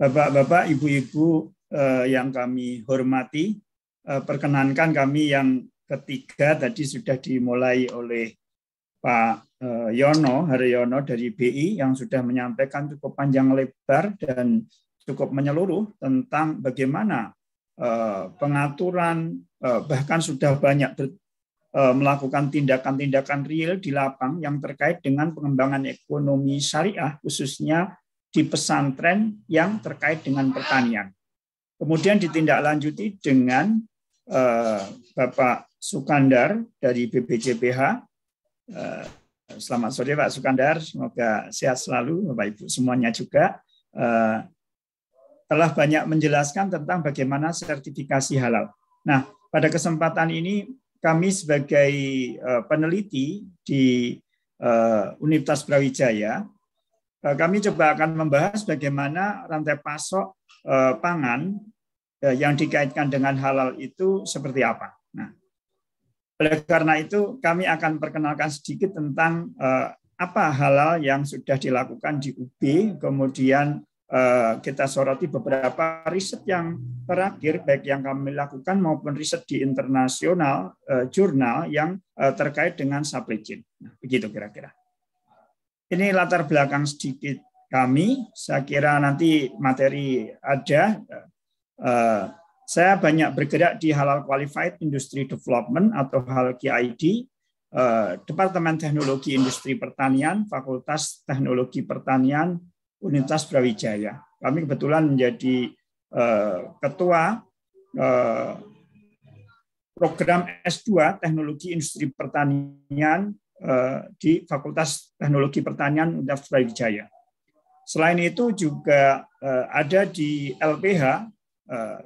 Bapak-bapak, ibu-ibu eh, yang kami hormati, eh, perkenankan kami yang ketiga tadi sudah dimulai oleh Pak eh, Yono Haryono dari BI yang sudah menyampaikan cukup panjang lebar dan cukup menyeluruh tentang bagaimana eh, pengaturan eh, bahkan sudah banyak Eh, melakukan tindakan-tindakan real di lapang yang terkait dengan pengembangan ekonomi syariah khususnya di pesantren yang terkait dengan pertanian. Kemudian ditindaklanjuti dengan eh, Bapak Sukandar dari BBJPH. Eh, selamat sore Pak Sukandar, semoga sehat selalu Bapak Ibu semuanya juga. telah banyak menjelaskan tentang bagaimana sertifikasi halal. Nah, pada kesempatan ini kami sebagai eh, peneliti di eh, Universitas Brawijaya, eh, kami coba akan membahas bagaimana rantai pasok pangan yang dikaitkan dengan halal itu seperti apa. Nah, oleh karena itu kami akan perkenalkan sedikit tentang apa halal yang sudah dilakukan di UB, kemudian Eh, kita soroti beberapa riset yang terakhir, baik yang kami lakukan maupun riset di internasional eh, jurnal yang eh, terkait dengan supply chain. Nah, begitu kira-kira. Ini latar belakang sedikit kami. Saya kira nanti materi ada. Saya banyak bergerak di halal qualified industry development atau halal KID. Departemen Teknologi Industri Pertanian, Fakultas Teknologi Pertanian, Universitas Brawijaya. Kami kebetulan menjadi eh, ketua eh, program S2 Teknologi Industri Pertanian eh, di Fakultas Teknologi Pertanian Universitas Brawijaya. Selain itu juga ada di LPH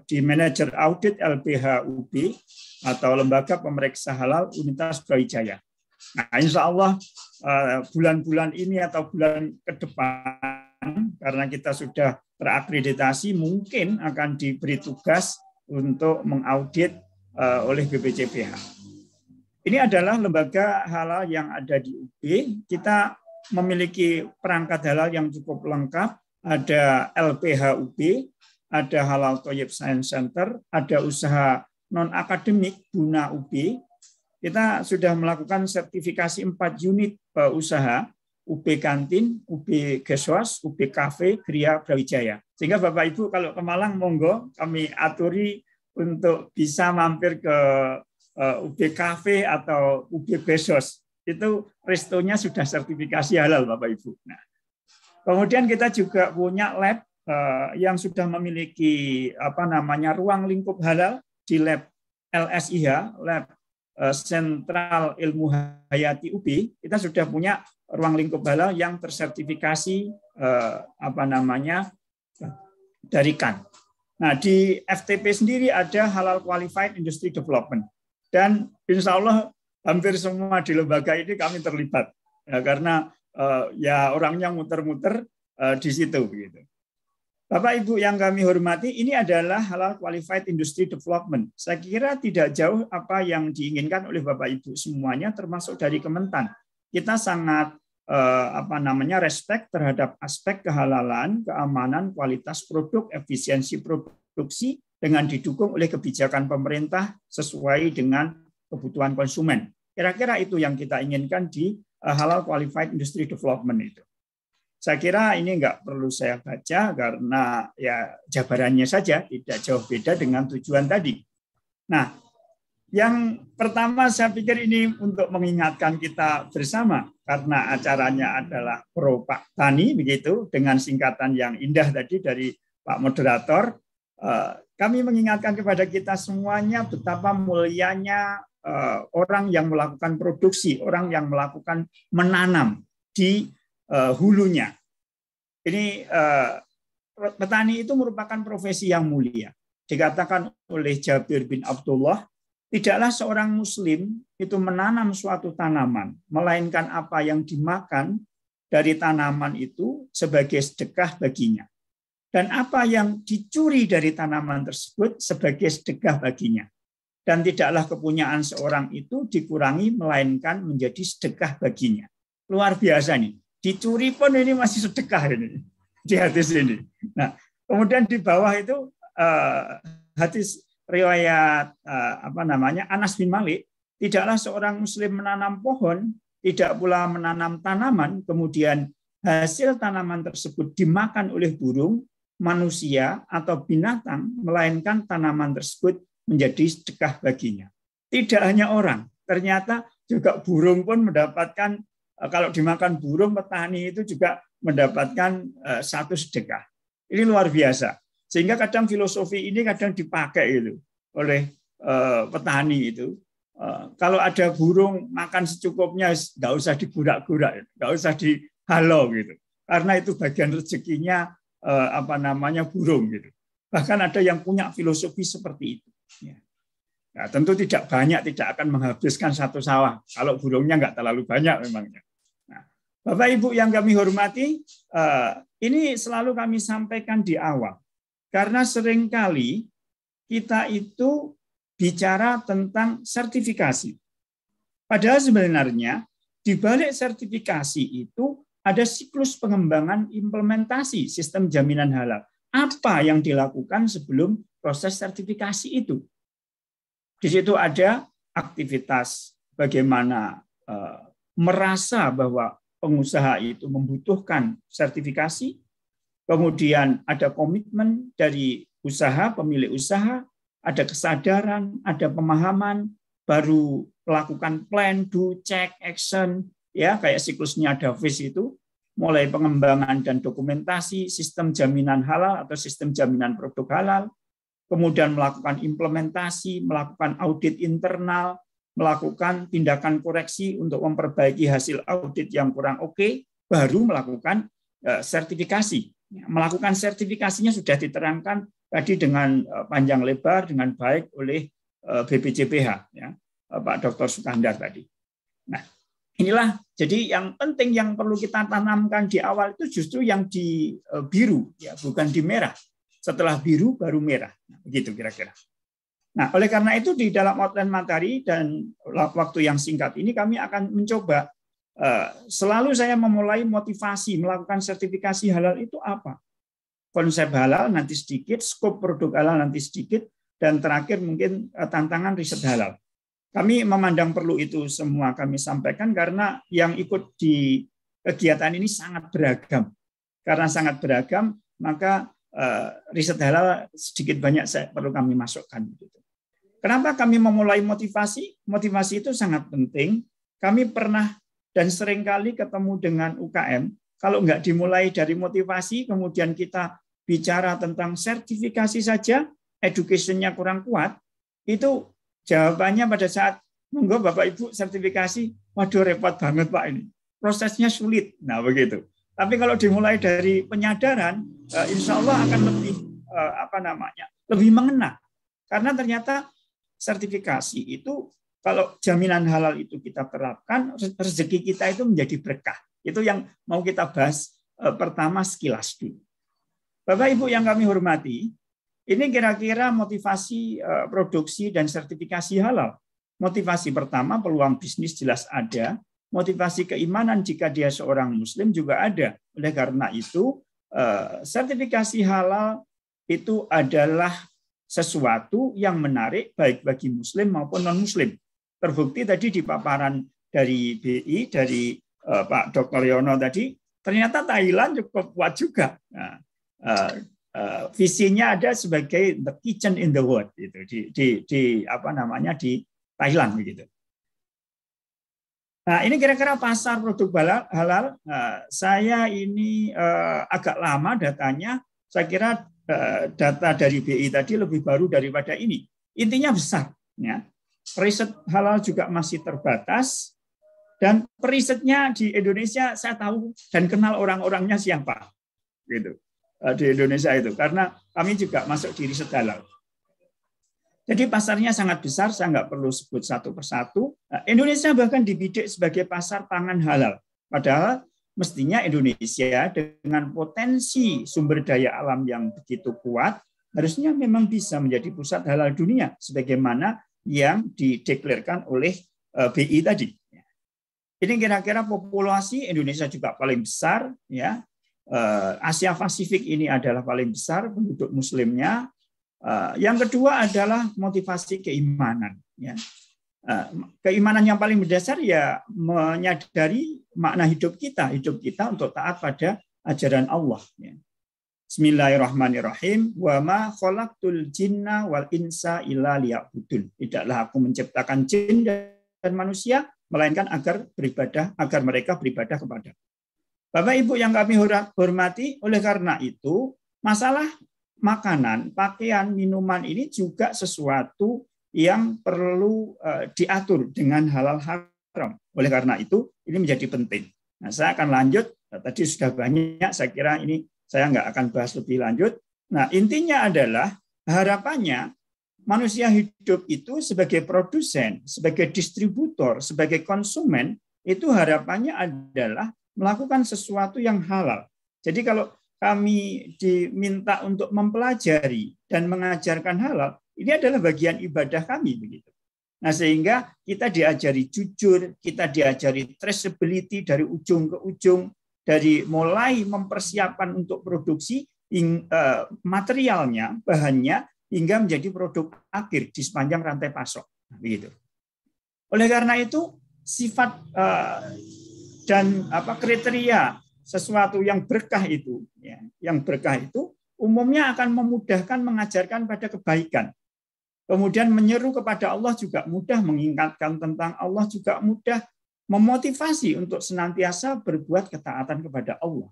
di Manager Audit LPH UB atau Lembaga Pemeriksa Halal Unitas Brawijaya. Nah, insya Allah bulan-bulan ini atau bulan ke depan karena kita sudah terakreditasi mungkin akan diberi tugas untuk mengaudit eh, oleh BPJPH. Ini adalah lembaga halal yang ada di UB. Kita memiliki perangkat halal yang cukup lengkap. Ada LPH UB, ada Halal Toyib Science Center, ada usaha non-akademik Buna UB. Kita sudah melakukan sertifikasi 4 unit eh, usaha UB Kantin, UB Geswas, UB Cafe, Gria Brawijaya. Sehingga Bapak Ibu kalau ke Malang monggo kami aturi untuk bisa mampir ke eh, UB Cafe atau UB Besos. Itu restonya sudah sertifikasi halal Bapak Ibu. Nah, kemudian kita juga punya lab eh, yang sudah memiliki apa namanya ruang lingkup halal di lab LSIH, lab eh, Sentral Ilmu Hayati UB, kita sudah punya ruang lingkup halal yang tersertifikasi eh, apa namanya dari KAN. Nah, di FTP sendiri ada halal qualified industry development dan insya Allah hampir semua di lembaga ini kami terlibat ya, karena eh, ya orangnya muter-muter eh, di situ gitu. Bapak Ibu yang kami hormati, ini adalah halal qualified industry development. Saya kira tidak jauh apa yang diinginkan oleh Bapak Ibu semuanya termasuk dari Kementan kita sangat eh, apa namanya respect terhadap aspek kehalalan, keamanan, kualitas produk, efisiensi produksi dengan didukung oleh kebijakan pemerintah sesuai dengan kebutuhan konsumen. Kira-kira itu yang kita inginkan di eh, Halal Qualified Industry Development itu. Saya kira ini enggak perlu saya baca karena ya jabarannya saja tidak jauh beda dengan tujuan tadi. Nah, yang pertama saya pikir ini untuk mengingatkan kita bersama karena acaranya adalah Pro Pak Tani begitu dengan singkatan yang indah tadi dari Pak moderator. Eh, kami mengingatkan kepada kita semuanya betapa mulianya eh, orang yang melakukan produksi, orang yang melakukan menanam di eh, hulunya. Ini petani itu merupakan profesi yang mulia. Dikatakan oleh Jabir bin Abdullah Tidaklah seorang muslim itu menanam suatu tanaman, melainkan apa yang dimakan dari tanaman itu sebagai sedekah baginya. Dan apa yang dicuri dari tanaman tersebut sebagai sedekah baginya. Dan tidaklah kepunyaan seorang itu dikurangi melainkan menjadi sedekah baginya. Luar biasa nih. Dicuri pun ini masih sedekah ini di hadis ini Nah, kemudian di bawah itu uh, hadis riwayat eh, apa namanya Anas bin Malik, tidaklah seorang muslim menanam pohon, tidak pula menanam tanaman, kemudian hasil tanaman tersebut dimakan oleh burung, manusia atau binatang, melainkan tanaman tersebut menjadi sedekah baginya. Tidak hanya orang, ternyata juga burung pun mendapatkan eh, kalau dimakan burung petani itu juga mendapatkan eh, satu sedekah. Ini luar biasa. Sehingga kadang filosofi ini kadang dipakai itu oleh eh, petani itu. Eh, kalau ada burung makan secukupnya, nggak usah digurak-gurak, nggak usah dihalau gitu. Karena itu bagian rezekinya eh, apa namanya burung gitu. Bahkan ada yang punya filosofi seperti itu. Ya. Nah, tentu tidak banyak, tidak akan menghabiskan satu sawah kalau burungnya nggak terlalu banyak memangnya. Nah, Bapak Ibu yang kami hormati, ini selalu kami sampaikan di awal karena seringkali kita itu bicara tentang sertifikasi. Padahal sebenarnya di balik sertifikasi itu ada siklus pengembangan implementasi sistem jaminan halal. Apa yang dilakukan sebelum proses sertifikasi itu? Di situ ada aktivitas bagaimana eh, merasa bahwa pengusaha itu membutuhkan sertifikasi, Kemudian ada komitmen dari usaha, pemilik usaha, ada kesadaran, ada pemahaman, baru lakukan plan, do, check, action, ya kayak siklusnya Davis itu, mulai pengembangan dan dokumentasi, sistem jaminan halal atau sistem jaminan produk halal, kemudian melakukan implementasi, melakukan audit internal, melakukan tindakan koreksi untuk memperbaiki hasil audit yang kurang oke, okay, baru melakukan eh, sertifikasi Ya, melakukan sertifikasinya sudah diterangkan tadi dengan eh, panjang lebar dengan baik oleh BPJPH eh, ya eh, Pak Dr. Sukandar tadi. Nah, inilah jadi yang penting yang perlu kita tanamkan di awal itu justru yang di biru ya, bukan di merah. Setelah biru baru merah. Nah, begitu kira-kira. Nah, oleh karena itu di dalam outline materi dan waktu yang singkat ini kami akan mencoba Eh, selalu saya memulai motivasi melakukan sertifikasi halal itu apa? Konsep halal nanti sedikit, skop produk halal nanti sedikit, dan terakhir mungkin eh, tantangan riset halal. Kami memandang perlu itu semua kami sampaikan karena yang ikut di kegiatan ini sangat beragam. Karena sangat beragam, maka eh, riset halal sedikit banyak saya perlu kami masukkan. Kenapa kami memulai motivasi? Motivasi itu sangat penting. Kami pernah dan seringkali ketemu dengan UKM, kalau nggak dimulai dari motivasi, kemudian kita bicara tentang sertifikasi saja, education-nya kurang kuat, itu jawabannya pada saat monggo Bapak Ibu sertifikasi, waduh repot banget Pak ini. Prosesnya sulit. Nah, begitu. Tapi kalau dimulai dari penyadaran, eh, insya Allah akan lebih eh, apa namanya, lebih mengena. Karena ternyata sertifikasi itu kalau jaminan halal itu kita terapkan, rezeki kita itu menjadi berkah. Itu yang mau kita bahas eh, pertama sekilas dulu. Bapak Ibu yang kami hormati, ini kira-kira motivasi eh, produksi dan sertifikasi halal. Motivasi pertama peluang bisnis jelas ada, motivasi keimanan jika dia seorang muslim juga ada. Oleh karena itu, eh, sertifikasi halal itu adalah sesuatu yang menarik baik bagi muslim maupun non-muslim terbukti tadi di paparan dari BI dari uh, Pak Dr. Yono tadi ternyata Thailand cukup kuat juga. Nah, uh, uh, visinya ada sebagai the kitchen in the world gitu di di, di apa namanya di Thailand begitu. Nah, ini kira-kira pasar produk halal. Nah, saya ini eh, agak lama datanya. Saya kira eh, data dari BI tadi lebih baru daripada ini. Intinya besar. Ya riset halal juga masih terbatas dan perisetnya di Indonesia saya tahu dan kenal orang-orangnya siapa gitu eh, di Indonesia itu karena kami juga masuk di riset halal. Jadi pasarnya sangat besar, saya nggak perlu sebut satu persatu. Nah, Indonesia bahkan dibidik sebagai pasar pangan halal. Padahal mestinya Indonesia dengan potensi sumber daya alam yang begitu kuat, harusnya memang bisa menjadi pusat halal dunia. Sebagaimana yang dideklarkan oleh eh, BI tadi. Ini kira-kira populasi Indonesia juga paling besar, ya. Eh, Asia Pasifik ini adalah paling besar penduduk Muslimnya. Eh, yang kedua adalah motivasi keimanan. Ya. Keimanan yang paling mendasar ya menyadari makna hidup kita, hidup kita untuk taat pada ajaran Allah. Ya. Bismillahirrahmanirrahim. Wa ma khalaqtul jinna wal insa illa liya'budun. Tidaklah aku menciptakan jin dan manusia melainkan agar beribadah agar mereka beribadah kepada. Bapak Ibu yang kami hormati, oleh karena itu masalah makanan, pakaian, minuman ini juga sesuatu yang perlu eh, diatur dengan halal haram. Oleh karena itu ini menjadi penting. Nah, saya akan lanjut tadi sudah banyak saya kira ini saya nggak akan bahas lebih lanjut. Nah, intinya adalah harapannya manusia hidup itu sebagai produsen, sebagai distributor, sebagai konsumen, itu harapannya adalah melakukan sesuatu yang halal. Jadi kalau kami diminta untuk mempelajari dan mengajarkan halal, ini adalah bagian ibadah kami begitu. Nah, sehingga kita diajari jujur, kita diajari traceability dari ujung ke ujung, dari mulai mempersiapkan untuk produksi eh, materialnya, bahannya, hingga menjadi produk akhir di sepanjang rantai pasok. Nah, begitu. Oleh karena itu, sifat eh, dan apa kriteria sesuatu yang berkah itu, ya, yang berkah itu umumnya akan memudahkan mengajarkan pada kebaikan. Kemudian menyeru kepada Allah juga mudah, mengingatkan tentang Allah juga mudah, memotivasi untuk senantiasa berbuat ketaatan kepada Allah.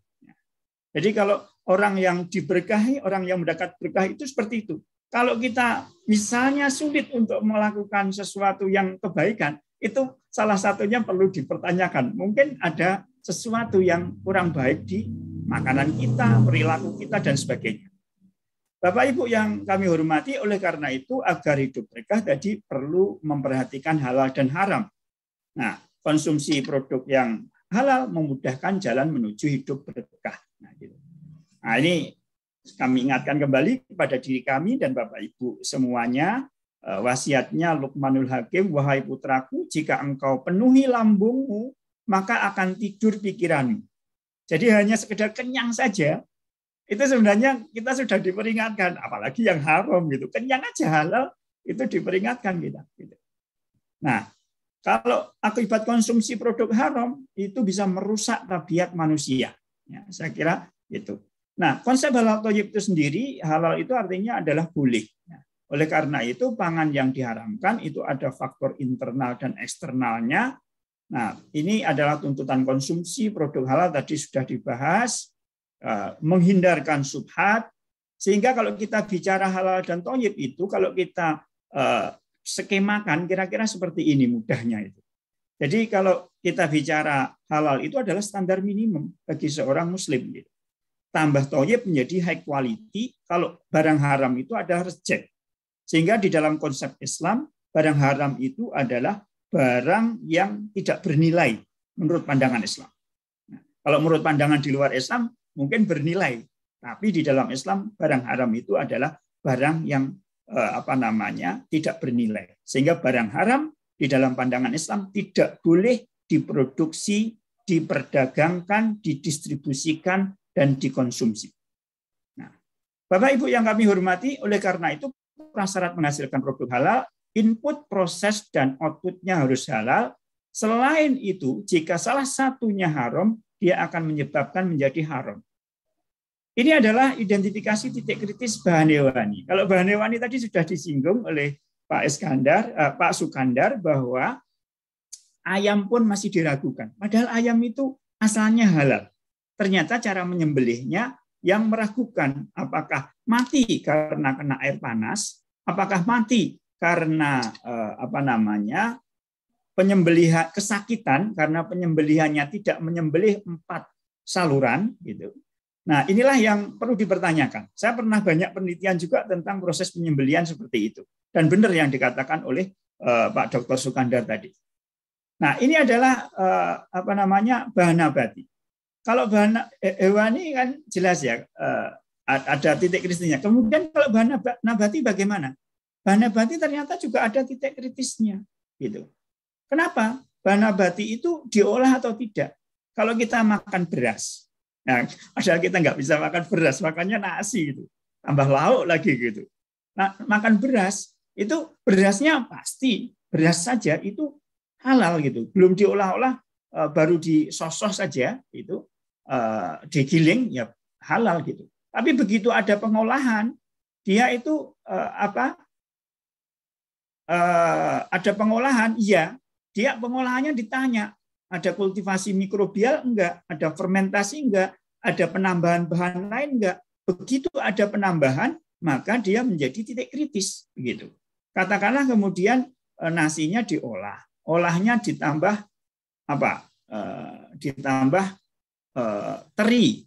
Jadi kalau orang yang diberkahi, orang yang mendekat berkah itu seperti itu. Kalau kita misalnya sulit untuk melakukan sesuatu yang kebaikan, itu salah satunya perlu dipertanyakan. Mungkin ada sesuatu yang kurang baik di makanan kita, perilaku kita, dan sebagainya. Bapak Ibu yang kami hormati, oleh karena itu agar hidup berkah tadi perlu memperhatikan halal dan haram. Nah, konsumsi produk yang halal memudahkan jalan menuju hidup berkah. Nah, gitu. nah ini kami ingatkan kembali kepada diri kami dan Bapak Ibu semuanya eh, wasiatnya Lukmanul Hakim wahai putraku jika engkau penuhi lambungmu maka akan tidur pikiranmu. Jadi hanya sekedar kenyang saja itu sebenarnya kita sudah diperingatkan apalagi yang haram gitu. Kenyang aja halal itu diperingatkan kita gitu. Nah, kalau akibat konsumsi produk haram itu bisa merusak tabiat manusia. Ya, saya kira itu. Nah, konsep halal toyib itu sendiri halal itu artinya adalah boleh. Ya. Oleh karena itu pangan yang diharamkan itu ada faktor internal dan eksternalnya. Nah, ini adalah tuntutan konsumsi produk halal tadi sudah dibahas eh, menghindarkan subhat sehingga kalau kita bicara halal dan toyib itu kalau kita eh, skemakan kira-kira seperti ini mudahnya itu. Jadi kalau kita bicara halal itu adalah standar minimum bagi seorang muslim gitu. Tambah toyib menjadi high quality kalau barang haram itu ada reject. Sehingga di dalam konsep Islam barang haram itu adalah barang yang tidak bernilai menurut pandangan Islam. Nah, kalau menurut pandangan di luar Islam mungkin bernilai, tapi di dalam Islam barang haram itu adalah barang yang Eh, apa namanya tidak bernilai sehingga barang haram di dalam pandangan Islam tidak boleh diproduksi diperdagangkan didistribusikan dan dikonsumsi nah Bapak Ibu yang kami hormati oleh karena itu prasyarat menghasilkan produk halal input proses dan outputnya harus halal selain itu jika salah satunya haram dia akan menyebabkan menjadi haram ini adalah identifikasi titik kritis bahan hewani. Kalau bahan hewani tadi sudah disinggung oleh Pak Iskandar, eh, Pak Sukandar bahwa ayam pun masih diragukan. Padahal ayam itu asalnya halal. Ternyata cara menyembelihnya yang meragukan apakah mati karena kena air panas, apakah mati karena eh, apa namanya penyembelihan kesakitan karena penyembelihannya tidak menyembelih empat saluran gitu Nah, inilah yang perlu dipertanyakan. Saya pernah banyak penelitian juga tentang proses penyembelian seperti itu. Dan benar yang dikatakan oleh uh, Pak Dr. Sukandar tadi. Nah, ini adalah uh, apa namanya bahan nabati. Kalau bahan eh, hewani kan jelas ya uh, ada titik kritisnya. Kemudian kalau bahan nabati bagaimana? Bahan nabati ternyata juga ada titik kritisnya, gitu. Kenapa? Bahan nabati itu diolah atau tidak? Kalau kita makan beras, Nah, padahal kita nggak bisa makan beras, makannya nasi itu, Tambah lauk lagi gitu. Nah, makan beras itu berasnya pasti beras saja itu halal gitu. Belum diolah-olah eh, baru disosoh saja itu eh, digiling ya halal gitu. Tapi begitu ada pengolahan, dia itu eh, apa? ada pengolahan, iya. Dia pengolahannya ditanya, ada kultivasi mikrobial enggak? Ada fermentasi enggak? Ada penambahan bahan lain enggak? Begitu ada penambahan, maka dia menjadi titik kritis begitu. Katakanlah kemudian eh, nasinya diolah. Olahnya ditambah apa? E, ditambah e, eh, teri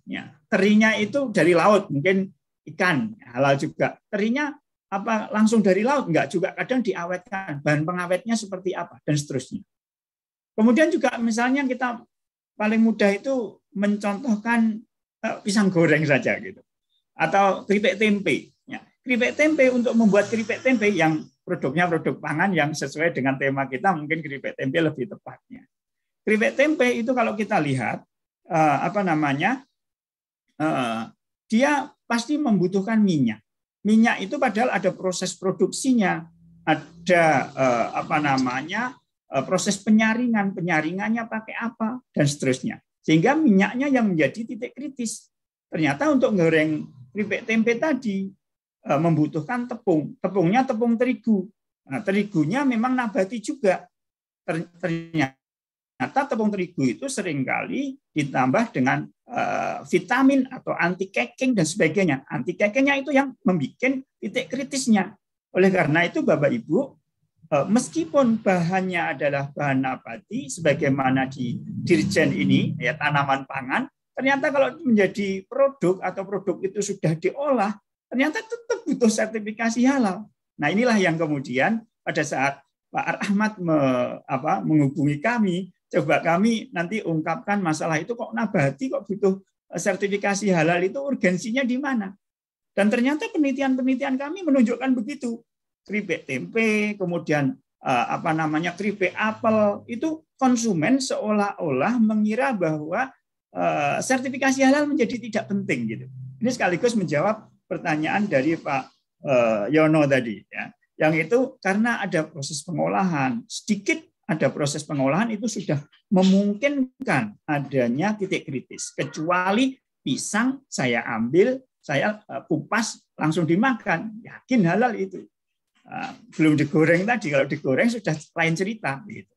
Terinya itu dari laut, mungkin ikan halal juga. Terinya apa langsung dari laut enggak juga kadang diawetkan bahan pengawetnya seperti apa dan seterusnya Kemudian juga misalnya kita paling mudah itu mencontohkan eh, pisang goreng saja gitu. Atau keripik tempe. Ya, keripik tempe untuk membuat keripik tempe yang produknya produk pangan yang sesuai dengan tema kita mungkin keripik tempe lebih tepatnya. Keripik tempe itu kalau kita lihat eh, apa namanya eh, dia pasti membutuhkan minyak. Minyak itu padahal ada proses produksinya, ada apa namanya Eh, proses penyaringan, penyaringannya pakai apa, dan seterusnya. Sehingga minyaknya yang menjadi titik kritis. Ternyata untuk goreng keripik tempe tadi eh, membutuhkan tepung. Tepungnya tepung terigu. Nah, terigunya memang nabati juga. Ternyata tepung terigu itu seringkali ditambah dengan eh, vitamin atau anti keking dan sebagainya. Anti kekingnya itu yang membuat titik kritisnya. Oleh karena itu Bapak Ibu, Eh, meskipun bahannya adalah bahan nabati sebagaimana di dirjen ini ya tanaman pangan ternyata kalau menjadi produk atau produk itu sudah diolah ternyata tetap butuh sertifikasi halal nah inilah yang kemudian pada saat Pak Ar Ahmad me, apa, menghubungi kami coba kami nanti ungkapkan masalah itu kok nabati kok butuh eh, sertifikasi halal itu urgensinya di mana dan ternyata penelitian-penelitian kami menunjukkan begitu keripik tempe, kemudian eh, apa namanya keripik apel itu konsumen seolah-olah mengira bahwa eh, sertifikasi halal menjadi tidak penting gitu. Ini sekaligus menjawab pertanyaan dari Pak eh, Yono tadi ya. Yang itu karena ada proses pengolahan, sedikit ada proses pengolahan itu sudah memungkinkan adanya titik kritis. Kecuali pisang saya ambil, saya kupas langsung dimakan, yakin halal itu. Ah, belum digoreng tadi. Kalau digoreng sudah lain cerita. Gitu.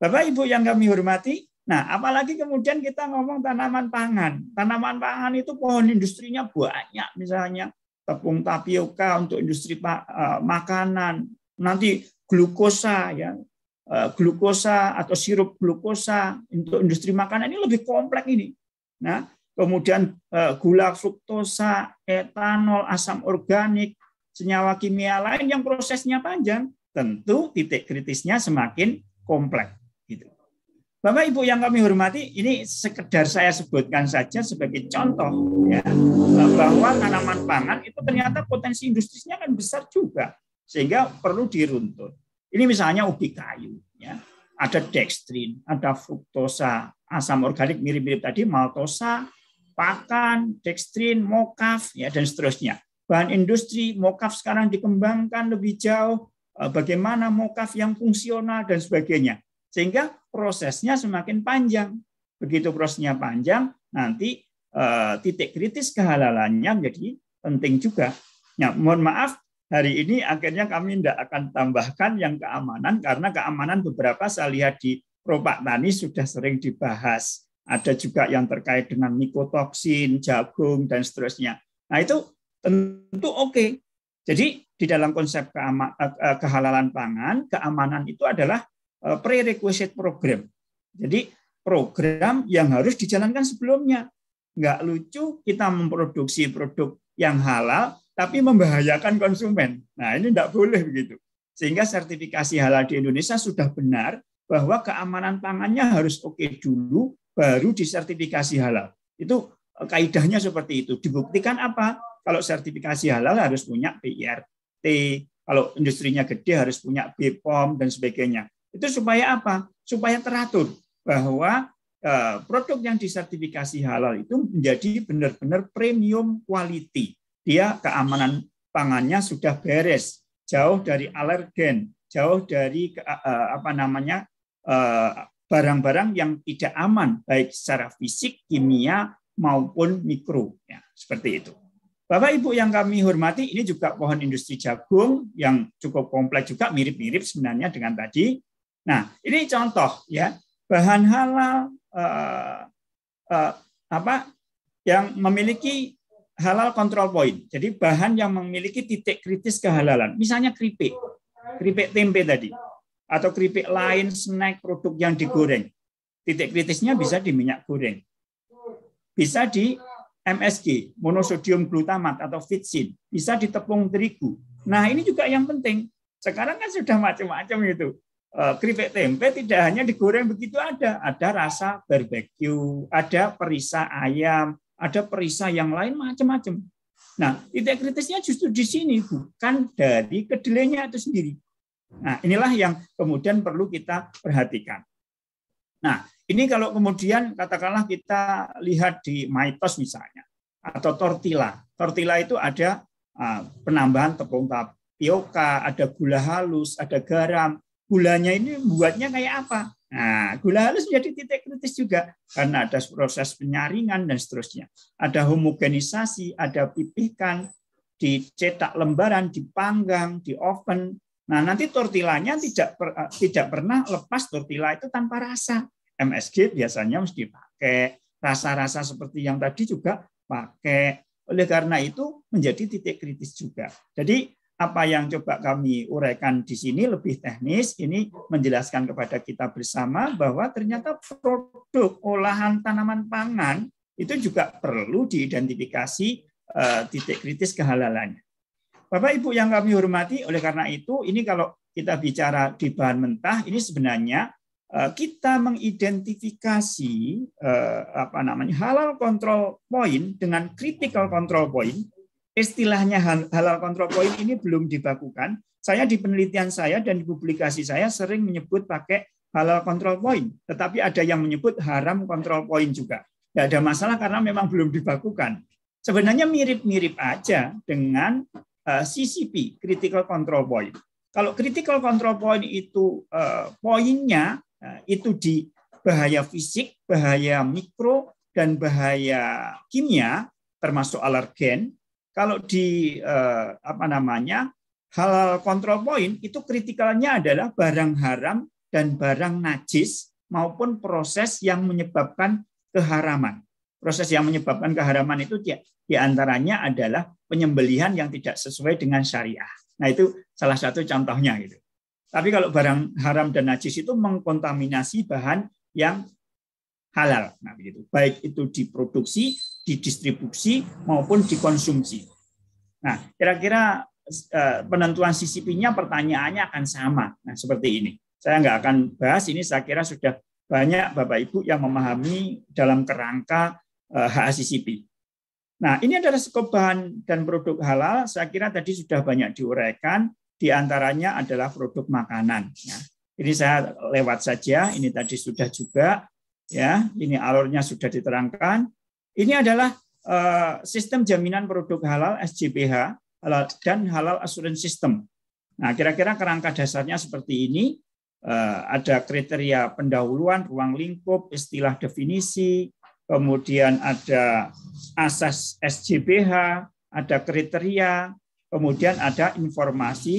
Bapak Ibu yang kami hormati, nah apalagi kemudian kita ngomong tanaman pangan. Tanaman pangan itu pohon industrinya banyak misalnya tepung tapioka untuk industri eh, makanan, nanti glukosa ya, eh, glukosa atau sirup glukosa untuk industri makanan ini lebih kompleks ini. Nah, kemudian eh, gula fruktosa, etanol, asam organik, senyawa kimia lain yang prosesnya panjang, tentu titik kritisnya semakin kompleks. Gitu. Bapak Ibu yang kami hormati, ini sekedar saya sebutkan saja sebagai contoh ya bahwa tanaman pangan itu ternyata potensi industrinya kan besar juga sehingga perlu diruntut. Ini misalnya ubi kayu ya. Ada dextrin, ada fruktosa, asam organik mirip-mirip tadi maltosa, pakan, dextrin, mokaf ya dan seterusnya bahan industri, mokaf sekarang dikembangkan lebih jauh, eh, bagaimana mokaf yang fungsional dan sebagainya. Sehingga prosesnya semakin panjang. Begitu prosesnya panjang, nanti eh, titik kritis kehalalannya menjadi penting juga. ya mohon maaf, hari ini akhirnya kami tidak akan tambahkan yang keamanan, karena keamanan beberapa saya lihat di Propak Tani sudah sering dibahas. Ada juga yang terkait dengan nikotoksin, jagung, dan seterusnya. Nah, itu Tentu oke. Okay. Jadi di dalam konsep eh, kehalalan pangan, keamanan itu adalah eh, prerequisite program. Jadi program yang harus dijalankan sebelumnya. Nggak lucu kita memproduksi produk yang halal tapi membahayakan konsumen. Nah ini tidak boleh begitu. Sehingga sertifikasi halal di Indonesia sudah benar bahwa keamanan pangannya harus oke okay dulu, baru disertifikasi halal. Itu kaidahnya seperti itu. Dibuktikan apa? Kalau sertifikasi halal harus punya PIRT, kalau industrinya gede harus punya BPOM dan sebagainya. Itu supaya apa? Supaya teratur bahwa eh, produk yang disertifikasi halal itu menjadi benar-benar premium quality. Dia keamanan pangannya sudah beres, jauh dari alergen, jauh dari eh, eh, apa namanya barang-barang yang tidak aman baik secara fisik, kimia maupun mikro. Ya, seperti itu. Bapak Ibu yang kami hormati, ini juga pohon industri jagung yang cukup kompleks juga mirip-mirip sebenarnya dengan tadi. Nah, ini contoh ya bahan halal eh, eh, apa yang memiliki halal control point. Jadi bahan yang memiliki titik kritis kehalalan. Misalnya keripik, keripik tempe tadi atau keripik lain snack produk yang digoreng. Titik kritisnya bisa di minyak goreng bisa di MSG, monosodium glutamat atau fitsin, bisa di tepung terigu. Nah, ini juga yang penting. Sekarang kan sudah macam-macam itu. E, keripik tempe tidak hanya digoreng begitu ada, ada rasa barbeque, ada perisa ayam, ada perisa yang lain macam-macam. Nah, titik kritisnya justru di sini, bukan dari kedelainya itu sendiri. Nah, inilah yang kemudian perlu kita perhatikan. Nah, ini kalau kemudian katakanlah kita lihat di mitos misalnya atau tortilla. Tortilla itu ada ah, penambahan tepung tapioka, ada gula halus, ada garam. Gulanya ini buatnya kayak apa? Nah, gula halus menjadi titik kritis juga karena ada proses penyaringan dan seterusnya. Ada homogenisasi, ada pipihkan, dicetak lembaran, dipanggang, di oven. Nah, nanti tortilanya tidak per, ah, tidak pernah lepas tortilla itu tanpa rasa. MSG biasanya mesti pakai rasa-rasa seperti yang tadi juga pakai. Oleh karena itu menjadi titik kritis juga. Jadi apa yang coba kami uraikan di sini lebih teknis, ini menjelaskan kepada kita bersama bahwa ternyata produk olahan tanaman pangan itu juga perlu diidentifikasi eh, titik kritis kehalalannya. Bapak Ibu yang kami hormati, oleh karena itu ini kalau kita bicara di bahan mentah, ini sebenarnya Eh, kita mengidentifikasi eh, apa namanya halal control point dengan critical control point. Istilahnya halal control point ini belum dibakukan. Saya di penelitian saya dan di publikasi saya sering menyebut pakai halal control point, tetapi ada yang menyebut haram control point juga. Tidak ada masalah karena memang belum dibakukan. Sebenarnya mirip-mirip aja dengan eh, CCP, critical control point. Kalau critical control point itu poinnya Nah, itu di bahaya fisik, bahaya mikro, dan bahaya kimia, termasuk alergen. Kalau di eh, apa namanya hal kontrol poin itu kritikalnya adalah barang haram dan barang najis maupun proses yang menyebabkan keharaman. Proses yang menyebabkan keharaman itu diantaranya adalah penyembelihan yang tidak sesuai dengan syariah. Nah itu salah satu contohnya gitu. Tapi kalau barang haram dan najis itu mengkontaminasi bahan yang halal. Nah, begitu. Baik itu diproduksi, didistribusi maupun dikonsumsi. Nah, kira-kira eh, penentuan CCP-nya pertanyaannya akan sama. Nah, seperti ini. Saya nggak akan bahas ini. Saya kira sudah banyak Bapak Ibu yang memahami dalam kerangka eh, hak CCP. Nah, ini adalah skop bahan dan produk halal. Saya kira tadi sudah banyak diuraikan di antaranya adalah produk makanan. Ya. Ini saya lewat saja, ini tadi sudah juga, ya, ini alurnya sudah diterangkan. Ini adalah uh, sistem jaminan produk halal SJPH halal, dan halal assurance system. Nah, kira-kira kerangka dasarnya seperti ini. Uh, ada kriteria pendahuluan, ruang lingkup, istilah definisi, kemudian ada asas SJPH, ada kriteria, kemudian ada informasi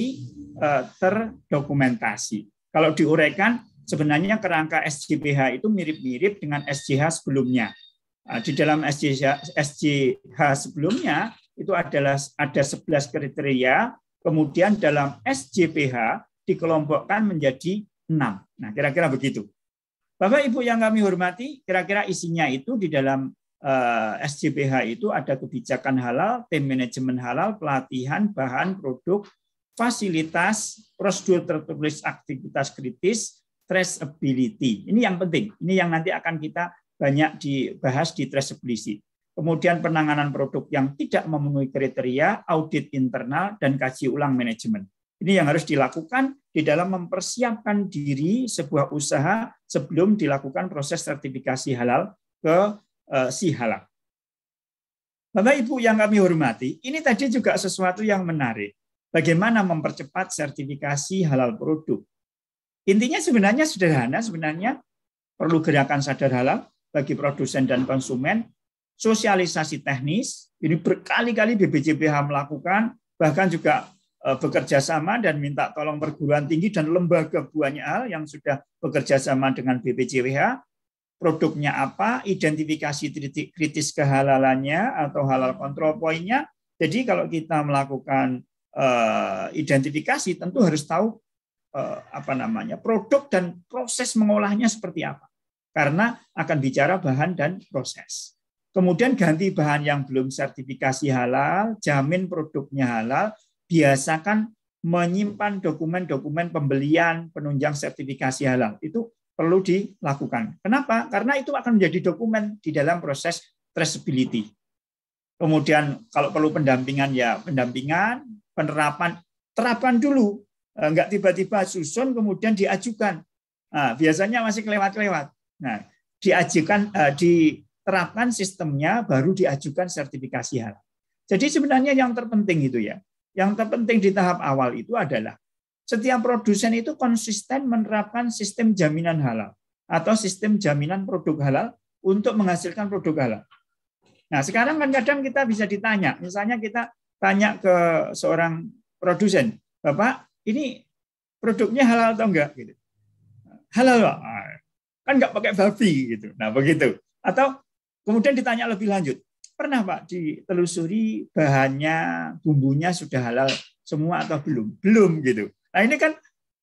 eh, terdokumentasi. Kalau diuraikan, sebenarnya kerangka SGPH itu mirip-mirip dengan SJH sebelumnya. Eh, di dalam SJH, SJH sebelumnya itu adalah ada 11 kriteria, kemudian dalam SGPH dikelompokkan menjadi 6. Nah, kira-kira begitu. Bapak Ibu yang kami hormati, kira-kira isinya itu di dalam SJPH eh, itu ada kebijakan halal, tim manajemen halal, pelatihan, bahan, produk, fasilitas, prosedur tertulis aktivitas kritis, traceability. Ini yang penting. Ini yang nanti akan kita banyak dibahas di traceability. Kemudian penanganan produk yang tidak memenuhi kriteria, audit internal, dan kaji ulang manajemen. Ini yang harus dilakukan di dalam mempersiapkan diri sebuah usaha sebelum dilakukan proses sertifikasi halal ke Eh, si halak. Bapak Ibu yang kami hormati, ini tadi juga sesuatu yang menarik. Bagaimana mempercepat sertifikasi halal produk. Intinya sebenarnya sederhana, sebenarnya perlu gerakan sadar halal bagi produsen dan konsumen, sosialisasi teknis, ini berkali-kali BBJPH melakukan, bahkan juga eh, bekerja sama dan minta tolong perguruan tinggi dan lembaga banyak hal yang sudah bekerja sama dengan BPJPH produknya apa, identifikasi kritis, kehalalannya atau halal kontrol poinnya. Jadi kalau kita melakukan uh, identifikasi tentu harus tahu uh, apa namanya produk dan proses mengolahnya seperti apa. Karena akan bicara bahan dan proses. Kemudian ganti bahan yang belum sertifikasi halal, jamin produknya halal, biasakan menyimpan dokumen-dokumen pembelian penunjang sertifikasi halal. Itu perlu dilakukan. Kenapa? Karena itu akan menjadi dokumen di dalam proses traceability. Kemudian kalau perlu pendampingan ya pendampingan, penerapan terapan dulu, eh, nggak tiba-tiba susun kemudian diajukan. Nah, biasanya masih kelewat-kelewat. Nah, diajukan eh, diterapkan sistemnya baru diajukan sertifikasi halal. Jadi sebenarnya yang terpenting itu ya, yang terpenting di tahap awal itu adalah setiap produsen itu konsisten menerapkan sistem jaminan halal atau sistem jaminan produk halal untuk menghasilkan produk halal. Nah, sekarang kan kadang kita bisa ditanya, misalnya kita tanya ke seorang produsen, Bapak, ini produknya halal atau enggak? Gitu. Halal, Pak. Kan enggak pakai babi. Gitu. Nah, begitu. Atau kemudian ditanya lebih lanjut, pernah Pak ditelusuri bahannya, bumbunya sudah halal semua atau belum? Belum, gitu. Nah ini kan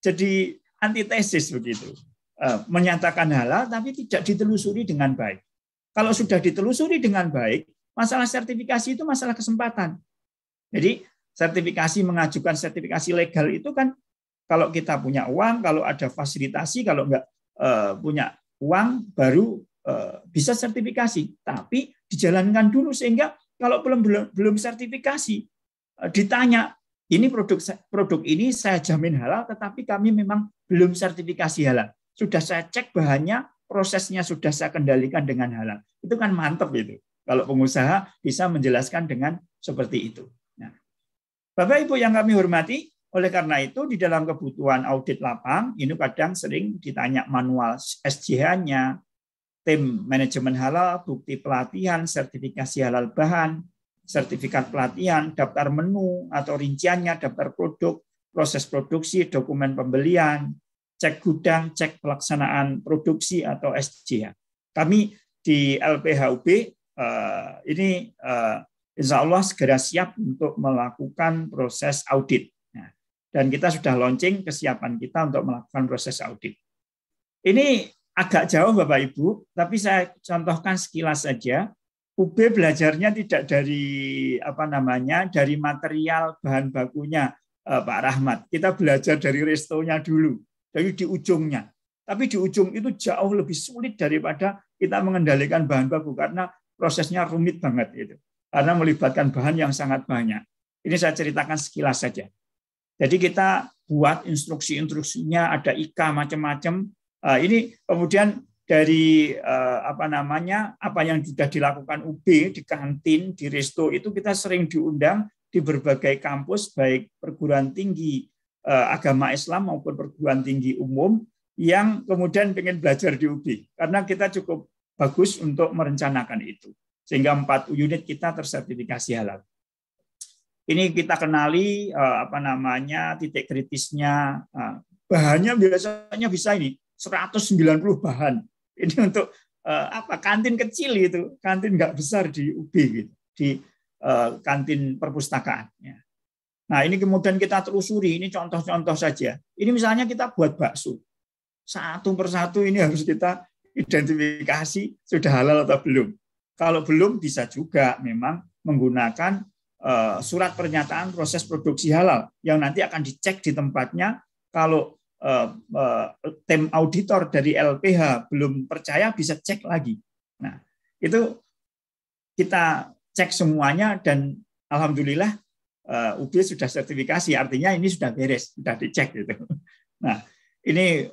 jadi antitesis begitu. Eh, menyatakan halal tapi tidak ditelusuri dengan baik. Kalau sudah ditelusuri dengan baik, masalah sertifikasi itu masalah kesempatan. Jadi sertifikasi mengajukan sertifikasi legal itu kan kalau kita punya uang, kalau ada fasilitasi, kalau enggak eh, punya uang baru eh, bisa sertifikasi. Tapi dijalankan dulu sehingga kalau belum belum, belum sertifikasi ditanya ini produk produk ini saya jamin halal, tetapi kami memang belum sertifikasi halal. Sudah saya cek bahannya, prosesnya sudah saya kendalikan dengan halal. Itu kan mantep itu. Kalau pengusaha bisa menjelaskan dengan seperti itu. Nah, Bapak Ibu yang kami hormati, oleh karena itu di dalam kebutuhan audit lapang ini kadang sering ditanya manual SJH-nya, tim manajemen halal, bukti pelatihan, sertifikasi halal bahan, sertifikat pelatihan, daftar menu atau rinciannya, daftar produk, proses produksi, dokumen pembelian, cek gudang, cek pelaksanaan produksi atau SJA. Kami di LPHUB eh, ini eh, insya Allah segera siap untuk melakukan proses audit. Nah, dan kita sudah launching kesiapan kita untuk melakukan proses audit. Ini agak jauh Bapak Ibu, tapi saya contohkan sekilas saja UB belajarnya tidak dari apa namanya dari material bahan bakunya eh, Pak Rahmat. Kita belajar dari restonya dulu, dari di ujungnya. Tapi di ujung itu jauh lebih sulit daripada kita mengendalikan bahan baku karena prosesnya rumit banget itu. Karena melibatkan bahan yang sangat banyak. Ini saya ceritakan sekilas saja. Jadi kita buat instruksi-instruksinya ada IKA macam-macam. Eh, ini kemudian dari uh, apa namanya apa yang sudah dilakukan UB di kantin di resto itu kita sering diundang di berbagai kampus baik perguruan tinggi uh, agama Islam maupun perguruan tinggi umum yang kemudian ingin belajar di UB karena kita cukup bagus untuk merencanakan itu sehingga empat unit kita tersertifikasi halal. Ini kita kenali eh, apa namanya titik kritisnya bahannya biasanya bisa ini 190 bahan ini untuk uh, apa? Kantin kecil itu, kantin nggak besar di UB gitu, di uh, kantin perpustakaan. Ya. Nah ini kemudian kita telusuri. Ini contoh-contoh saja. Ini misalnya kita buat bakso. Satu persatu ini harus kita identifikasi sudah halal atau belum. Kalau belum bisa juga memang menggunakan eh, surat pernyataan proses produksi halal yang nanti akan dicek di tempatnya. Kalau Eh, eh, tim auditor dari LPH belum percaya bisa cek lagi. Nah, itu kita cek semuanya dan alhamdulillah eh, UB sudah sertifikasi, artinya ini sudah beres, sudah dicek gitu. Nah, ini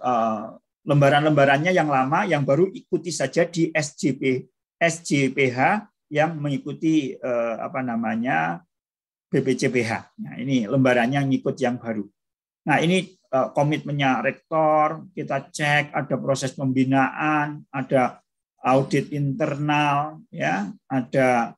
lembaran-lembarannya yang lama yang baru ikuti saja di SJP SJPH yang mengikuti apa namanya BPCPH. Nah, ini lembarannya yang ikut yang baru. Nah, ini Eh, komitmennya rektor, kita cek ada proses pembinaan, ada audit internal, ya, ada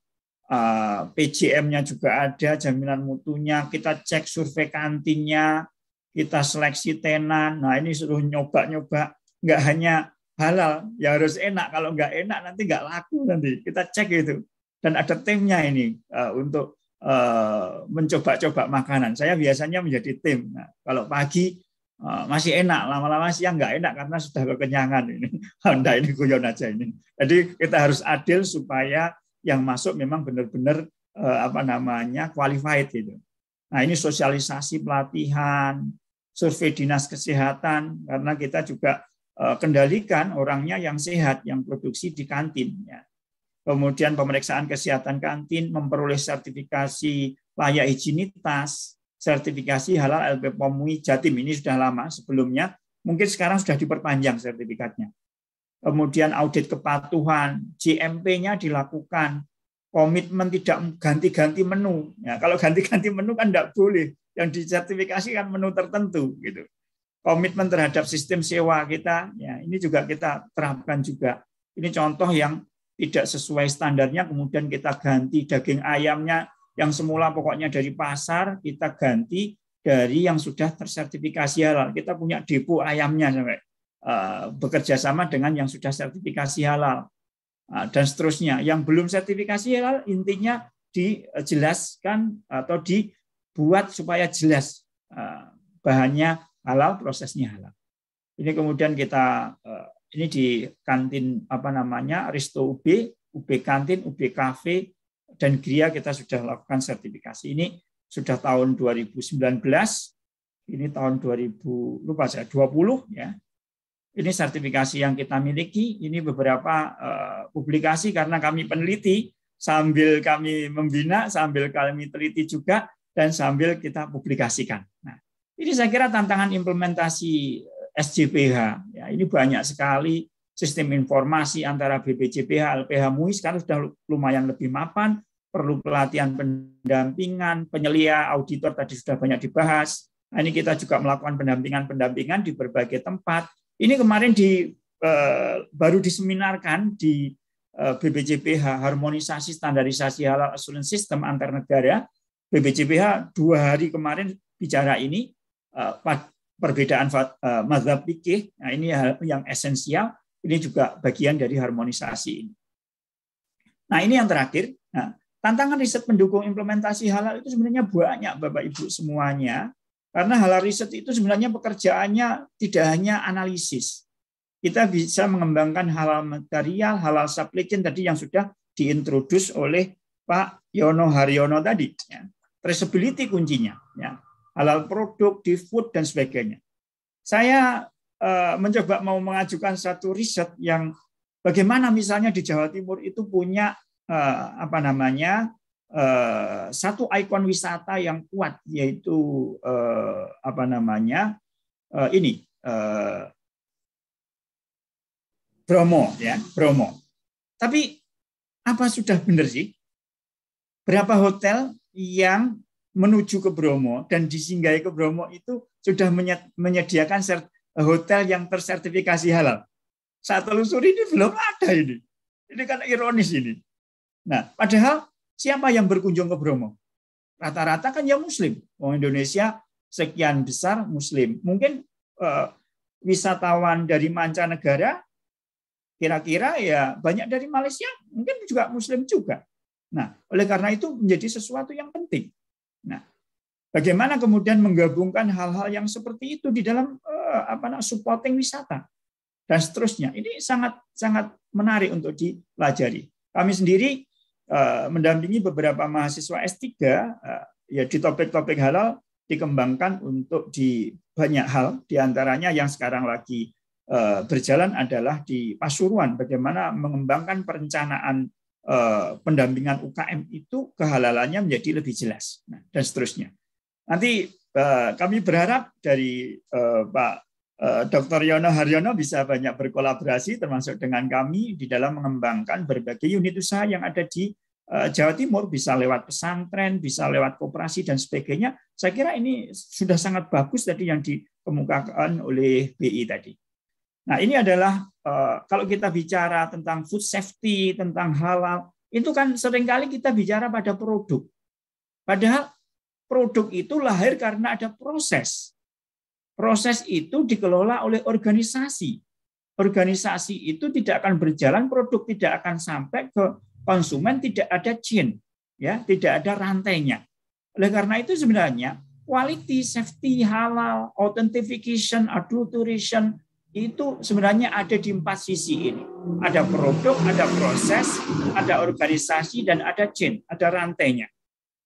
uh, eh, PJM-nya juga ada, jaminan mutunya, kita cek survei kantinnya, kita seleksi tenan. Nah ini suruh nyoba-nyoba, nggak hanya halal, ya harus enak. Kalau nggak enak nanti nggak laku nanti. Kita cek itu Dan ada timnya ini uh, untuk mencoba-coba makanan. Saya biasanya menjadi tim. Nah, kalau pagi Ah, masih enak lama-lama siang nggak enak karena sudah kekenyangan ini Honda ini guyon aja ini jadi kita harus adil supaya yang masuk memang benar-benar eh, apa namanya qualified gitu nah ini sosialisasi pelatihan survei dinas kesehatan karena kita juga eh, kendalikan orangnya yang sehat yang produksi di kantin ya. kemudian pemeriksaan kesehatan kantin memperoleh sertifikasi layak izinitas sertifikasi halal LP POMUI Jatim ini sudah lama sebelumnya, mungkin sekarang sudah diperpanjang sertifikatnya. Kemudian audit kepatuhan, GMP-nya dilakukan, komitmen tidak ganti-ganti menu. Ya, kalau ganti-ganti menu kan tidak boleh, yang disertifikasi kan menu tertentu gitu. Komitmen terhadap sistem sewa kita, ya ini juga kita terapkan juga. Ini contoh yang tidak sesuai standarnya kemudian kita ganti daging ayamnya yang semula pokoknya dari pasar kita ganti dari yang sudah tersertifikasi halal. Kita punya depo ayamnya sampai eh, bekerja sama dengan yang sudah sertifikasi halal ah, dan seterusnya. Yang belum sertifikasi halal intinya dijelaskan atau dibuat supaya jelas eh, bahannya halal, prosesnya halal. Ini kemudian kita eh, ini di kantin apa namanya Risto UB, UB kantin, UB kafe dan GRIA kita sudah lakukan sertifikasi ini sudah tahun 2019 ini tahun 2000 lupa saya 20 ya ini sertifikasi yang kita miliki ini beberapa uh, publikasi karena kami peneliti sambil kami membina sambil kami teliti juga dan sambil kita publikasikan nah ini saya kira tantangan implementasi SJPH eh, ya ini banyak sekali sistem informasi antara BPJPH LPH MUI sekarang sudah lumayan lebih mapan perlu pelatihan pendampingan, penyelia, auditor tadi sudah banyak dibahas. Nah, ini kita juga melakukan pendampingan-pendampingan di berbagai tempat. Ini kemarin di eh, baru diseminarkan di BBJPH eh, harmonisasi standarisasi halal asuransi sistem antar negara. BBJPH dua hari kemarin bicara ini eh, perbedaan mazhab fikih. Nah, ini yang esensial. Ini juga bagian dari harmonisasi ini. Nah, ini yang terakhir. Nah, Tantangan riset pendukung implementasi halal itu sebenarnya banyak Bapak Ibu semuanya. Karena halal riset itu sebenarnya pekerjaannya tidak hanya analisis. Kita bisa mengembangkan halal material, halal supply chain tadi yang sudah diintrodus oleh Pak Yono Haryono tadi. Ya. Traceability kuncinya. Ya. Halal produk, di food, dan sebagainya. Saya eh, mencoba mau mengajukan satu riset yang bagaimana misalnya di Jawa Timur itu punya eh, apa namanya eh, satu ikon wisata yang kuat yaitu eh, apa namanya eh, ini eh, Bromo ya Bromo. Tapi apa sudah benar sih? Berapa hotel yang menuju ke Bromo dan disinggahi ke Bromo itu sudah menyediakan hotel yang tersertifikasi halal. saat telusuri ini belum ada ini. Ini kan ironis ini. Nah, padahal siapa yang berkunjung ke Bromo? Rata-rata kan ya Muslim. Orang Indonesia sekian besar Muslim. Mungkin eh, wisatawan dari mancanegara kira-kira ya banyak dari Malaysia mungkin juga Muslim juga. Nah, oleh karena itu menjadi sesuatu yang penting. Nah, bagaimana kemudian menggabungkan hal-hal yang seperti itu di dalam eh, apa namanya supporting wisata dan seterusnya. Ini sangat sangat menarik untuk dipelajari. Kami sendiri Eh, mendampingi beberapa mahasiswa S3 eh, ya di topik-topik halal dikembangkan untuk di banyak hal diantaranya yang sekarang lagi eh, berjalan adalah di Pasuruan bagaimana mengembangkan perencanaan pendampingan UKM itu kehalalannya menjadi lebih jelas nah, dan seterusnya nanti kami berharap dari Pak Eh, Dr. Yono Haryono bisa banyak berkolaborasi termasuk dengan kami di dalam mengembangkan berbagai unit usaha yang ada di eh, Jawa Timur bisa lewat pesantren, bisa lewat kooperasi dan sebagainya. Saya kira ini sudah sangat bagus tadi yang dikemukakan oleh BI tadi. Nah, ini adalah eh, kalau kita bicara tentang food safety, tentang halal, itu kan seringkali kita bicara pada produk. Padahal produk itu lahir karena ada proses proses itu dikelola oleh organisasi. Organisasi itu tidak akan berjalan, produk tidak akan sampai ke konsumen, tidak ada chain, ya, tidak ada rantainya. Oleh karena itu sebenarnya quality, safety, halal, authentication, adulteration itu sebenarnya ada di empat sisi ini. Ada produk, ada proses, ada organisasi, dan ada chain, ada rantainya.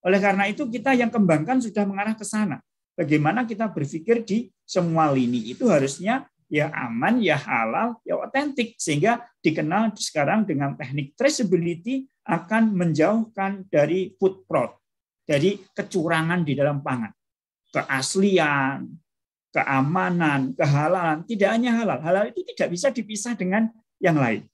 Oleh karena itu kita yang kembangkan sudah mengarah ke sana. Bagaimana kita berpikir di semua lini itu harusnya ya aman, ya halal, ya otentik sehingga dikenal sekarang dengan teknik traceability akan menjauhkan dari food fraud, dari kecurangan di dalam pangan, keaslian, keamanan, kehalalan, tidak hanya halal. Halal itu tidak bisa dipisah dengan yang lain.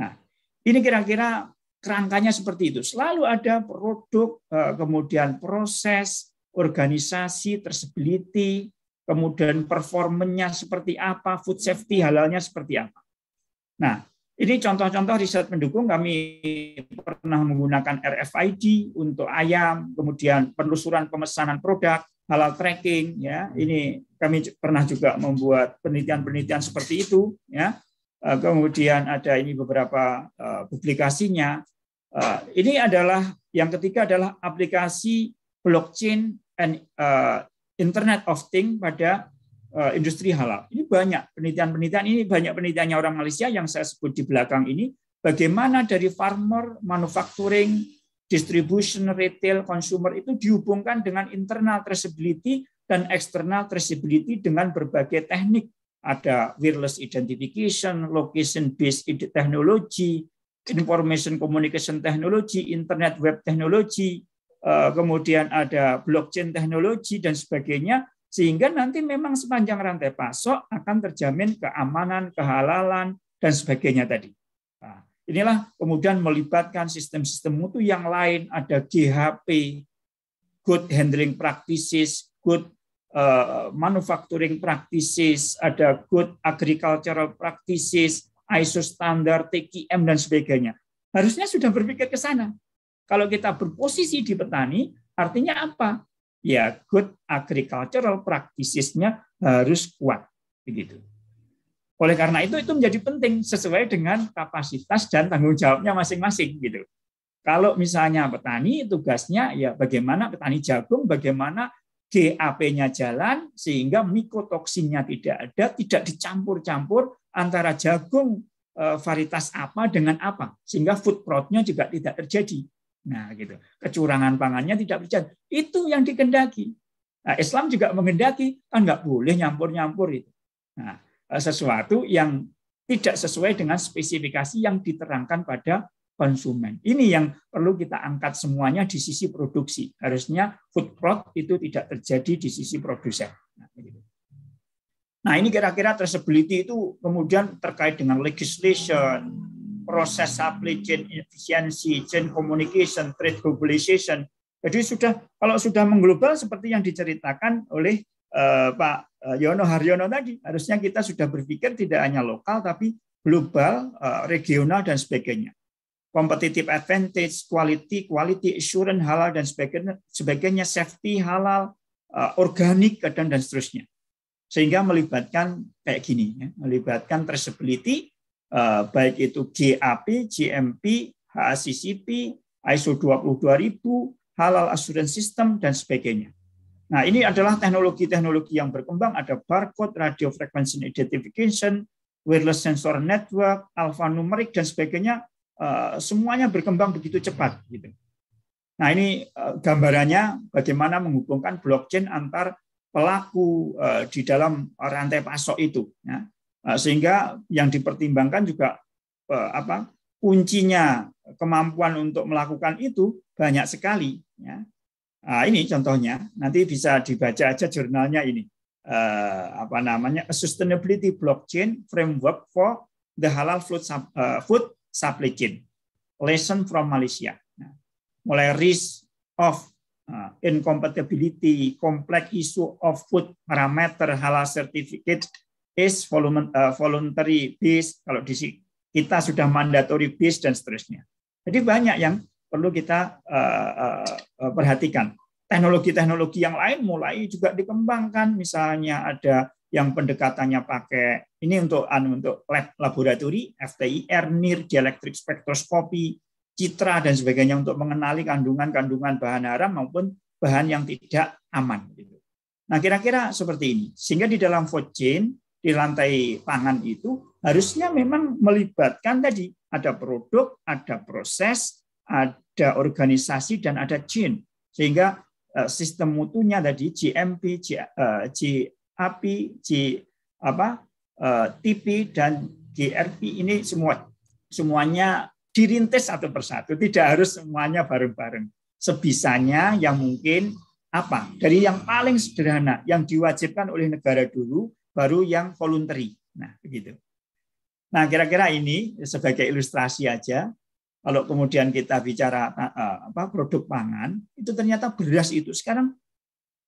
Nah, ini kira-kira kerangkanya seperti itu. Selalu ada produk, eh, kemudian proses, organisasi tersebeliti, kemudian performanya seperti apa, food safety halalnya seperti apa. Nah, ini contoh-contoh riset pendukung kami pernah menggunakan RFID untuk ayam, kemudian penelusuran pemesanan produk, halal tracking ya. Ini kami pernah juga membuat penelitian-penelitian seperti itu ya. Eh, kemudian ada ini beberapa eh, publikasinya. Eh, ini adalah yang ketiga adalah aplikasi blockchain and uh, Internet of Things pada uh, industri halal. Ini banyak penelitian-penelitian ini banyak penelitiannya orang Malaysia yang saya sebut di belakang ini bagaimana dari farmer, manufacturing, distribution, retail, consumer itu dihubungkan dengan internal traceability dan external traceability dengan berbagai teknik. Ada wireless identification, location-based technology, information communication technology, internet web technology, Eh, kemudian ada blockchain teknologi dan sebagainya sehingga nanti memang sepanjang rantai pasok akan terjamin keamanan, kehalalan dan sebagainya tadi. Nah, inilah kemudian melibatkan sistem-sistem mutu yang lain ada GHP, good handling practices, good eh, manufacturing practices, ada good agricultural practices, ISO standar, TQM dan sebagainya. Harusnya sudah berpikir ke sana. Kalau kita berposisi di petani, artinya apa? Ya, good agricultural practices-nya harus kuat. Begitu. Oleh karena itu, itu menjadi penting sesuai dengan kapasitas dan tanggung jawabnya masing-masing. gitu. Kalau misalnya petani, tugasnya ya bagaimana petani jagung, bagaimana GAP-nya jalan, sehingga mikotoksinnya tidak ada, tidak dicampur-campur antara jagung eh, varietas apa dengan apa, sehingga food fraud-nya juga tidak terjadi. Nah, gitu. Kecurangan pangannya tidak berjalan. Itu yang dikendaki. Nah, Islam juga mengendaki kan nggak boleh nyampur-nyampur itu. Nah, eh, sesuatu yang tidak sesuai dengan spesifikasi yang diterangkan pada konsumen. Ini yang perlu kita angkat semuanya di sisi produksi. Harusnya food fraud itu tidak terjadi di sisi produsen. Nah, gitu. nah ini kira-kira traceability itu kemudian terkait dengan legislation, proses supply chain efficiency, chain communication, trade globalization. Jadi sudah kalau sudah mengglobal seperti yang diceritakan oleh uh, Pak eh, Yono Haryono tadi, harusnya kita sudah berpikir tidak hanya lokal tapi global, uh, regional dan sebagainya. Competitive advantage, quality, quality assurance halal dan sebagainya, sebagainya safety halal, uh, organik dan dan seterusnya. Sehingga melibatkan kayak gini, ya, melibatkan traceability, Eh, baik itu GAP, GMP, HACCP, ISO 22000, Halal Assurance System, dan sebagainya. Nah, ini adalah teknologi-teknologi yang berkembang, ada barcode, radio frequency identification, wireless sensor network, alphanumeric, dan sebagainya, eh, semuanya berkembang begitu cepat. Gitu. Nah, ini eh, gambarannya bagaimana menghubungkan blockchain antar pelaku di dalam rantai pasok itu. Ya. Nah, sehingga yang dipertimbangkan juga eh, apa kuncinya kemampuan untuk melakukan itu banyak sekali. Ya. Nah, ini contohnya nanti bisa dibaca aja jurnalnya ini eh, apa namanya A Sustainability Blockchain Framework for the Halal Food, eh, Food Supply Chain Lesson from Malaysia. Nah, mulai risk of incompatibility, complex issue of food parameter halal certificate is eh, voluntary base, kalau di kita sudah mandatory base dan seterusnya. Jadi banyak yang perlu kita eh, eh, perhatikan. Teknologi-teknologi yang lain mulai juga dikembangkan, misalnya ada yang pendekatannya pakai ini untuk anu, untuk lab laboratori, FTIR, NIR, dielectric spektroskopi, citra dan sebagainya untuk mengenali kandungan-kandungan bahan haram maupun bahan yang tidak aman. Nah, kira-kira seperti ini. Sehingga di dalam food chain di lantai pangan itu harusnya memang melibatkan tadi ada produk, ada proses, ada organisasi dan ada chain sehingga eh, sistem mutunya tadi GMP, GAP, eh, G apa eh, TP dan GRP ini semua semuanya dirintis satu persatu, tidak harus semuanya bareng-bareng. Sebisanya yang mungkin apa dari yang paling sederhana yang diwajibkan oleh negara dulu baru yang voluntary. Nah, begitu. Nah, kira-kira ini sebagai ilustrasi aja. Kalau kemudian kita bicara eh, eh, apa produk pangan, itu ternyata beras itu sekarang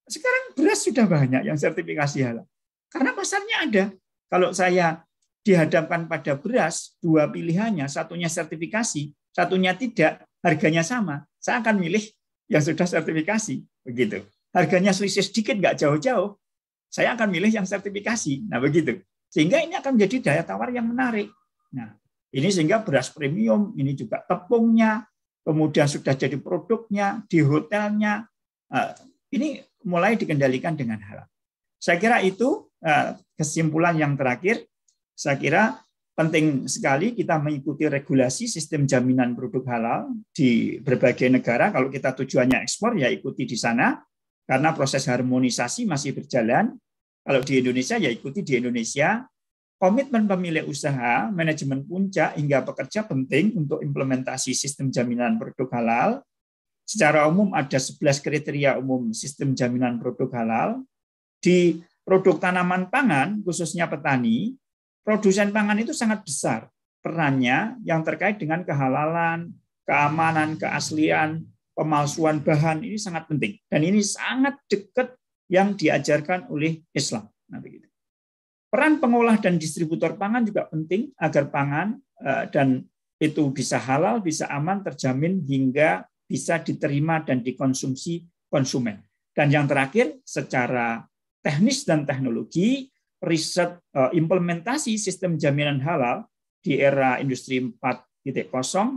sekarang beras sudah banyak yang sertifikasi halal. Karena pasarnya ada. Kalau saya dihadapkan pada beras, dua pilihannya, satunya sertifikasi, satunya tidak, harganya sama, saya akan milih yang sudah sertifikasi. Begitu. Harganya selisih sedikit, nggak jauh-jauh, saya akan milih yang sertifikasi. Nah, begitu. Sehingga ini akan menjadi daya tawar yang menarik. Nah, ini sehingga beras premium, ini juga tepungnya, kemudian sudah jadi produknya, di hotelnya. Eh, ini mulai dikendalikan dengan halal. Saya kira itu eh, kesimpulan yang terakhir. Saya kira penting sekali kita mengikuti regulasi sistem jaminan produk halal di berbagai negara. Kalau kita tujuannya ekspor, ya ikuti di sana. Karena proses harmonisasi masih berjalan. Kalau di Indonesia ya ikuti di Indonesia. Komitmen pemilik usaha, manajemen puncak hingga pekerja penting untuk implementasi sistem jaminan produk halal. Secara umum ada 11 kriteria umum sistem jaminan produk halal. Di produk tanaman pangan, khususnya petani, produsen pangan itu sangat besar perannya yang terkait dengan kehalalan, keamanan, keaslian, pemalsuan bahan ini sangat penting dan ini sangat dekat yang diajarkan oleh Islam. Nah, Peran pengolah dan distributor pangan juga penting agar pangan eh, dan itu bisa halal, bisa aman, terjamin hingga bisa diterima dan dikonsumsi konsumen. Dan yang terakhir, secara teknis dan teknologi, riset eh, implementasi sistem jaminan halal di era industri 4.0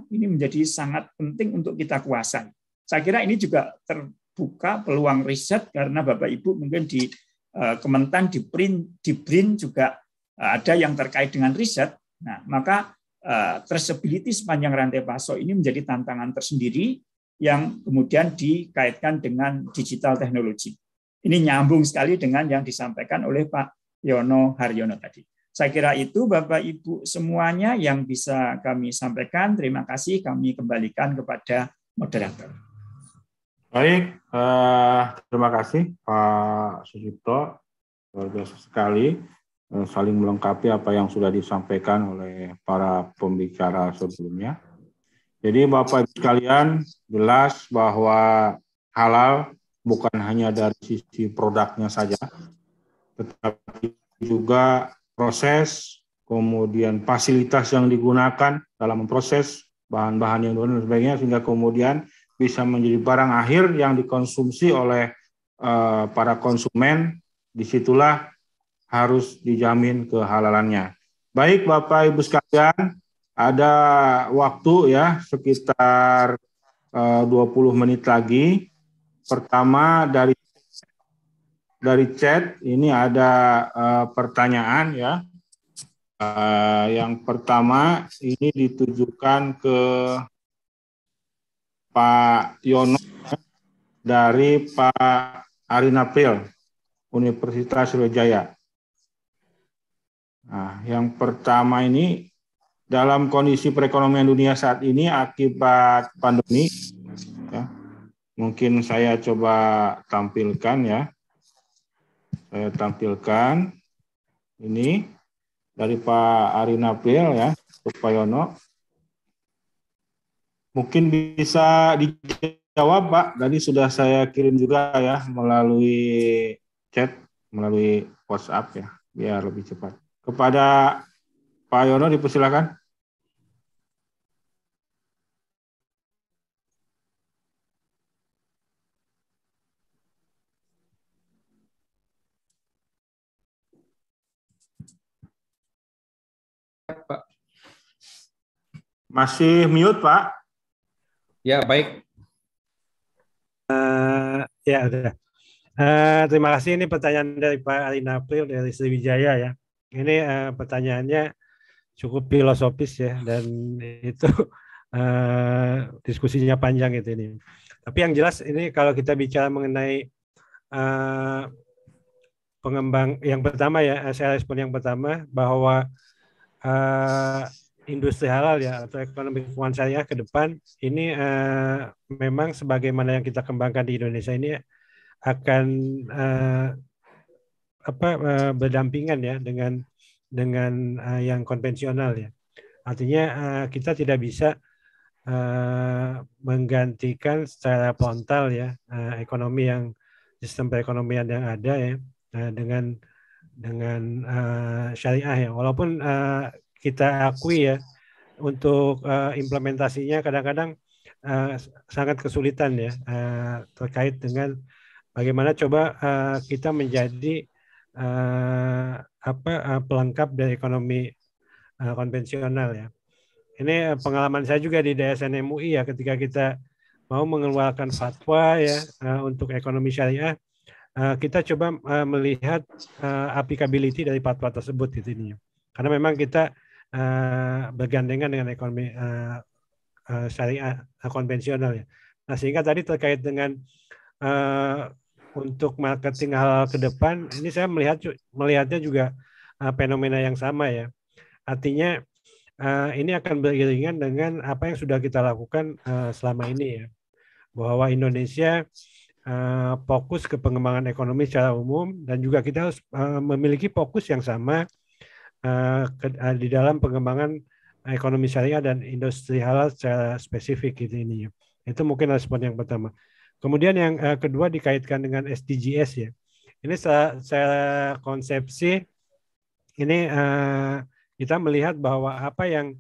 ini menjadi sangat penting untuk kita kuasai. Saya kira ini juga terbuka peluang riset karena Bapak Ibu mungkin di eh, Kementan di print di BRIN juga eh, ada yang terkait dengan riset. Nah, maka eh, traceability sepanjang rantai pasok ini menjadi tantangan tersendiri yang kemudian dikaitkan dengan digital teknologi. Ini nyambung sekali dengan yang disampaikan oleh Pak Yono Haryono tadi. Saya kira itu Bapak Ibu semuanya yang bisa kami sampaikan. Terima kasih kami kembalikan kepada moderator. Baik, uh, terima kasih Pak Sucipto. Luar biasa sekali uh, saling melengkapi apa yang sudah disampaikan oleh para pembicara sebelumnya. Jadi Bapak Ibu sekalian, jelas bahwa halal bukan hanya dari sisi produknya saja, tetapi juga proses, kemudian fasilitas yang digunakan dalam proses bahan-bahan yang dan sebagainya, sehingga kemudian bisa menjadi barang akhir yang dikonsumsi oleh uh, para konsumen. Disitulah harus dijamin kehalalannya. Baik Bapak Ibu sekalian, ada waktu ya sekitar eh, uh, 20 menit lagi. Pertama dari dari chat ini ada uh, pertanyaan ya. Uh, yang pertama ini ditujukan ke Pak Yono dari Pak Pil, Universitas Surabaya. Nah, yang pertama ini dalam kondisi perekonomian dunia saat ini akibat pandemi ya. Mungkin saya coba tampilkan ya. Saya tampilkan ini dari Pak Pil, ya, Pak Yono. Mungkin bisa dijawab Pak, tadi sudah saya kirim juga ya melalui chat, melalui WhatsApp ya, biar lebih cepat. Kepada Pak Yono dipersilakan. Masih mute, Pak. Ya, baik. Uh, ya, udah. Uh, terima kasih. Ini pertanyaan dari Pak Alina April dari Sriwijaya ya. Ini uh, pertanyaannya cukup filosofis ya dan itu uh, diskusinya panjang itu ini. Tapi yang jelas ini kalau kita bicara mengenai uh, pengembang yang pertama ya saya respon yang pertama bahwa uh, industri halal ya atau ekonomi keuangan syariah ke depan ini uh, memang sebagaimana yang kita kembangkan di Indonesia ini akan uh, apa uh, berdampingan ya dengan dengan uh, yang konvensional ya. Artinya uh, kita tidak bisa uh, menggantikan secara frontal ya uh, ekonomi yang sistem perekonomian yang ada ya uh, dengan dengan uh, syariah ya. Walaupun uh, kita akui ya untuk uh, implementasinya kadang-kadang uh, sangat kesulitan ya uh, terkait dengan bagaimana coba uh, kita menjadi uh, apa uh, pelengkap dari ekonomi uh, konvensional ya. Ini pengalaman saya juga di DSN MUI ya ketika kita mau mengeluarkan fatwa ya uh, untuk ekonomi syariah kita coba melihat uh, applicability dari fatwa tersebut gitu ini. Karena memang kita uh, bergandengan dengan ekonomi uh, uh, syariah konvensional ya. Nah sehingga tadi terkait dengan uh, untuk marketing hal, hal ke depan ini saya melihat melihatnya juga uh, fenomena yang sama ya. Artinya uh, ini akan beriringan dengan apa yang sudah kita lakukan uh, selama ini ya. Bahwa Indonesia fokus ke pengembangan ekonomi secara umum dan juga kita harus memiliki fokus yang sama Eh, ke, uh, di dalam pengembangan ekonomi syariah dan industri halal secara spesifik gitu ya Itu mungkin respon yang pertama. Kemudian yang uh, kedua dikaitkan dengan SDGs ya. Ini saya, saya konsepsi ini uh, kita melihat bahwa apa yang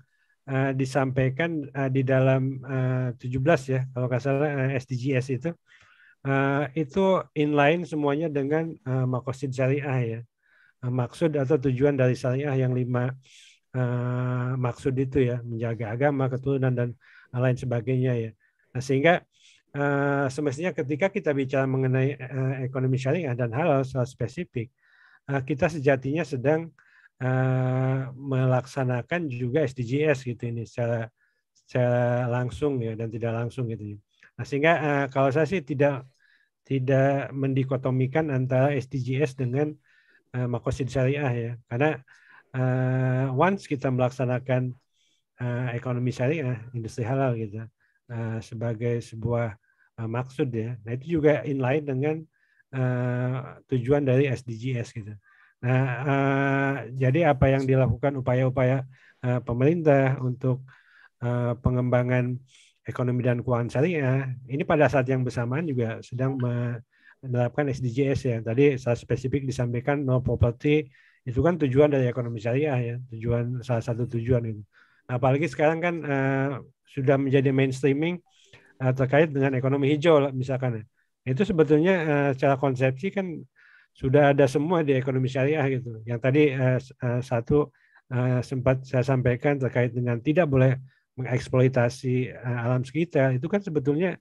uh, disampaikan uh, di dalam uh, 17 ya kalau nggak salah uh, SDGs itu uh, itu inline semuanya dengan uh, makosid syariah ya. Ah, maksud atau tujuan dari syariah yang lima uh, maksud itu ya menjaga agama keturunan dan lain sebagainya ya nah, sehingga uh, semestinya ketika kita bicara mengenai uh, ekonomi syariah dan hal-hal secara spesifik uh, kita sejatinya sedang uh, melaksanakan juga SDGs gitu ini secara secara langsung ya dan tidak langsung gitu ya. nah sehingga uh, kalau saya sih tidak tidak mendikotomikan antara SDGs dengan uh, makosid syariah ya. Karena uh, once kita melaksanakan uh, ekonomi syariah, industri halal gitu, uh, sebagai sebuah uh, maksud ya. Nah itu juga inline dengan uh, tujuan dari SDGs gitu. Nah uh, jadi apa yang dilakukan upaya-upaya uh, pemerintah untuk uh, pengembangan ekonomi dan keuangan syariah ini pada saat yang bersamaan juga sedang menerapkan SDGs ya. Tadi secara spesifik disampaikan no property itu kan tujuan dari ekonomi syariah ya, tujuan salah satu tujuan itu. Nah, apalagi sekarang kan uh, sudah menjadi mainstreaming uh, terkait dengan ekonomi hijau misalkan ya. Itu sebetulnya uh, secara konsepsi kan sudah ada semua di ekonomi syariah gitu. Yang tadi uh, uh, satu uh, sempat saya sampaikan terkait dengan tidak boleh mengeksploitasi uh, alam sekitar itu kan sebetulnya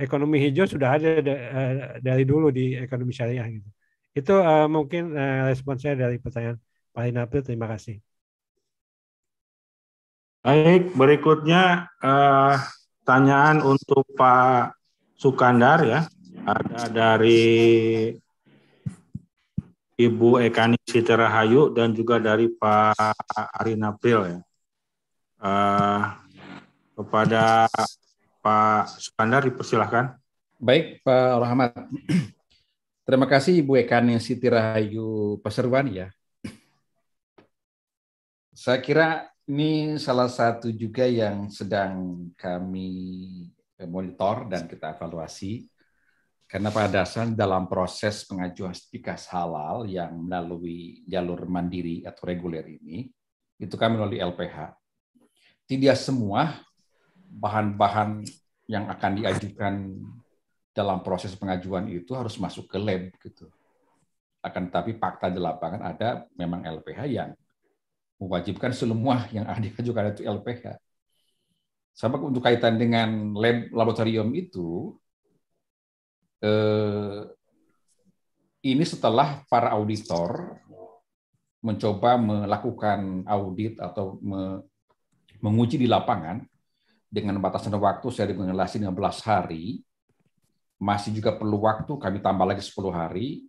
ekonomi hijau sudah ada eh, dari dulu di ekonomi syariah gitu. Itu uh, mungkin uh, respon saya dari pertanyaan Pak Inapil. Terima kasih. Baik, berikutnya uh, tanyaan untuk Pak Sukandar ya. Ada dari Ibu Ekani Hayu dan juga dari Pak Arinapil ya. Uh, kepada Pak Sukandar dipersilahkan. Baik Pak Rahmat. Terima kasih Ibu yang Siti Rahayu Peserwan ya. Saya kira ini salah satu juga yang sedang kami monitor dan kita evaluasi karena pada dasarnya dalam proses pengajuan stikas halal yang melalui jalur mandiri atau reguler ini itu kami melalui LPH. Tidak semua bahan-bahan yang akan diajukan dalam proses pengajuan itu harus masuk ke lab gitu. Akan tapi fakta di lapangan ada memang LPH yang mewajibkan semua yang ada diajukan itu LPH. Sama untuk kaitan dengan lab laboratorium itu, eh, ini setelah para auditor mencoba melakukan audit atau menguji di lapangan, dengan batasan waktu saya rekomendasi 15 hari, masih juga perlu waktu kami tambah lagi 10 hari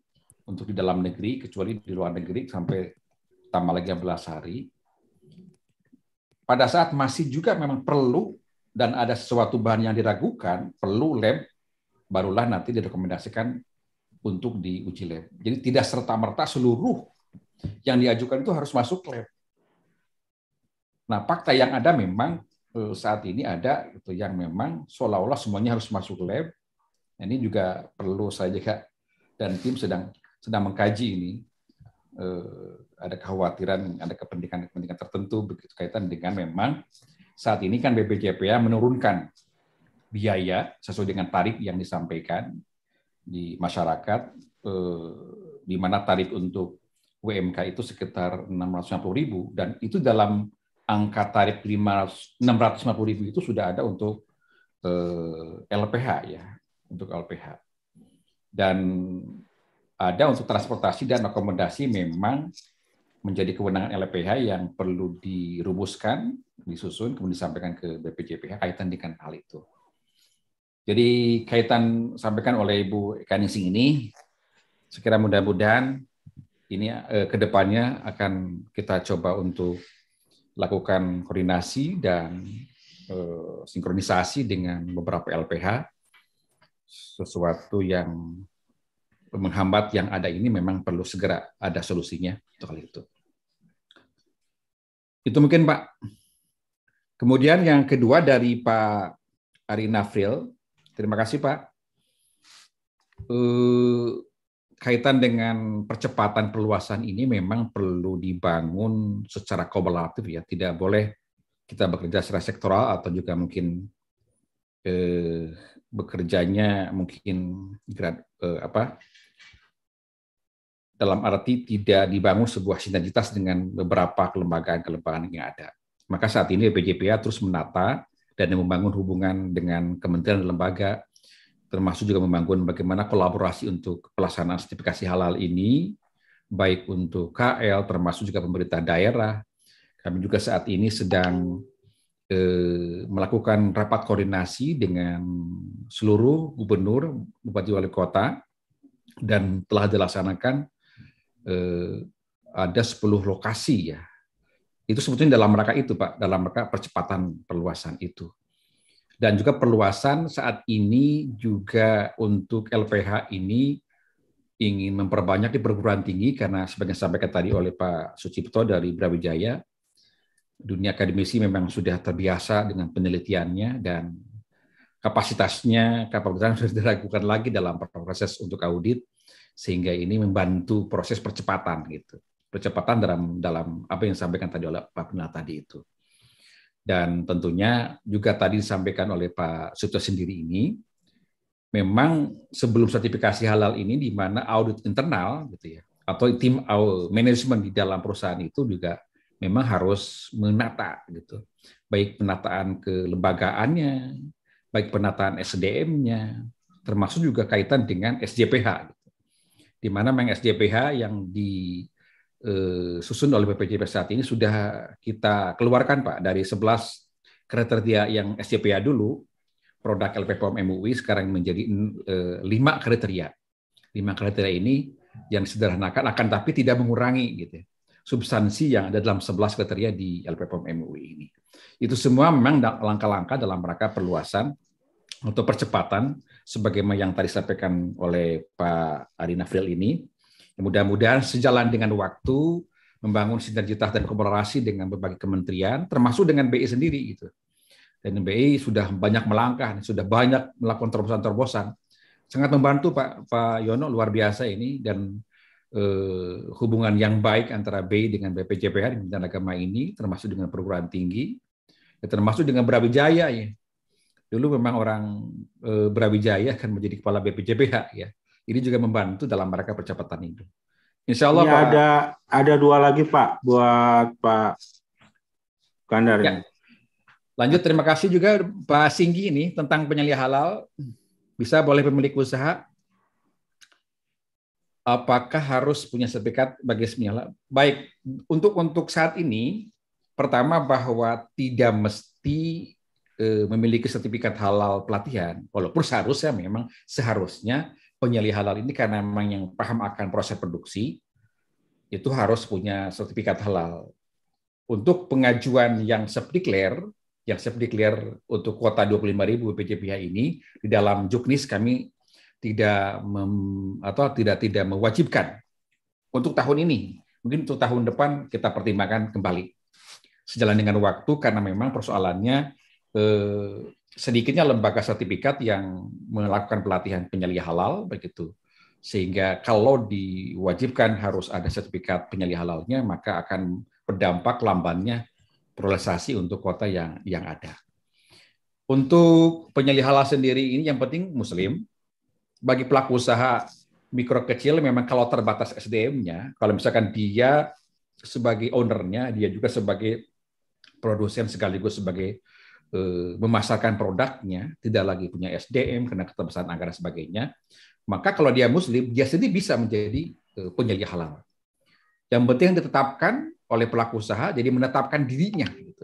untuk di dalam negeri, kecuali di luar negeri sampai tambah lagi 15 hari. Pada saat masih juga memang perlu dan ada sesuatu bahan yang diragukan, perlu lab, barulah nanti direkomendasikan untuk diuji lab. Jadi tidak serta-merta seluruh yang diajukan itu harus masuk lab. Nah, fakta yang ada memang Eh, saat ini ada itu yang memang seolah-olah semuanya harus masuk lab. Nah, ini juga perlu saya juga dan tim sedang sedang mengkaji ini. Eh, ada kekhawatiran, ada kepentingan-kepentingan tertentu berkaitan dengan memang saat ini kan BPJPA menurunkan biaya sesuai dengan tarif yang disampaikan di masyarakat, eh, di mana tarif untuk WMK itu sekitar puluh ribu dan itu dalam angka tarif 500, 650 ribu itu sudah ada untuk eh, LPH ya, untuk LPH. Dan ada untuk transportasi dan akomodasi memang menjadi kewenangan LPH yang perlu dirumuskan, disusun, kemudian disampaikan ke BPJPH kaitan dengan hal itu. Jadi kaitan sampaikan oleh Ibu Kaningsing ini, sekira mudah-mudahan ini eh, kedepannya akan kita coba untuk lakukan koordinasi dan eh, sinkronisasi dengan beberapa LPH. Sesuatu yang menghambat yang ada ini memang perlu segera ada solusinya itu kali itu. Itu mungkin Pak. Kemudian yang kedua dari Pak Arina Fril. Terima kasih Pak. Eh, kaitan dengan percepatan perluasan ini memang perlu dibangun secara kolaboratif ya, tidak boleh kita bekerja secara sektoral atau juga mungkin eh, bekerjanya mungkin grad, eh, apa dalam arti tidak dibangun sebuah sinergitas dengan beberapa kelembagaan-kelembagaan yang ada. Maka saat ini BJPA terus menata dan membangun hubungan dengan kementerian dan lembaga termasuk juga membangun bagaimana kolaborasi untuk pelaksanaan sertifikasi halal ini, baik untuk KL, termasuk juga pemerintah daerah. Kami juga saat ini sedang eh, melakukan rapat koordinasi dengan seluruh gubernur, bupati, wali kota, dan telah dilaksanakan eh, ada 10 lokasi ya. Itu sebetulnya dalam rangka itu Pak, dalam rangka percepatan perluasan itu dan juga perluasan saat ini juga untuk LPH ini ingin memperbanyak di perguruan tinggi karena sebagai sampaikan tadi oleh Pak Sucipto dari Brawijaya, dunia akademisi memang sudah terbiasa dengan penelitiannya dan kapasitasnya kapabilitasnya sudah diragukan lagi dalam proses untuk audit sehingga ini membantu proses percepatan gitu percepatan dalam dalam apa yang disampaikan tadi oleh Pak Penel tadi itu. Dan tentunya juga tadi disampaikan oleh Pak Suto sendiri ini, memang sebelum sertifikasi halal ini di mana audit internal gitu ya atau tim manajemen di dalam perusahaan itu juga memang harus menata gitu baik penataan kelembagaannya baik penataan SDM-nya termasuk juga kaitan dengan SJPH gitu. di mana memang SJPH yang di Eh, susun oleh BPJS saat ini sudah kita keluarkan Pak dari 11 kriteria yang SCPA dulu produk LPPOM MUI sekarang menjadi eh, lima kriteria. Lima kriteria ini yang sederhanakan akan tapi tidak mengurangi gitu ya, substansi yang ada dalam 11 kriteria di LPPOM MUI ini. Itu semua memang langkah-langkah dalam rangka perluasan atau percepatan sebagaimana yang tadi sampaikan oleh Pak Arina Fril ini Mudah-mudahan sejalan dengan waktu membangun sinergitas dan kolaborasi dengan berbagai kementerian, termasuk dengan BI sendiri gitu. Dan BI sudah banyak melangkah, sudah banyak melakukan terobosan-terobosan. Sangat membantu Pak Pak Yono luar biasa ini dan eh, hubungan yang baik antara BI dengan BPJPH di Kementerian Agama ini, termasuk dengan perguruan tinggi, ya, termasuk dengan Brawijaya ya. Dulu memang orang eh, Brawijaya akan menjadi kepala BPJPH ya ini juga membantu dalam mereka percepatan itu. Insya Allah ini iya, Pak, ada ada dua lagi Pak buat Pak Kandar. Ya. Lanjut terima kasih juga Pak Singgi ini tentang penyelia halal bisa boleh pemilik usaha apakah harus punya sertifikat bagi semuanya? Baik, untuk untuk saat ini pertama bahwa tidak mesti eh, memiliki sertifikat halal pelatihan, walaupun seharusnya memang seharusnya Penyeli halal ini karena memang yang paham akan proses produksi itu harus punya sertifikat halal. Untuk pengajuan yang self-declare, yang self-declare untuk kuota 25.000 BPJPH ini, di dalam juknis kami tidak mem, atau tidak tidak mewajibkan untuk tahun ini. Mungkin untuk tahun depan kita pertimbangkan kembali. Sejalan dengan waktu karena memang persoalannya eh, sedikitnya lembaga sertifikat yang melakukan pelatihan penyelia halal begitu sehingga kalau diwajibkan harus ada sertifikat penyelia halalnya maka akan berdampak lambannya prosesasi untuk kota yang yang ada. Untuk penyelia halal sendiri ini yang penting muslim. Bagi pelaku usaha mikro kecil memang kalau terbatas SDM-nya, kalau misalkan dia sebagai ownernya, dia juga sebagai produsen sekaligus sebagai Eh, memasarkan produknya, tidak lagi punya SDM karena keterbatasan anggaran sebagainya, maka kalau dia muslim, dia sendiri bisa menjadi eh, penyelia halal. Yang penting ditetapkan oleh pelaku usaha, jadi menetapkan dirinya. Gitu.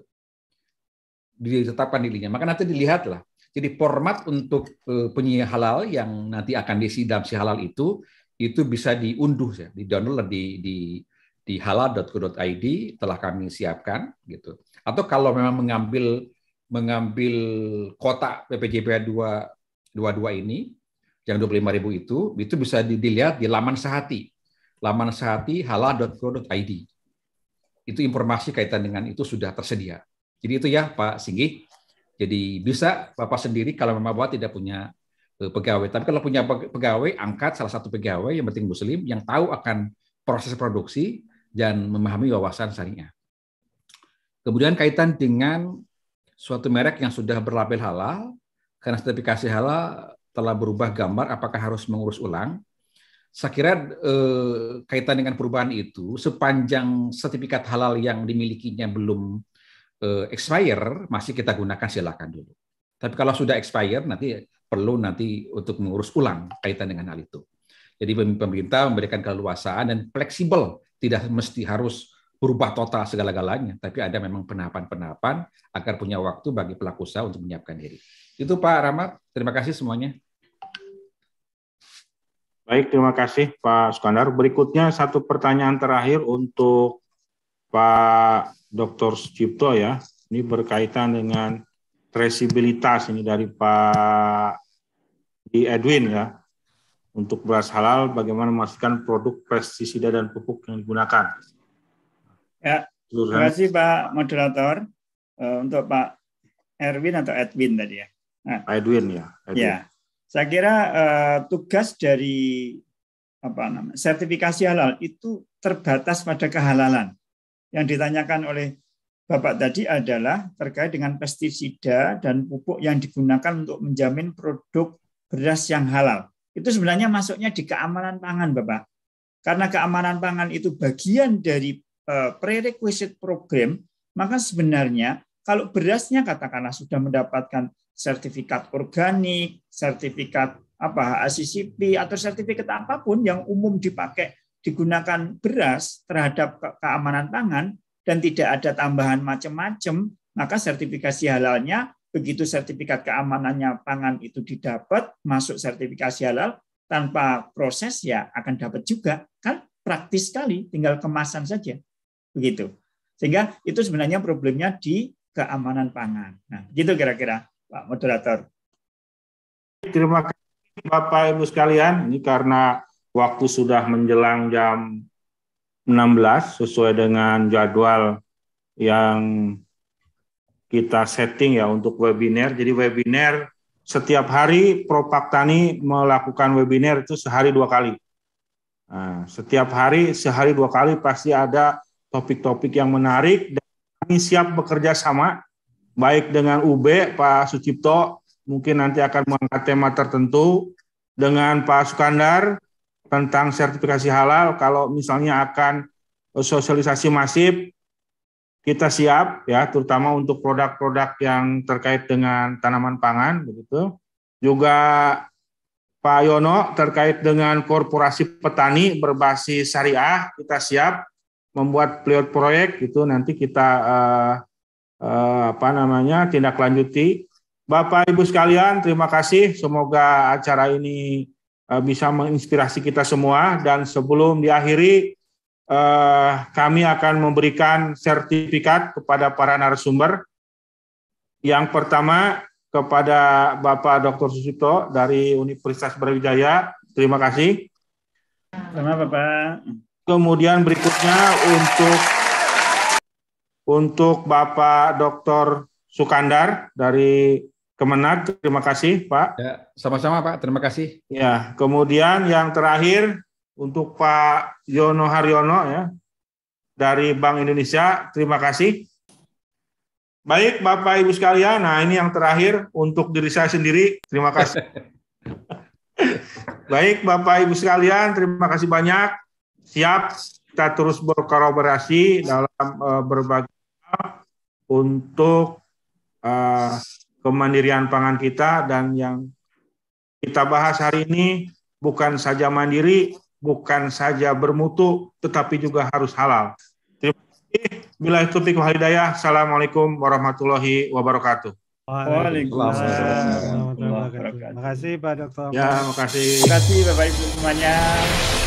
Ditetapkan dirinya. Maka nanti dilihatlah. Jadi format untuk eh, penyelia halal yang nanti akan diisi dalam si halal itu, itu bisa diunduh, ya, di download di, di, di halal.co.id telah kami siapkan gitu. Atau kalau memang mengambil mengambil kotak PPJPA 222 ini yang 25 ribu itu itu bisa dilihat di laman sehati laman sehati halal.co.id itu informasi kaitan dengan itu sudah tersedia jadi itu ya Pak Singgi jadi bisa Bapak sendiri kalau memang Bapak tidak punya eh, pegawai tapi kalau punya pegawai angkat salah satu pegawai yang penting muslim yang tahu akan proses produksi dan memahami wawasan syariah kemudian kaitan dengan suatu merek yang sudah berlabel halal karena sertifikasi halal telah berubah gambar apakah harus mengurus ulang saya kira eh, kaitan dengan perubahan itu sepanjang sertifikat halal yang dimilikinya belum eh, expire masih kita gunakan silakan dulu. Tapi kalau sudah expire nanti perlu nanti untuk mengurus ulang kaitan dengan hal itu. Jadi pemerintah memberikan keleluasaan dan fleksibel, tidak mesti harus berubah total segala-galanya, tapi ada memang penahapan-penahapan agar punya waktu bagi pelaku usaha untuk menyiapkan diri. Itu Pak Rahmat, terima kasih semuanya. Baik, terima kasih Pak Skandar. Berikutnya satu pertanyaan terakhir untuk Pak Dr. Sucipto ya. Ini berkaitan dengan traceabilitas ini dari Pak di Edwin ya. Untuk beras halal, bagaimana memastikan produk pestisida dan pupuk yang digunakan? Ya, terima kasih Pak Moderator uh, untuk Pak Erwin atau Edwin tadi ya. Nah, Edwin ya. Edwin. Ya, saya kira uh, tugas dari apa namanya sertifikasi halal itu terbatas pada kehalalan. Yang ditanyakan oleh Bapak tadi adalah terkait dengan pestisida dan pupuk yang digunakan untuk menjamin produk beras yang halal. Itu sebenarnya masuknya di keamanan pangan, Bapak. Karena keamanan pangan itu bagian dari Eh, prerequisite program, maka sebenarnya kalau berasnya katakanlah sudah mendapatkan sertifikat organik, sertifikat apa ACCP atau sertifikat apapun yang umum dipakai digunakan beras terhadap keamanan pangan dan tidak ada tambahan macam-macam, maka sertifikasi halalnya begitu sertifikat keamanannya pangan itu didapat masuk sertifikasi halal tanpa proses ya akan dapat juga kan praktis sekali tinggal kemasan saja Begitu. Sehingga itu sebenarnya problemnya di keamanan pangan. Nah, gitu kira-kira Pak Moderator. Terima kasih Bapak Ibu sekalian. Ini karena waktu sudah menjelang jam 16 sesuai dengan jadwal yang kita setting ya untuk webinar. Jadi webinar setiap hari Propak Tani melakukan webinar itu sehari dua kali. Nah, setiap hari sehari dua kali pasti ada topik-topik yang menarik dan kami siap bekerja sama baik dengan UB Pak Sucipto mungkin nanti akan mengangkat tema tertentu dengan Pak Sukandar tentang sertifikasi halal kalau misalnya akan sosialisasi masif kita siap ya terutama untuk produk-produk yang terkait dengan tanaman pangan begitu juga Pak Yono terkait dengan korporasi petani berbasis syariah kita siap membuat pilot proyek itu nanti kita uh, uh, apa namanya tindak lanjuti. Bapak Ibu sekalian, terima kasih. Semoga acara ini uh, bisa menginspirasi kita semua dan sebelum diakhiri uh, kami akan memberikan sertifikat kepada para narasumber. Yang pertama kepada Bapak Dr. Susito dari Universitas Brawijaya. Terima kasih. Terima Bapak. Kemudian berikutnya untuk untuk Bapak Dr. Sukandar dari Kemenag. Terima kasih, Pak. Ya, sama-sama, Pak. Terima kasih. Ya, kemudian yang terakhir untuk Pak Yono Haryono ya dari Bank Indonesia. Terima kasih. Baik, Bapak Ibu sekalian. Nah, ini yang terakhir untuk diri saya sendiri. Terima kasih. Baik, Bapak Ibu sekalian, terima kasih banyak siap kita terus berkolaborasi dalam uh, berbagai hal untuk uh, kemandirian pangan kita dan yang kita bahas hari ini bukan saja mandiri, bukan saja bermutu, tetapi juga harus halal. Terima kasih. Bila itu wal hidayah. Assalamualaikum warahmatullahi wabarakatuh. Waalaikumsalam. Terima kasih Pak Dokter. Ya, terima kasih. Terima kasih Bapak Ibu semuanya.